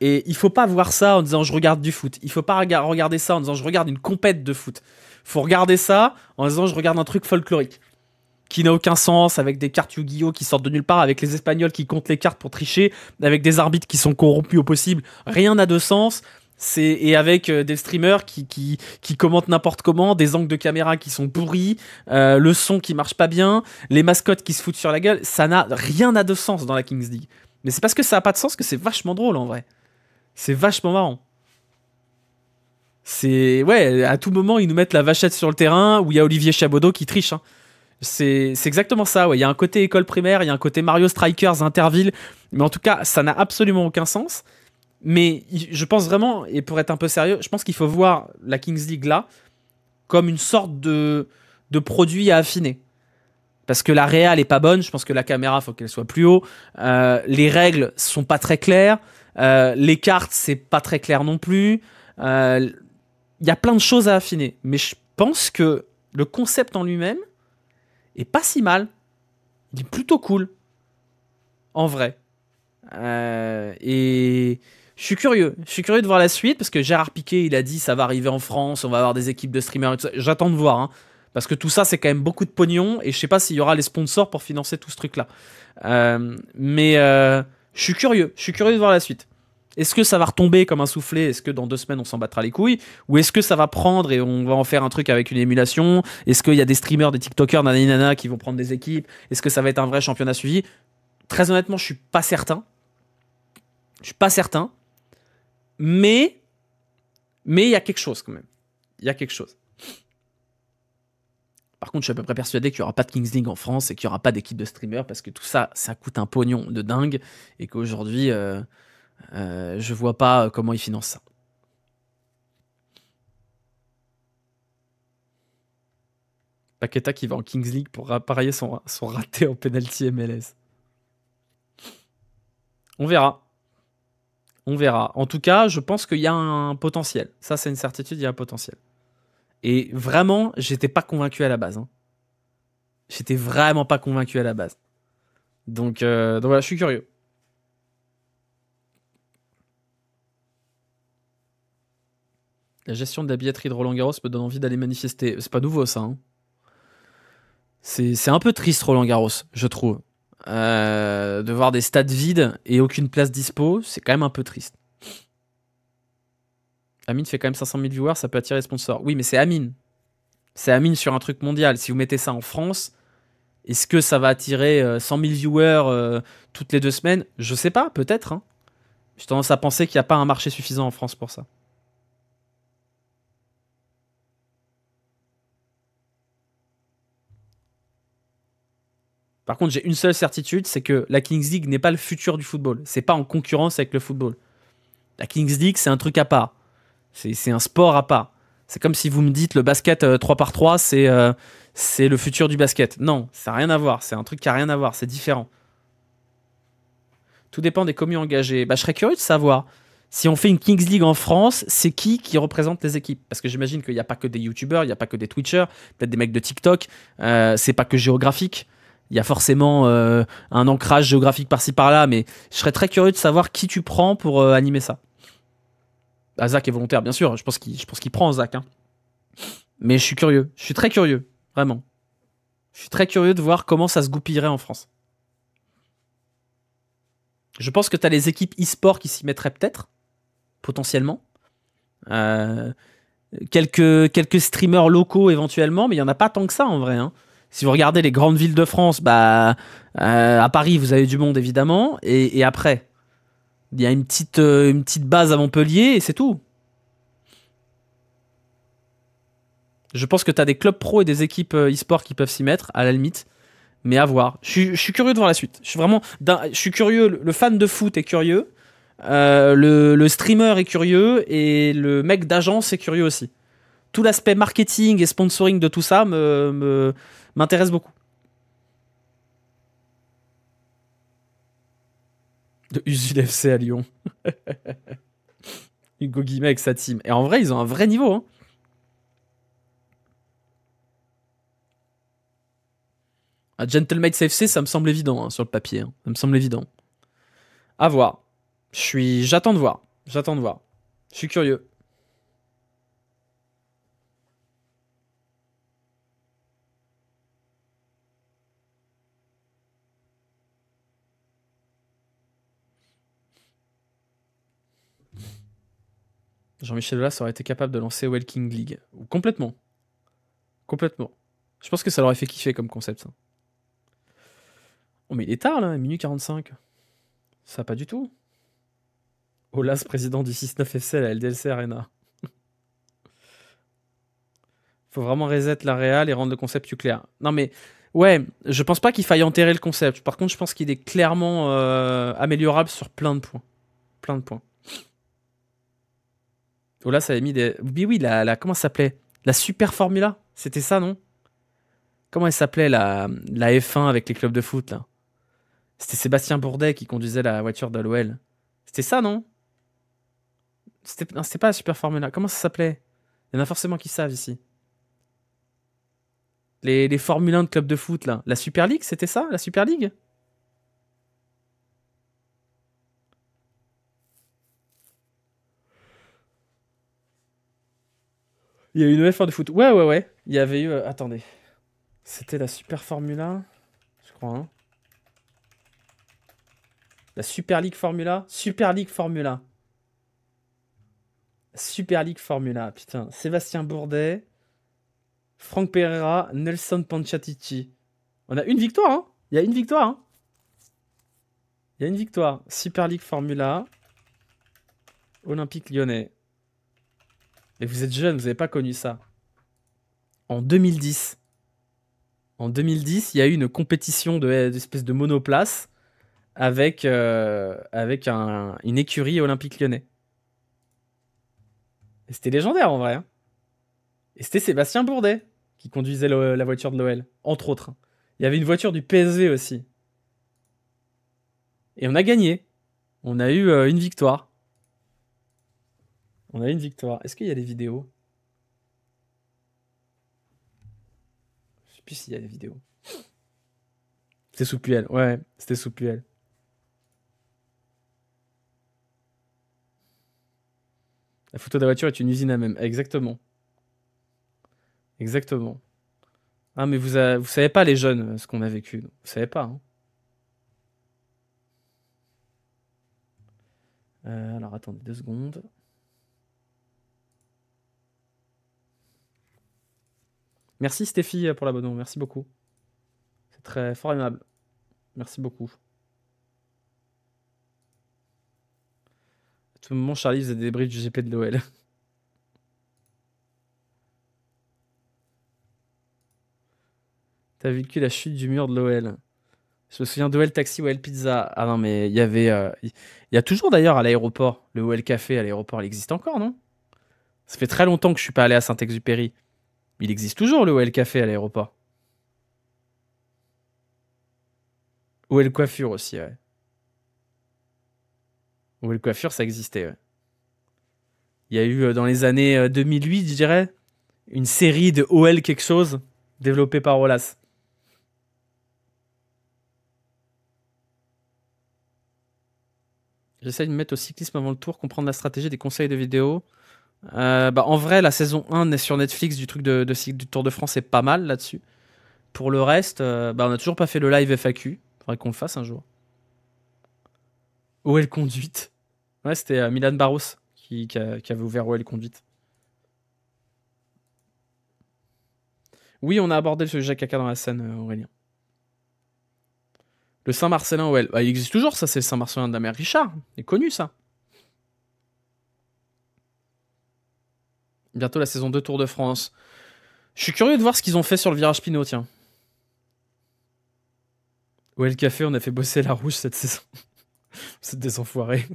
Et il faut pas voir ça en disant je regarde du foot. Il faut pas regarder ça en disant je regarde une compète de foot. Il Faut regarder ça en disant je regarde un truc folklorique qui n'a aucun sens, avec des cartes Yu-Gi-Oh qui sortent de nulle part, avec les Espagnols qui comptent les cartes pour tricher, avec des arbitres qui sont corrompus au possible. Rien n'a de sens et avec euh, des streamers qui, qui, qui commentent n'importe comment, des angles de caméra qui sont pourris, euh, le son qui marche pas bien, les mascottes qui se foutent sur la gueule, ça n'a rien à de sens dans la Kings League. Mais c'est parce que ça a pas de sens que c'est vachement drôle en vrai. C'est vachement marrant. C'est ouais, à tout moment ils nous mettent la vachette sur le terrain où il y a Olivier Chabodeau qui triche. Hein. C'est exactement ça. Ouais, il y a un côté école primaire, il y a un côté Mario Strikers Interville, mais en tout cas ça n'a absolument aucun sens. Mais je pense vraiment, et pour être un peu sérieux, je pense qu'il faut voir la Kings League là comme une sorte de, de produit à affiner. Parce que la réal est pas bonne, je pense que la caméra faut qu'elle soit plus haut. Euh, les règles sont pas très claires, euh, les cartes c'est pas très clair non plus. Euh, il y a plein de choses à affiner, mais je pense que le concept en lui-même est pas si mal. Il est plutôt cool, en vrai. et je suis curieux. Je suis curieux de voir la suite parce que Gérard Piquet, il a dit ça va arriver en France, on va avoir des équipes de streamers. J'attends de voir. Hein. parce que tout ça, c'est quand même beaucoup de pognon et je sais pas s'il y aura les sponsors pour financer tout ce truc-là. Euh, mais euh, je suis curieux. Je suis curieux de voir la suite. Est-ce que ça va retomber comme un soufflet Est-ce que dans deux semaines on s'en battra les couilles Ou est-ce que ça va prendre et on va en faire un truc avec une émulation Est-ce qu'il y a des streamers, des TikTokers, nanana qui vont prendre des équipes Est-ce que ça va être un vrai championnat suivi Très honnêtement, je suis pas certain. Je suis pas certain mais mais il y a quelque chose quand même. Il y a quelque chose. Par contre, je suis à peu près persuadé qu'il n'y aura pas de Kings League en France et qu'il n'y aura pas d'équipe de streamers parce que tout ça, ça coûte un pognon de dingue et qu'aujourd'hui, je euh, ne euh, je vois pas comment ils financent ça. Paqueta qui va en Kings League pour appareiller son, son raté en penalty MLS. On verra. On verra. En tout cas, je pense qu'il y a un potentiel. Ça, c'est une certitude, il y a un potentiel. Et vraiment, j'étais pas convaincu à la base. Hein. J'étais vraiment pas convaincu à la base. Donc, euh, donc voilà, je suis curieux. La gestion de la billetterie de Roland Garros me donne envie d'aller manifester. C'est pas nouveau ça. Hein. C'est un peu triste Roland Garros, je trouve. Euh, de voir des stades vides et aucune place dispo, c'est quand même un peu triste. Amine fait quand même 500 000 viewers, ça peut attirer sponsors. Oui, mais c'est Amine. C'est Amine sur un truc mondial. Si vous mettez ça en France, est-ce que ça va attirer 100 euh, 000 viewers euh, toutes les deux semaines Je sais pas, peut-être. Hein. J'ai tendance à penser qu'il n'y a pas un marché suffisant en France pour ça. Par contre, j'ai une seule certitude, c'est que la Kings League n'est pas le futur du football. C'est pas en concurrence avec le football. La Kings League, c'est un truc à part. C'est un sport à part. C'est comme si vous me dites le basket 3x3, euh, euh, c'est le futur du basket. Non, ça n'a rien à voir. C'est un truc qui n'a rien à voir. C'est différent. Tout dépend des commis engagés. Bah, je serais curieux de savoir si on fait une Kings League en France, c'est qui qui représente les équipes Parce que j'imagine qu'il n'y a pas que des YouTubers, il n'y a pas que des Twitchers, peut-être des mecs de TikTok. Euh, c'est pas que géographique il y a forcément euh, un ancrage géographique par-ci par-là, mais je serais très curieux de savoir qui tu prends pour euh, animer ça. Ah, est volontaire, bien sûr. Je pense qu'il, prend Zach. Hein. Mais je suis curieux. Je suis très curieux, vraiment. Je suis très curieux de voir comment ça se goupillerait en France. Je pense que tu as les équipes e-sport qui s'y mettraient peut-être, potentiellement. Euh, quelques, quelques streamers locaux éventuellement, mais il n'y en a pas tant que ça en vrai. Hein. Si vous regardez les grandes villes de France, bah, euh, à Paris, vous avez du monde évidemment, et, après, il y a une petite, euh, une petite base à Montpellier et c'est tout. Je pense que tu as des clubs pro et des équipes euh, e-sport qui peuvent s'y mettre, à la limite. Mais à voir. Je, suis curieux de voir la suite. Je suis vraiment. Je suis curieux. Le fan de foot est curieux. le, le, streamer est curieux. Et le mec d'agence est curieux aussi tout l'aspect marketing et sponsoring de tout ça me, m'intéresse beaucoup. De Usul FC à Lyon. Hugo guillemets avec sa team. Et en vrai, ils ont un vrai niveau. Hein. Un Gentleman FC, ça me semble évident hein, sur le papier. Hein. Ça me semble évident. À voir. Je suis... J'attends de voir. J'attends de voir. Je suis curieux. Jean-Michel Aulas aurait été capable de lancer Welking League. Complètement. Complètement. Je pense que ça l'aurait fait kiffer comme concept. On hein. Oh, mais il est tard là, minuit 45. Ça pas du tout. Olas, président du 6-9 FC à la LDLC Arena. Faut vraiment reset la Real et rendre le concept plus clair. Non mais, ouais, je pense pas qu'il faille enterrer le concept. Par contre, je pense qu'il est clairement euh, améliorable sur plein de points. Plein de points. Oh là, ça avait mis des. Oui, oui, la, comment ça s'appelait La Super Formula C'était ça, non Comment elle s'appelait la, la F1 avec les clubs de foot, là C'était Sébastien Bourdet qui conduisait la voiture de C'était ça, non C'était non, c'était pas la Super Formula. Comment ça s'appelait Il y en a forcément qui savent ici. Les, les 1 de clubs de foot, là. La Super League, c'était ça La Super League Il y a eu une 1 de foot. Ouais, ouais, ouais. Il y avait eu. Euh, attendez. C'était la Super Formula. Je crois. Hein. La Super League Formula. Super League Formula. Super League Formula. Putain. Sébastien Bourdet. Franck Pereira. Nelson Panciatici. On a une victoire. Hein. Il y a une victoire. Hein. Il y a une victoire. Super League Formula. Olympique lyonnais. Et vous êtes jeune, vous n'avez pas connu ça. En 2010, en 2010, il y a eu une compétition d'espèce de, de monoplace avec, euh, avec une écurie olympique lyonnais. Et c'était légendaire en vrai. Hein. Et c'était Sébastien Bourdet qui conduisait la voiture de Noël, entre autres. Il y avait une voiture du PSV aussi. Et on a gagné. On a eu euh, une victoire. On a une victoire. Est-ce qu'il y a des vidéos Je sais plus s'il y a des vidéos. C'était sous Puel. Ouais, c'était sous Puel. La photo de la voiture est une usine à même. Exactement. Exactement. Ah, mais vous, ne savez pas, les jeunes, ce qu'on a vécu. Vous savez pas. Hein. Euh, alors, attendez deux secondes. Merci Stéphie pour l'abonnement, merci beaucoup. C'est très fort aimable. Merci beaucoup. À tout moment, Charlie faisait des débris du GP de l'OL. T'as vécu la chute du mur de l'OL. Je me souviens d'OL Taxi, OL Pizza. Ah non, mais il y avait. Euh, il y a toujours d'ailleurs à l'aéroport, le OL Café à l'aéroport, il existe encore, non Ça fait très longtemps que je suis pas allé à Saint-Exupéry. Il existe toujours le OL Café à l'aéroport. OL Coiffure aussi, ouais. OL Coiffure, ça existait, ouais. Il y a eu euh, dans les années 2008, euh, je dirais, une série de OL quelque chose développée par Olas. J'essaie de me mettre au cyclisme avant le tour, comprendre la stratégie des conseils de vidéo. Euh, bah, en vrai, la saison 1 sur Netflix du truc de, du Tour de France est pas mal là-dessus. Pour le reste, euh, bah, on n'a toujours pas fait le live FAQ. Faudrait qu'on le fasse un jour. Où le Conduite. Ouais, c'était euh, Milan Barros qui, qui, a, qui, avait ouvert OL Conduite. Oui, on a abordé le sujet caca dans la scène, Aurélien. Le Saint-Marcelin OL. Bah, il existe toujours, ça, c'est le Saint-Marcelin de la mère Richard. Il est connu, ça. Bientôt la saison 2 Tour de France. Je suis curieux de voir ce qu'ils ont fait sur le virage Pinot, tiens. est le café, on a fait bosser la rouge cette saison. C'est des enfoirés.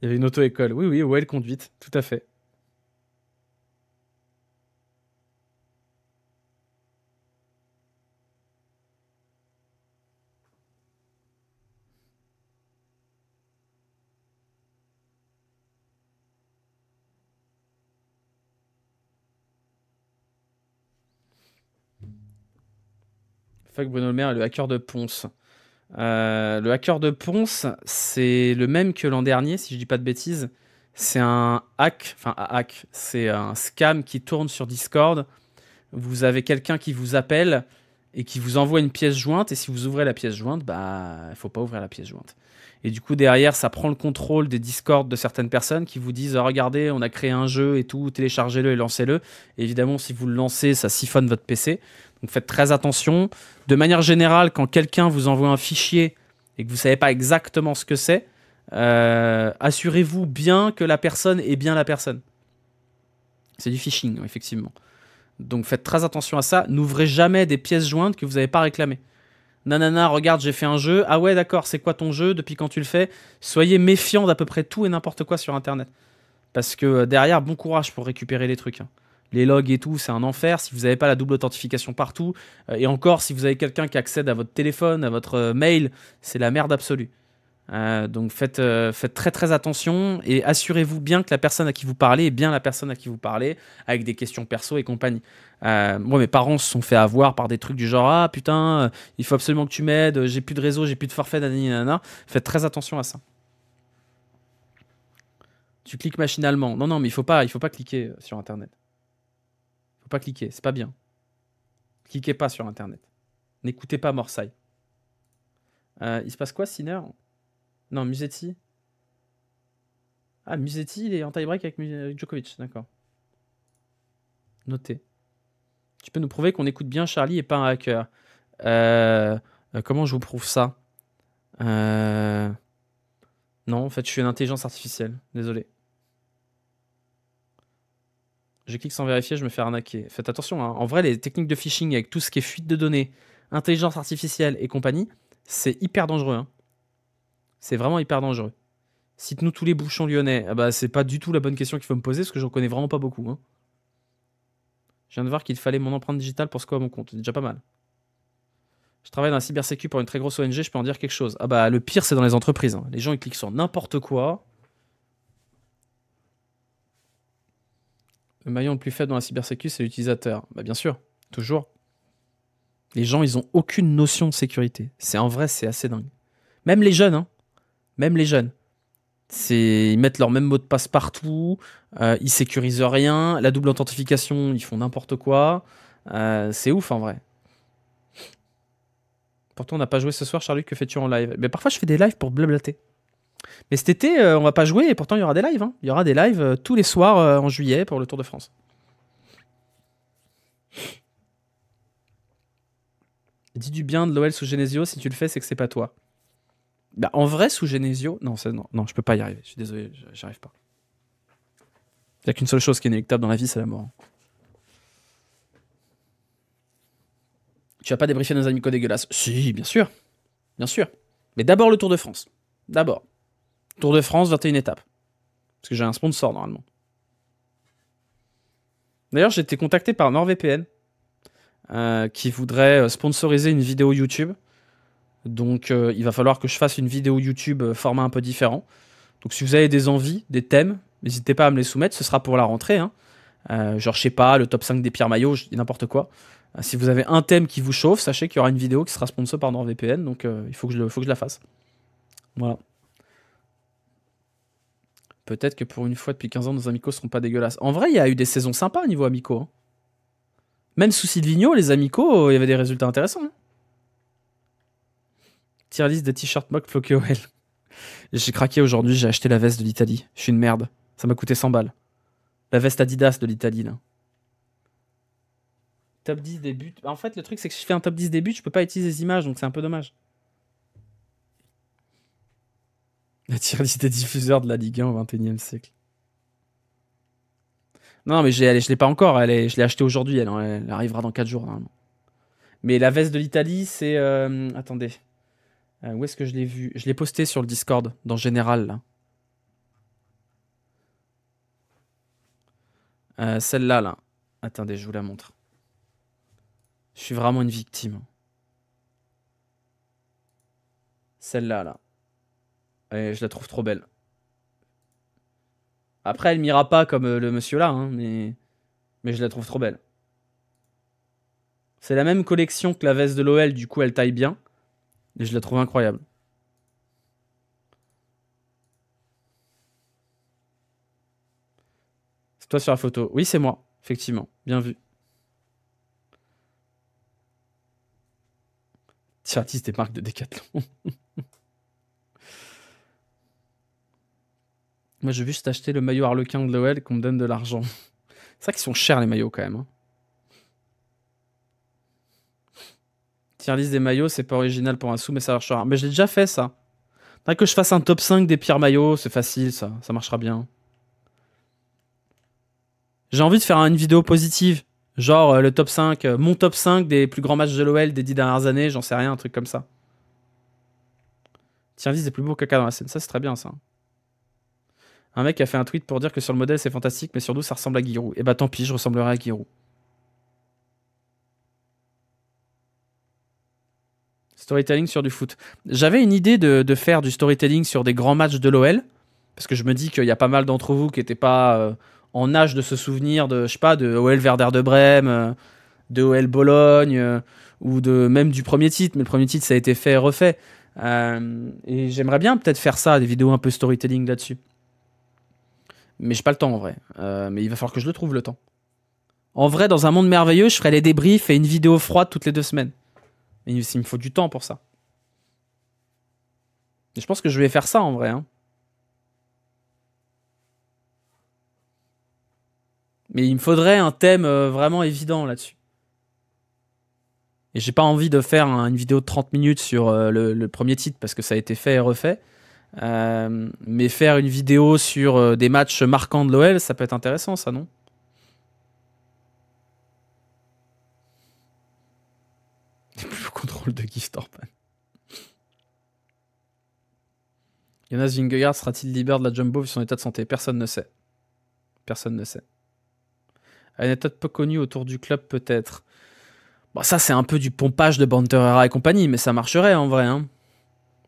Il y avait une auto-école. Oui, oui, ouais, conduite, tout à fait. Bruno Le Maire le hacker de Ponce. Euh, le hacker de Ponce, c'est le même que l'an dernier, si je dis pas de bêtises. C'est un hack, enfin un hack, c'est un scam qui tourne sur Discord. Vous avez quelqu'un qui vous appelle et qui vous envoie une pièce jointe. Et si vous ouvrez la pièce jointe, bah, il faut pas ouvrir la pièce jointe. Et du coup, derrière, ça prend le contrôle des Discord de certaines personnes qui vous disent oh, Regardez, on a créé un jeu et tout, téléchargez-le et lancez-le. Évidemment, si vous le lancez, ça siphonne votre PC. Donc faites très attention. De manière générale, quand quelqu'un vous envoie un fichier et que vous ne savez pas exactement ce que c'est, euh, assurez-vous bien que la personne est bien la personne. C'est du phishing, effectivement. Donc faites très attention à ça. N'ouvrez jamais des pièces jointes que vous n'avez pas réclamées. Nanana, regarde, j'ai fait un jeu. Ah ouais, d'accord, c'est quoi ton jeu Depuis quand tu le fais Soyez méfiant d'à peu près tout et n'importe quoi sur Internet. Parce que euh, derrière, bon courage pour récupérer les trucs. Hein les logs et tout, c'est un enfer. Si vous n'avez pas la double authentification partout, euh, et encore, si vous avez quelqu'un qui accède à votre téléphone, à votre euh, mail, c'est la merde absolue. Euh, donc faites, faites très très attention et assurez-vous bien que la personne à qui vous parlez est bien la personne à qui vous parlez, avec des questions perso et compagnie. moi, mes parents se sont fait avoir par des trucs du genre Ah putain, il faut absolument que tu m'aides, j'ai plus de réseau, j'ai plus de forfait, nanana. Faites très attention à ça tu cliques machinalement. Non, non, mais il faut pas, il faut pas cliquer sur Internet pas cliquer, c'est pas bien. Cliquez pas sur Internet. N'écoutez pas Morsai. Euh, il se passe quoi, Sinner Non, Musetti. Ah, Musetti, il est en tie-break avec, Djokovic, d'accord. Notez. Tu peux nous prouver qu'on écoute bien Charlie et pas un hacker. Euh, euh, comment je vous prouve ça Non, en fait, je suis une intelligence artificielle. Désolé. Je clique sans vérifier, je me fais arnaquer. Faites attention, hein. en vrai, les techniques de phishing avec tout ce qui est fuite de données, intelligence artificielle et compagnie, c'est hyper dangereux. Hein. C'est vraiment hyper dangereux. Cite-nous tous les bouchons lyonnais. Ah bah, c'est pas du tout la bonne question qu'il faut me poser, parce que j'en connais vraiment pas beaucoup. Hein. Je viens de voir qu'il fallait mon empreinte digitale pour ce à mon compte. C'est déjà pas mal. Je travaille dans la cybersécurité pour une très grosse ONG, je peux en dire quelque chose. Ah bah, le pire, c'est dans les entreprises. Les gens, ils cliquent sur n'importe quoi. Le maillon le plus faible dans la cybersécurité, c'est l'utilisateur. Bah, bien sûr, toujours. Les gens, ils n'ont aucune notion de sécurité. C'est en vrai, c'est assez dingue. Même les jeunes, hein. Même les jeunes. ils mettent leur même mot de passe partout, euh, ils sécurisent rien, la double authentification, ils font n'importe quoi. Euh, c'est ouf en vrai. Pourtant, on n'a pas joué ce soir, Charlie, que fais-tu en live Mais parfois, je fais des lives pour blablater. Mais cet été, euh, on va pas jouer et pourtant il y aura des lives. Hein. Il y aura des lives euh, tous les soirs euh, en juillet pour le Tour de France. Dis du bien de l'OL sous Genesio, si tu le fais, c'est que c'est pas toi. Bah, en vrai, sous Genesio, non, non, non, je peux pas y arriver. Je suis désolé, j'arrive pas. Il n'y a qu'une seule chose qui est inéluctable dans la vie, c'est la mort. Tu vas pas débriefer nos amis dégueulasses Si, bien sûr. Bien sûr. Mais d'abord le Tour de France. D'abord. Tour de France, 21 étapes. Parce que j'ai un sponsor normalement. D'ailleurs, j'ai été contacté par NordVPN euh, qui voudrait euh, sponsoriser une vidéo YouTube. Donc, euh, il va falloir que je fasse une vidéo YouTube format un peu différent. Donc, si vous avez des envies, des thèmes, n'hésitez pas à me les soumettre. Ce sera pour la rentrée. Hein. genre, je sais pas, le top 5 des pires maillots, n'importe quoi. si vous avez un thème qui vous chauffe, sachez qu'il y aura une vidéo qui sera sponsorisée par NordVPN. Donc, il faut que, je, faut que je la fasse. Voilà. Peut-être que pour une fois depuis 15 ans, nos amicaux seront pas dégueulasses. En vrai, il y a eu des saisons sympas au niveau amicaux. Hein. Même sous Vigno les amicaux, euh, il y avait des résultats intéressants. Hein. Tier des t-shirts mock Floqué J'ai craqué aujourd'hui, j'ai acheté la veste de l'Italie. Je suis une merde. Ça m'a coûté 100 balles. La veste Adidas de l'Italie, là. Top 10 des buts. En fait, le truc, c'est que si je fais un top 10 des buts, je peux pas utiliser les images, donc c'est un peu dommage. La tier des diffuseurs de la Ligue 1 au XXIe siècle. Non, mais je ne l'ai pas encore. je l'ai acheté aujourd'hui. Elle, elle, arrivera dans 4 jours, Mais la veste de l'Italie, c'est. Euh, attendez. Euh, où est-ce que je l'ai vu Je l'ai posté sur le Discord, dans Général. Là. Euh, celle-là, là. Attendez, je vous la montre. Je suis vraiment une victime. Celle-là, là je la trouve trop belle. Après, elle m'ira pas comme euh, le monsieur là, hein, mais... mais je la trouve trop belle. C'est la même collection que la veste de l'OL, du coup, elle taille bien. Et je la trouve incroyable. C'est toi sur la photo. Oui, c'est moi, effectivement. Bien vu. Tiens, tes des marques de Décathlon. Moi, je veux juste acheter le maillot arlequin de l'OL qu'on me donne de l'argent. C'est vrai qu'ils sont chers les maillots quand même. Hein. Tier des maillots, c'est pas original pour un sou, mais ça marchera. Mais je l'ai déjà fait ça. Faudrait que je fasse un top 5 des pires maillots, c'est facile ça, ça marchera bien. J'ai envie de faire une vidéo positive. Genre euh, le top 5, euh, mon top 5 des plus grands matchs de l'OL des 10 dernières années, j'en sais rien, un truc comme ça. Tiens, 10 des plus beaux caca dans la scène, ça c'est très bien ça. Un mec a fait un tweet pour dire que sur le modèle c'est fantastique, mais surtout ça ressemble à Giroud. Et eh bah ben, tant pis, je ressemblerai à Giroud. Storytelling sur du foot. J'avais une idée de, faire du storytelling sur des grands matchs de l'OL, parce que je me dis qu'il y a pas mal d'entre vous qui n'étaient pas euh, en âge de se souvenir de, je sais pas, de OL Verder de Brême, euh, de OL Bologne, euh, ou de même du premier titre, mais le premier titre ça a été fait et refait. et j'aimerais bien peut-être faire ça, des vidéos un peu storytelling là-dessus mais j'ai pas le temps en vrai. Euh, mais il va falloir que je le trouve le temps. En vrai, dans un monde merveilleux, je ferai les débriefs et une vidéo froide toutes les deux semaines. Et il me faut du temps pour ça. je pense que je vais faire ça en vrai. Hein. Mais il me faudrait un thème euh, vraiment évident là-dessus. Et j'ai pas envie de faire une vidéo de 30 minutes sur euh, le premier titre parce que ça a été fait et refait. Euh, mais faire une vidéo sur euh, des matchs marquants de l'OL, ça peut être intéressant, ça, non plus le contrôle de Guy Jonas sera-t-il libre de la jumbo vu son état de santé Personne ne sait. Personne ne sait. Un état peu connu autour du club, peut-être. Bon, ça, c'est un peu du pompage de Banterera et compagnie, mais ça marcherait en vrai. Hein.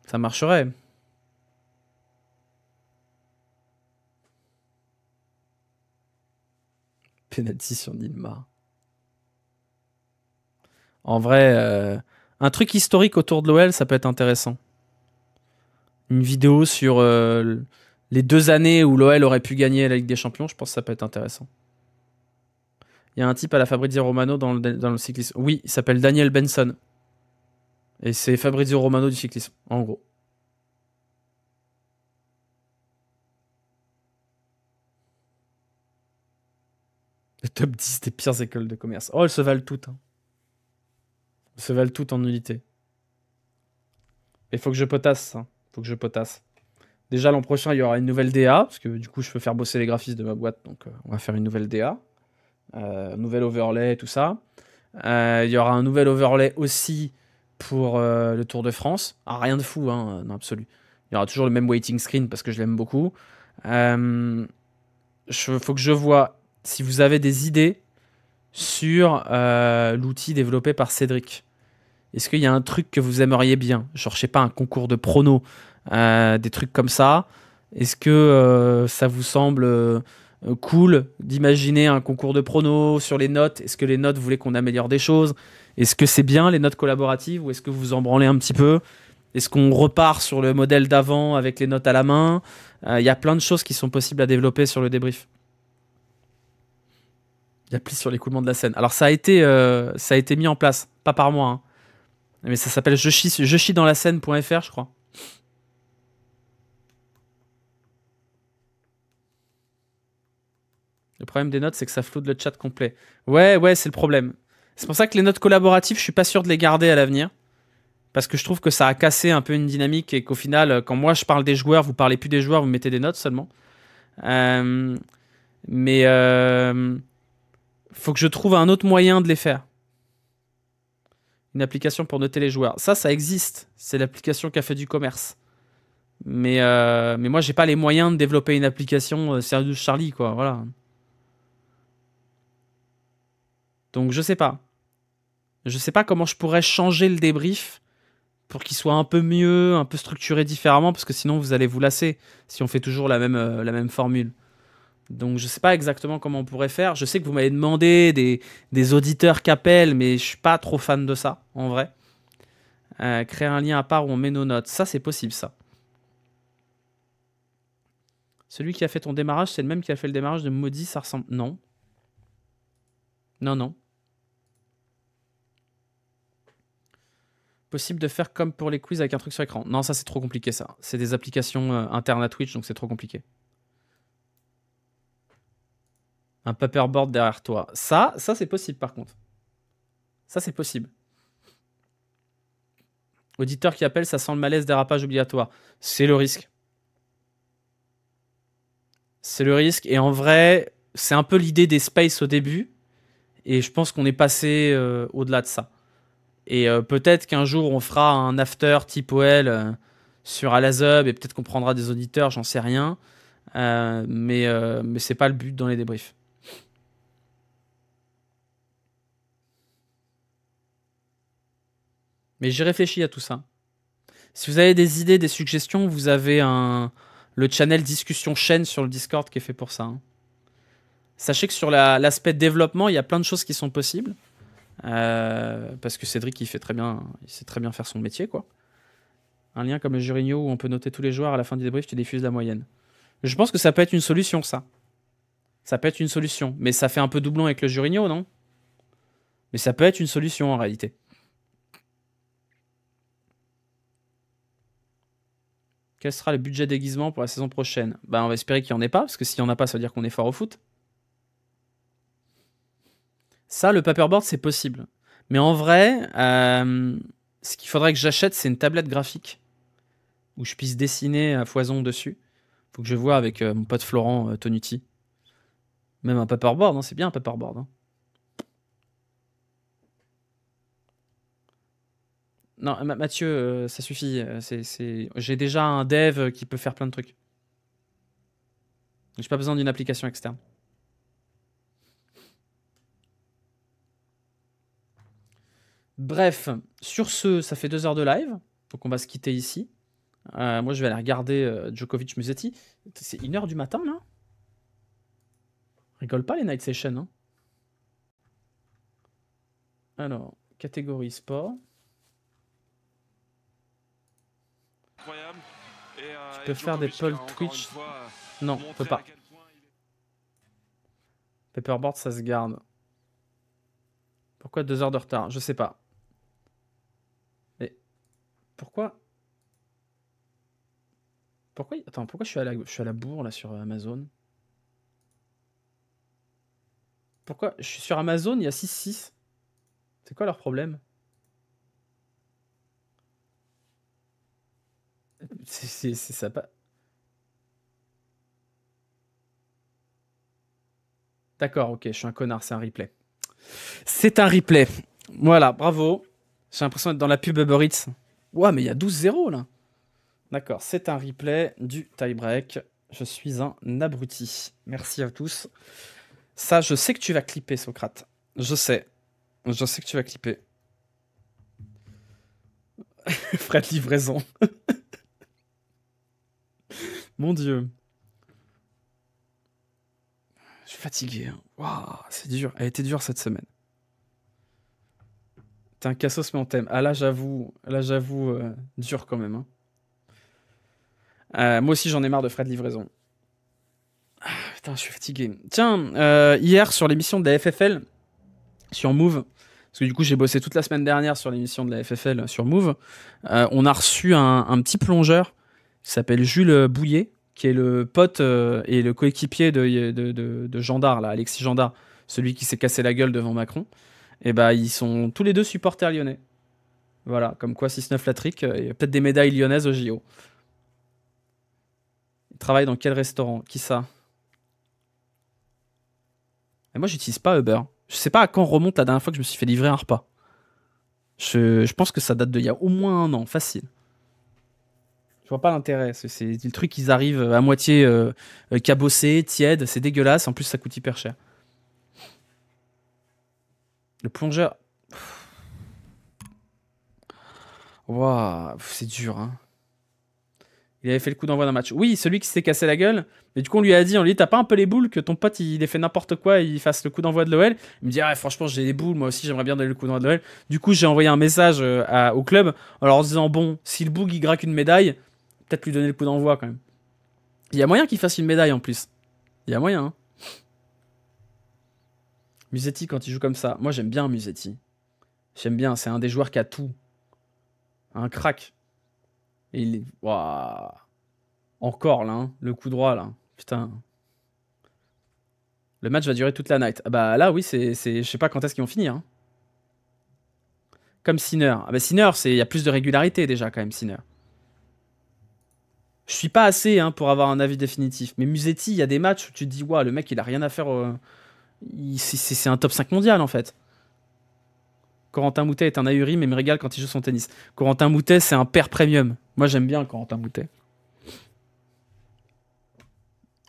Ça marcherait. sur En vrai, euh, un truc historique autour de l'OL, ça peut être intéressant. Une vidéo sur euh, les deux années où l'OL aurait pu gagner la Ligue des Champions, je pense que ça peut être intéressant. Il y a un type à la Fabrizio Romano dans le, dans le cyclisme. Oui, il s'appelle Daniel Benson. Et c'est Fabrizio Romano du cyclisme, en gros. Le top 10 des pires écoles de commerce. Oh, elles se valent toutes. Hein. Elles se valent toutes en nullité. Il faut que je potasse Il hein. Faut que je potasse. Déjà l'an prochain, il y aura une nouvelle DA, parce que du coup, je peux faire bosser les graphistes de ma boîte, donc euh, on va faire une nouvelle DA. Euh, nouvelle overlay, tout ça. Euh, il y aura un nouvel overlay aussi pour le Tour de France. Ah, rien de fou, hein, non, absolu. Il y aura toujours le même waiting screen parce que je l'aime beaucoup. Il faut que je vois si vous avez des idées sur euh, l'outil développé par Cédric. Est-ce qu'il y a un truc que vous aimeriez bien Genre, je sais pas, un concours de pronos, euh, des trucs comme ça. Est-ce que euh, ça vous semble cool d'imaginer un concours de pronos sur les notes Est-ce que les notes, voulaient qu'on améliore des choses Est-ce que c'est bien les notes collaboratives ou est-ce que vous en branlez un petit peu Est-ce qu'on repart sur le modèle d'avant avec les notes à la main Il y a plein de choses qui sont possibles à développer sur le débrief. Il a plus sur l'écoulement de la scène. Alors ça a été, euh, ça a été mis en place, pas par moi. Hein. Mais ça s'appelle je chie, je dans la scène.fr, je crois. Le problème des notes, c'est que ça floute le chat complet. Ouais, ouais, c'est le problème. C'est pour ça que les notes collaboratives, je suis pas sûr de les garder à l'avenir. Parce que je trouve que ça a cassé un peu une dynamique et qu'au final, euh, quand moi je parle des joueurs, vous parlez plus des joueurs, vous mettez des notes seulement. Euh, mais faut que je trouve un autre moyen de les faire. Une application pour noter les joueurs. Ça, ça existe. C'est l'application Café du Commerce. Mais, moi, euh, mais moi, j'ai pas les moyens de développer une application euh, sérieux Charlie, quoi. Voilà. Donc, je sais pas. Je sais pas comment je pourrais changer le débrief pour qu'il soit un peu mieux, un peu structuré différemment, parce que sinon, vous allez vous lasser si on fait toujours la même, euh, la même formule. Donc je ne sais pas exactement comment on pourrait faire. Je sais que vous m'avez demandé des, auditeurs qu'appellent, mais je ne suis pas trop fan de ça, en vrai. Euh, créer un lien à part où on met nos notes, ça c'est possible ça. Celui qui a fait ton démarrage, c'est le même qui a fait le démarrage de Maudit, ça ressemble... Non. Non, non. Possible de faire comme pour les quiz avec un truc sur écran. Non, ça c'est trop compliqué ça. C'est des applications euh, internes à Twitch, donc c'est trop compliqué un paperboard derrière toi. Ça, ça c'est possible par contre. Ça c'est possible. Auditeur qui appelle, ça sent le malaise dérapage obligatoire. C'est le risque. C'est le risque. Et en vrai, c'est un peu l'idée des space au début. Et je pense qu'on est passé euh, au-delà de ça. Et euh, peut-être qu'un jour, on fera un after type OL euh, sur Alazub et peut-être qu'on prendra des auditeurs, j'en sais rien. mais mais n'est pas le but dans les débriefs. Mais j'ai réfléchi à tout ça. Si vous avez des idées, des suggestions, vous avez un, le channel discussion chaîne sur le Discord qui est fait pour ça. Hein. Sachez que sur l'aspect développement, il y a plein de choses qui sont possibles. Euh, parce que Cédric, il fait très bien, il sait très bien faire son métier, quoi. Un lien comme le jurigno où on peut noter tous les joueurs à la fin du débrief, tu diffuses la moyenne. Je pense que ça peut être une solution, ça. Ça peut être une solution, mais ça fait un peu doublon avec le jurigno non Mais ça peut être une solution en réalité. Quel sera le budget déguisement pour la saison prochaine Bah On va espérer qu'il n'y en ait pas, parce que s'il n'y en a pas, ça veut dire qu'on est fort au foot. Ça, le paperboard, c'est possible. Mais en vrai, euh, ce qu'il faudrait que j'achète, c'est une tablette graphique où je puisse dessiner à foison dessus. Faut que je vois avec euh, mon pote Florent euh, Tonuti. Même un paperboard, hein, c'est bien un paperboard. Hein. Non, Mathieu, euh, ça suffit. Euh, c'est, J'ai déjà un dev qui peut faire plein de trucs. J'ai pas besoin d'une application externe. Bref, sur ce, ça fait deux heures de live. Donc on va se quitter ici. Euh, moi, je vais aller regarder Djokovic Musetti. C'est une heure du matin, là Rigole pas les night sessions. Hein. Alors, catégorie sport. Euh, tu peux faire des polls Twitch euh, Non, on peut pas. Paperboard, ça se garde. Pourquoi deux heures de retard Je sais pas. Mais pourquoi Pourquoi Attends, pourquoi je suis à la, je suis à la bourre là sur Amazon Pourquoi Je suis sur Amazon, il y a 6-6. C'est quoi leur problème C'est ça D'accord, ok, je suis un connard, c'est un replay. C'est un replay. Voilà, bravo. J'ai l'impression d'être dans la pub Uber Eats. Ouah, mais il y a 12-0 là. D'accord, c'est un replay du tie-break. Je suis un abruti. Merci à tous. Ça, je sais que tu vas clipper, Socrate. Je sais. Je sais que tu vas clipper. Frais de livraison. Mon Dieu. Je suis fatigué. Hein. c'est dur. Elle a été dure cette semaine. T'es un cassos, mais on t'aime. Ah là, j'avoue, là, j'avoue, euh, dur quand même. Hein. Euh, moi aussi, j'en ai marre de frais de livraison. Ah, putain, je suis fatigué. Tiens, euh, hier, sur l'émission de la FFL, sur Move, parce que du coup, j'ai bossé toute la semaine dernière sur l'émission de la FFL sur Move, on a reçu un petit plongeur qui s'appelle Jules Bouillet, qui est le pote euh, et le coéquipier de, de, Alexis Gendar, celui qui s'est cassé la gueule devant Macron. Et bah, ils sont tous les deux supporters lyonnais. Voilà, comme quoi 6-9 la il y euh, peut-être des médailles lyonnaises au JO. Il travaille dans quel restaurant Qui ça et Moi, j'utilise pas Uber. Je sais pas à quand remonte la dernière fois que je me suis fait livrer un repas. Je, pense que ça date de y a au moins un an, facile. Je vois pas l'intérêt. C'est le truc qu'ils arrivent euh, à moitié euh, euh, cabossés, cabossé, tiède, c'est dégueulasse. En plus, ça coûte hyper cher. Le plongeur. Waouh, c'est dur. Hein. Il avait fait le coup d'envoi d'un match. Oui, celui qui s'est cassé la gueule. Mais du coup, on lui a dit, on lui dit, t'as pas un peu les boules que ton pote il ait fait n'importe quoi et il fasse le coup d'envoi de l'OL Il me dit, ah, franchement, j'ai les boules, moi aussi j'aimerais bien donner le coup d'envoi de l'OL. Du coup, j'ai envoyé un message au club en leur disant, bon, si le boug il graque une médaille, peut-être lui donner le coup d'envoi quand même. Il y a moyen qu'il fasse une médaille en plus. Il y a moyen. Hein. Musetti, quand il joue comme ça, moi j'aime bien Musetti. J'aime bien, c'est un des joueurs qui a tout. Un crack. Et il Encore là, hein, le coup droit là. Putain. Le match va durer toute la night. Ah bah là, oui, c'est. Je sais pas quand est-ce qu'ils vont finir. Hein. Comme Sinner. Ah bah Sinner, il y a plus de régularité déjà quand même, Sinner. Je suis pas assez hein, pour avoir un avis définitif. Mais Musetti, il y a des matchs où tu te dis, le mec, il a rien à faire. Euh, c'est un top 5 mondial, en fait. Corentin Moutet est un ahuri, mais me régale quand il joue son tennis. Corentin Moutet, c'est un père premium. Moi, j'aime bien Corentin Moutet.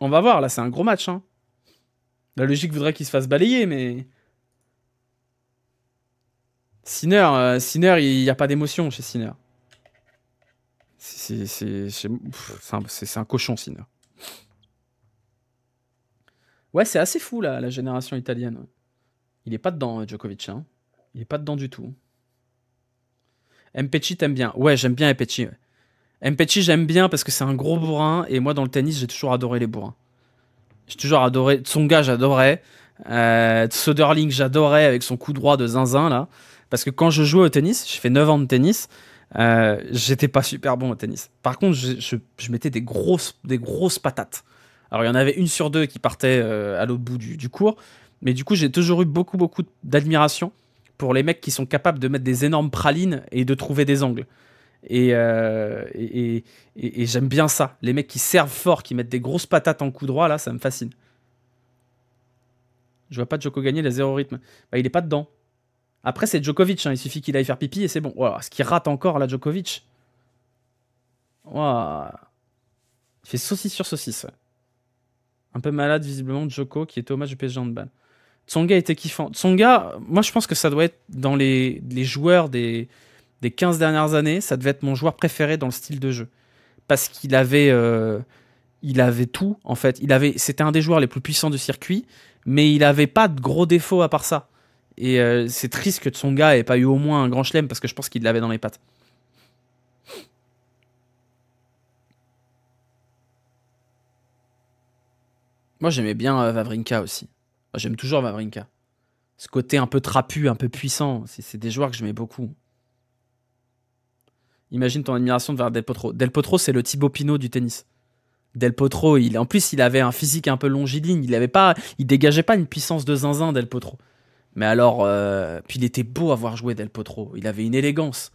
On va voir, là, c'est un gros match. Hein. La logique voudrait qu'il se fasse balayer, mais. Sinner, euh, il n'y a pas d'émotion chez Sinner. C'est un cochon, Sina. Ouais, c'est assez fou, la génération italienne. Il est pas dedans, euh, Djokovic. Hein. Il est pas dedans du tout. Mpecci, t'aimes bien Ouais, j'aime bien Mpecci. M j'aime bien parce que c'est un gros bourrin. Et moi, dans le tennis, j'ai toujours adoré les bourrins. J'ai toujours adoré. Tsonga, j'adorais. Euh, Soderling, j'adorais avec son coup droit de zinzin, là. Parce que quand je jouais au tennis, j'ai fait 9 ans de tennis. Euh, j'étais pas super bon au tennis. Par contre, je, mettais des grosses, des grosses patates. Alors, il y en avait une sur deux qui partait euh, à l'autre bout du, cours. Mais du coup, j'ai toujours eu beaucoup, beaucoup d'admiration pour les mecs qui sont capables de mettre des énormes pralines et de trouver des angles. Et, euh, et, j'aime bien ça. Les mecs qui servent fort, qui mettent des grosses patates en coup droit, là, ça me fascine. Je vois pas Joko gagner les zéro rythme. Bah, il est pas dedans. Après, c'est Djokovic, hein. il suffit qu'il aille faire pipi et c'est bon. ce qui rate encore là, Djokovic. Il fait saucisse sur saucisse. Un peu malade, visiblement, Djoko, qui était au match du PSG Handball. Tsonga était kiffant. Tsonga, moi je pense que ça doit être dans les, joueurs des, des 15 dernières années, ça devait être mon joueur préféré dans le style de jeu. Parce qu'il avait. Euh, il avait tout en fait. Il avait, c'était un des joueurs les plus puissants du circuit, mais il n'avait pas de gros défauts à part ça. Et euh, c'est triste que Tsonga ait pas eu au moins un grand chelem parce que je pense qu'il l'avait dans les pattes. Moi, j'aimais bien euh, Vavrinka aussi. J'aime toujours Vavrinka. Ce côté un peu trapu, un peu puissant, c'est des joueurs que j'aimais beaucoup. Imagine ton admiration vers Del Potro. Del Potro, c'est le Thibaut Pinot du tennis. Del Potro, il, en plus, il avait un physique un peu longiligne. Il avait pas, il dégageait pas une puissance de zinzin, Del Potro. Mais alors, euh, puis il était beau à voir jouer Del Potro. Il avait une élégance.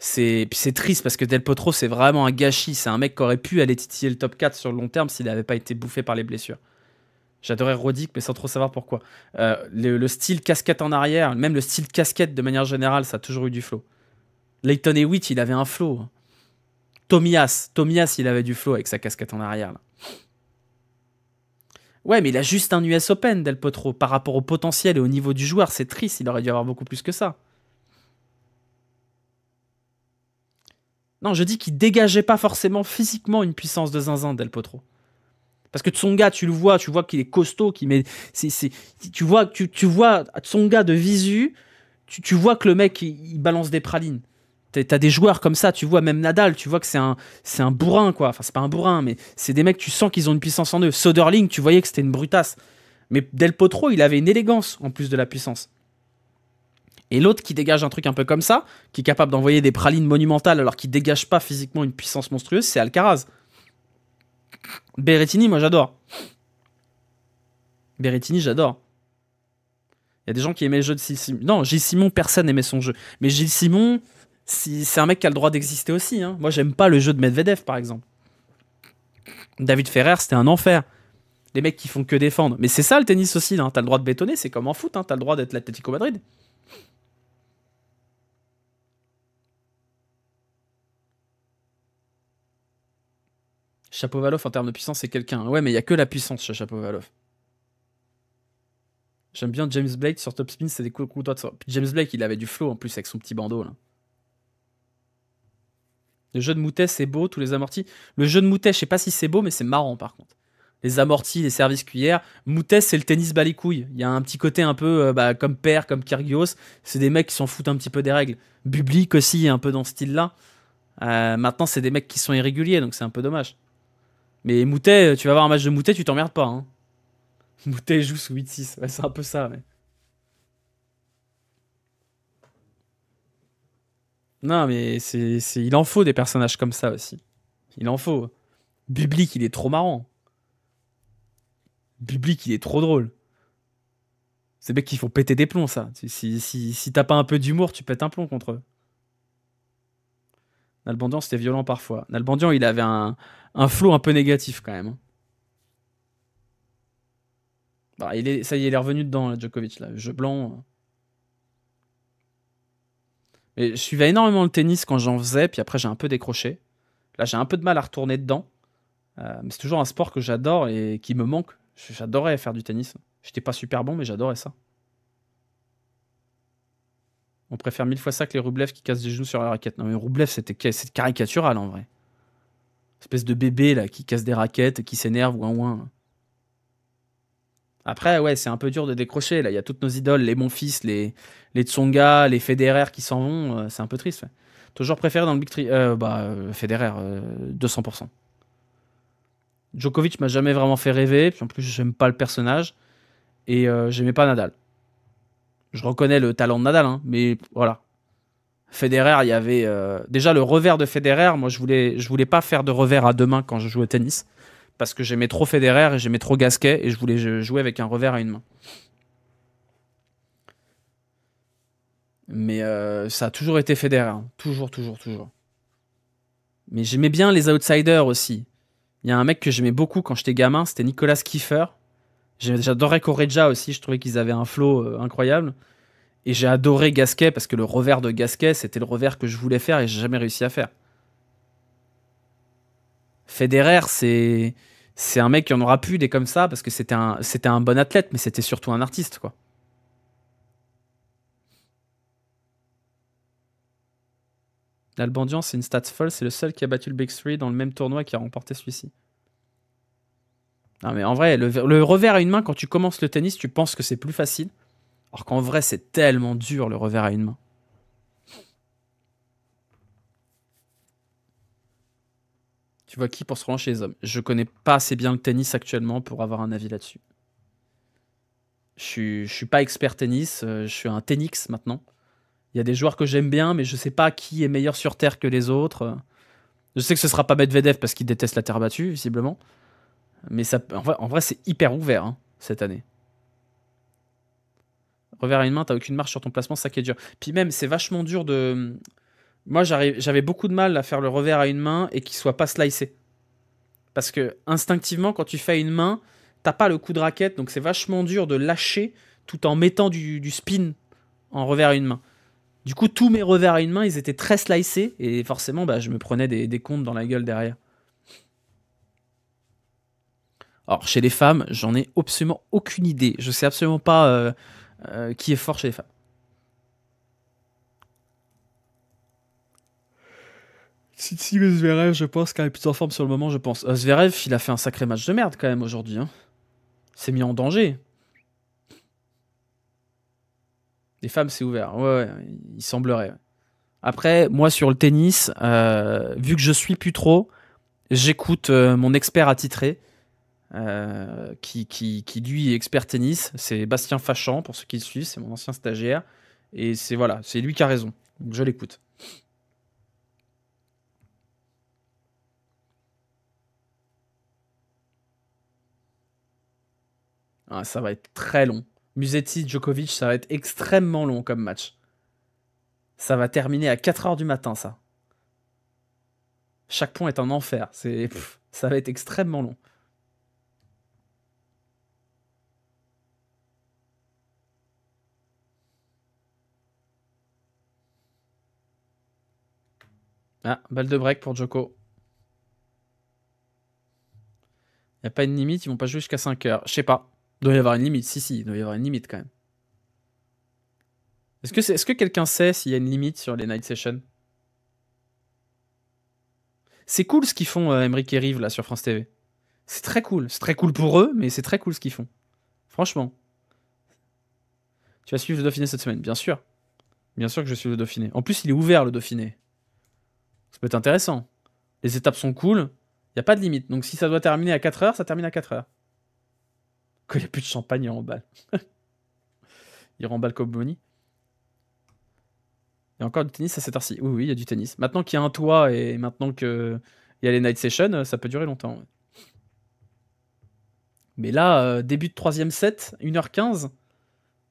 C'est triste parce que Del Potro, c'est vraiment un gâchis. C'est un mec qui aurait pu aller titiller le top 4 sur le long terme s'il n'avait pas été bouffé par les blessures. J'adorais Roddick, mais sans trop savoir pourquoi. Euh, le, style casquette en arrière, même le style casquette de manière générale, ça a toujours eu du flow. Leighton Hewitt, il avait un flow. Tomias, Tomias, il avait du flow avec sa casquette en arrière. Là. Ouais, mais il a juste un US Open, Del Potro, par rapport au potentiel et au niveau du joueur. C'est triste, il aurait dû avoir beaucoup plus que ça. Non, je dis qu'il dégageait pas forcément physiquement une puissance de zinzin, Del Potro. Parce que Tsonga, tu le vois, tu vois qu'il est costaud, met. Tu vois, tu, vois Tsonga de visu, tu, vois que le mec, il balance des pralines. T'as des joueurs comme ça, tu vois, même Nadal, tu vois que c'est un, un bourrin, quoi. Enfin, c'est pas un bourrin, mais c'est des mecs, tu sens qu'ils ont une puissance en eux. Soderling, tu voyais que c'était une brutasse. Mais Del Potro, il avait une élégance en plus de la puissance. Et l'autre qui dégage un truc un peu comme ça, qui est capable d'envoyer des pralines monumentales alors qu'il dégage pas physiquement une puissance monstrueuse, c'est Alcaraz. Berrettini, moi j'adore. Berrettini, j'adore. Il y a des gens qui aimaient le jeu de Gilles Simon. Non, Gilles Simon, personne aimait son jeu. Mais Gilles Simon, c'est un mec qui a le droit d'exister aussi. Hein. Moi, j'aime pas le jeu de Medvedev, par exemple. David Ferrer, c'était un enfer. Les mecs qui font que défendre. Mais c'est ça le tennis aussi. Hein. T'as le droit de bétonner, c'est comme en foot. Hein. T'as le droit d'être l'Atlético Madrid. Valoff en termes de puissance, c'est quelqu'un. Ouais, mais il y a que la puissance chez Valoff J'aime bien James Blake sur Top Spin, c'est des coups, de de James Blake, il avait du flow en plus avec son petit bandeau là. Le jeu de Moutet, c'est beau, tous les amortis. Le jeu de Moutet, je sais pas si c'est beau, mais c'est marrant par contre. Les amortis, les services cuillères. Moutet, c'est le tennis balicouille. Il y a un petit côté un peu euh, bah, comme Père, comme Kyrgios. C'est des mecs qui s'en foutent un petit peu des règles. Bublik aussi un peu dans ce style-là. Euh, maintenant, c'est des mecs qui sont irréguliers, donc c'est un peu dommage. Mais Moutet, euh, tu vas avoir un match de Moutet, tu t'emmerdes pas. Hein. Moutet joue sous 8-6. c'est un peu ça, mais... Non, mais c'est, il en faut des personnages comme ça aussi. Il en faut. Biblique, il est trop marrant. Biblique, il est trop drôle. C'est mecs qui font péter des plombs, ça. Si, si, t'as pas un peu d'humour, tu pètes un plomb contre eux. Nalbandian, c'était violent parfois. Nalbandian, il avait un, un flow un peu négatif quand même. Hein. Bah, il est, ça y est, il est revenu dedans, la Djokovic. Là. jeu blanc je suivais énormément le tennis quand j'en faisais, puis après j'ai un peu décroché. Là, j'ai un peu de mal à retourner dedans. Euh, mais c'est toujours un sport que j'adore et qui me manque. J'adorais faire du tennis. J'étais pas super bon, mais j'adorais ça. On préfère mille fois ça que les roublefs qui cassent des genoux sur la raquette. Non, mais roublefs, c'était caricatural en vrai. Espèce de bébé là qui casse des raquettes qui s'énerve ou un un. Après, ouais, c'est un peu dur de décrocher. Là, il y a toutes nos idoles, les Monfils, les, les Tsonga, les Federer qui s'en vont. Euh, c'est un peu triste. Toujours préféré dans le Big Tree. Euh, bah, euh, Federer, 200%. Euh, Djokovic m'a jamais vraiment fait rêver. Puis en plus, j'aime pas le personnage. Et j'aimais pas Nadal. Je reconnais le talent de Nadal, hein, mais voilà. Federer, il y avait. déjà, le revers de Federer, moi, je voulais, je voulais pas faire de revers à deux mains quand je jouais au tennis parce que j'aimais trop Federer et j'aimais trop Gasquet et je voulais jouer avec un revers à une main. Mais euh, ça a toujours été Federer, hein. toujours, toujours, toujours. Mais j'aimais bien les outsiders aussi. Il y a un mec que j'aimais beaucoup quand j'étais gamin, c'était Nicolas Kiefer. J'adorais Correja aussi, je trouvais qu'ils avaient un flow euh, incroyable. Et j'ai adoré Gasquet parce que le revers de Gasquet, c'était le revers que je voulais faire et j'ai jamais réussi à faire. Federer, c'est c'est un mec qui en aura plus des comme ça parce que c'était un c'était un bon athlète, mais c'était surtout un artiste, quoi. L'Albandian, c'est une stats folle, c'est le seul qui a battu le Big 3 dans le même tournoi qui a remporté celui-ci. Non, mais en vrai, le, revers à une main, quand tu commences le tennis, tu penses que c'est plus facile. Alors qu'en vrai, c'est tellement dur le revers à une main. Tu vois qui pour se relancer les hommes Je connais pas assez bien le tennis actuellement pour avoir un avis là-dessus. Je suis, suis pas expert tennis, euh, je suis un tennis maintenant. Il y a des joueurs que j'aime bien, mais je sais pas qui est meilleur sur terre que les autres. Je sais que ce sera pas Medvedev parce qu'il déteste la terre battue, visiblement. Mais ça, en vrai, c'est hyper ouvert hein, cette année. Revers à une main, t'as aucune marche sur ton placement, ça qui est dur. Puis même, c'est vachement dur de. Moi, j'avais beaucoup de mal à faire le revers à une main et qu'il soit pas slicé. Parce que instinctivement, quand tu fais une main, t'as pas le coup de raquette, donc c'est vachement dur de lâcher tout en mettant du, spin en revers à une main. Du coup, tous mes revers à une main, ils étaient très slicés et forcément, bah, je me prenais des, comptes dans la gueule derrière. Alors, chez les femmes, j'en ai absolument aucune idée. Je sais absolument pas euh, euh, qui est fort chez les femmes. si, et Zverev, je pense qu'il est plus en forme sur le moment, je pense. Euh, Zverev, il a fait un sacré match de merde quand même aujourd'hui. Hein. mis en danger. Les femmes, c'est ouvert. Ouais, ouais, il semblerait. Après, moi, sur le tennis, euh, vu que je suis plus trop, j'écoute euh, mon expert attitré, qui, qui, lui est expert tennis. C'est Bastien Fachan, pour ceux qui le suivent, c'est mon ancien stagiaire. Et c'est voilà, c'est lui qui a raison. Donc je l'écoute. Ah, ça va être très long. Musetti, Djokovic, ça va être extrêmement long comme match. Ça va terminer à 4h du matin, ça. Chaque point est un enfer. C'est, ça va être extrêmement long. Ah, balle de break pour Joko. Il a pas une limite, ils vont pas jouer jusqu'à 5 heures. Je sais pas. Il doit y avoir une limite, si, si, il doit y avoir une limite quand même. Est-ce que, est, que quelqu'un sait s'il y a une limite sur les night sessions C'est cool ce qu'ils font, euh, et Rive, là, sur France TV. C'est très cool. C'est très cool pour eux, mais c'est très cool ce qu'ils font. Franchement. Tu vas suivre le Dauphiné cette semaine, bien sûr. Bien sûr que je suis le Dauphiné. En plus, il est ouvert, le Dauphiné. Ça peut être intéressant. Les étapes sont cool. Il n'y a pas de limite. Donc si ça doit terminer à 4 heures, ça termine à 4 heures. Quand il n'y a plus de champagne, il remballe. il remballe comme Bonnie. Il y a encore du tennis à cette heure-ci. Oui, oui, il y a du tennis. Maintenant qu'il y a un toit et maintenant qu'il y a les night sessions, ça peut durer longtemps. Mais là, euh, début de troisième set, 1h15,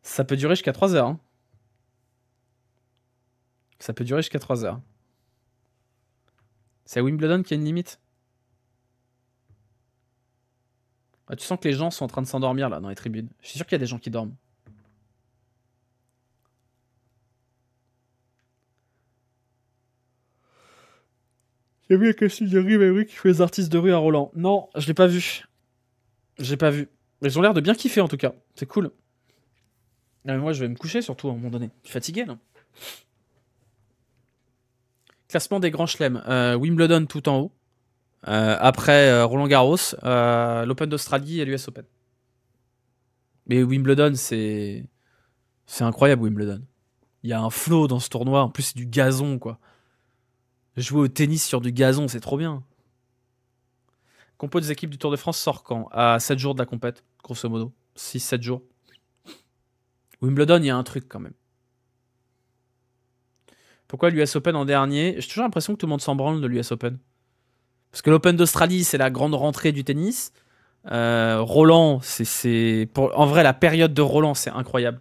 ça peut durer jusqu'à 3h. Hein. Ça peut durer jusqu'à 3h. C'est Wimbledon qu'il y a une limite Ah, tu sens que les gens sont en train de s'endormir là dans les tribunes. Je suis sûr qu'il y a des gens qui dorment. J'ai vu la y de rue, mais qui fait les artistes de rue à Roland. Non, je l'ai pas vu. J'ai pas vu. Ils ont l'air de bien kiffer en tout cas. C'est cool. mais moi je vais me coucher surtout à un moment donné. Je suis fatigué là. Classement des grands chelems. Euh, Wimbledon tout en haut. Euh, après euh, Roland Garros, euh, l'Open d'Australie et l'US Open. Mais Wimbledon, c'est c'est incroyable Wimbledon. Il y a un flow dans ce tournoi. En plus, c'est du gazon, quoi. Jouer au tennis sur du gazon, c'est trop bien. Compos des équipes du Tour de France sort quand À 7 jours de la compète, grosso modo. 6-7 jours. Wimbledon, il y a un truc quand même. Pourquoi l'US Open en dernier J'ai toujours l'impression que tout le monde s'en branle de l'US Open. Parce que l'Open d'Australie, c'est la grande rentrée du tennis. Euh, Roland, c'est. En vrai, la période de Roland, c'est incroyable.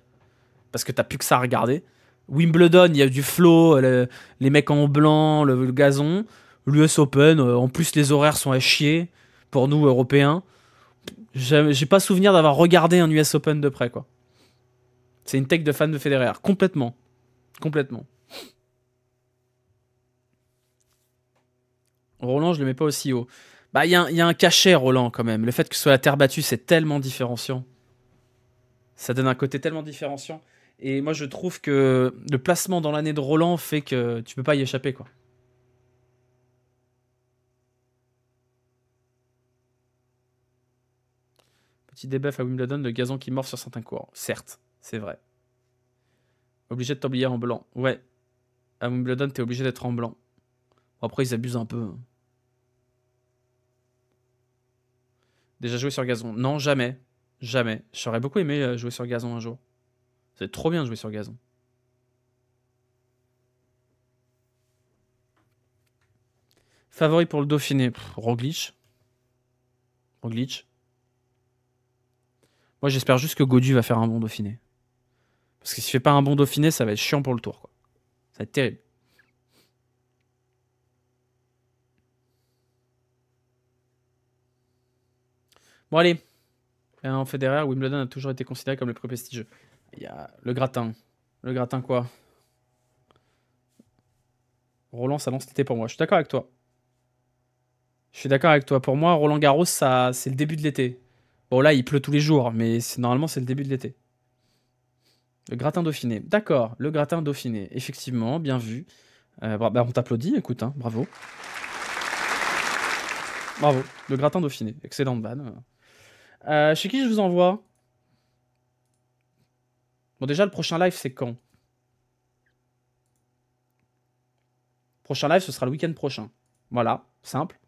Parce que t'as plus que ça à regarder. Wimbledon, il y a du flow, les mecs en blanc, le, gazon. L'US Open, euh, en plus, les horaires sont à chier pour nous, Européens. J'ai pas souvenir d'avoir regardé un US Open de près, quoi. C'est une tech de fan de Federer, complètement. Complètement. Roland, je le mets pas aussi haut. Bah, il y, a un cachet, Roland, quand même. Le fait que ce soit la terre battue, c'est tellement différenciant. Ça donne un côté tellement différenciant. Et moi, je trouve que le placement dans l'année de Roland fait que tu peux pas y échapper, quoi. Petit débuff à Wimbledon, le gazon qui mord sur certains cours. Certes, c'est vrai. Obligé de t'oublier en blanc. Ouais. À Wimbledon, t'es obligé d'être en blanc. après, ils abusent un peu. Hein. Déjà joué sur gazon Non, jamais. Jamais. J'aurais beaucoup aimé euh, jouer sur gazon un jour. C'est trop bien de jouer sur gazon. Favori pour le Dauphiné Roglitch. Roglic. Moi, j'espère juste que Godu va faire un bon Dauphiné. Parce que s'il fait pas un bon Dauphiné, ça va être chiant pour le tour. Quoi. Ça va être terrible. Bon, allez. En Federer, Wimbledon a toujours été considéré comme le plus prestigieux. Il y a le gratin. Le gratin quoi Roland, ça lance l'été pour moi. Je suis d'accord avec toi. Je suis d'accord avec toi. Pour moi, Roland Garros, ça, c'est le début de l'été. Bon, là, il pleut tous les jours, mais normalement, c'est le début de l'été. Le gratin dauphiné. D'accord, le gratin dauphiné. Effectivement, bien vu. Euh, bah, bah, on t'applaudit, écoute, hein. bravo. Bravo, le gratin dauphiné. Excellente vanne. Euh, chez qui je vous envoie Bon, déjà, le prochain live, c'est quand Prochain live, ce sera le week-end prochain. Voilà, simple.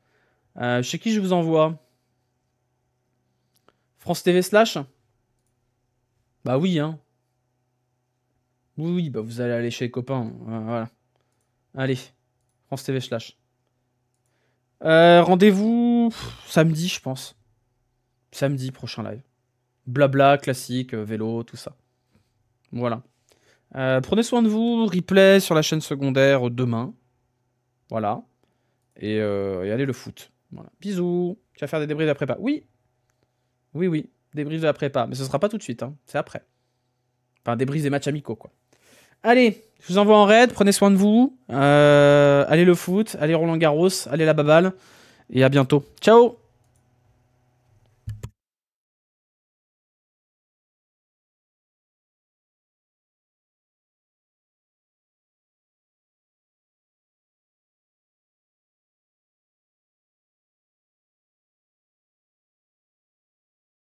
Euh, chez qui je vous envoie France TV slash Bah oui, hein. Oui, oui, bah vous allez aller chez les copains. Hein. Euh, voilà. Allez, France TV slash. Rendez-vous samedi, je pense. Samedi, prochain live. Blabla, classique, euh, vélo, tout ça. Voilà. Euh, prenez soin de vous. Replay sur la chaîne secondaire euh, demain. Voilà. Et, allez le foot. Voilà. Bisous. Tu vas faire des débris de la prépa. Oui. Oui, oui. Débriefs de la prépa. Mais ce ne sera pas tout de suite. Hein. C'est après. Enfin, débris des matchs amicaux, quoi. Allez, je vous envoie en raid. Prenez soin de vous. allez le foot. Allez Roland Garros. Allez la baballe. Et à bientôt. Ciao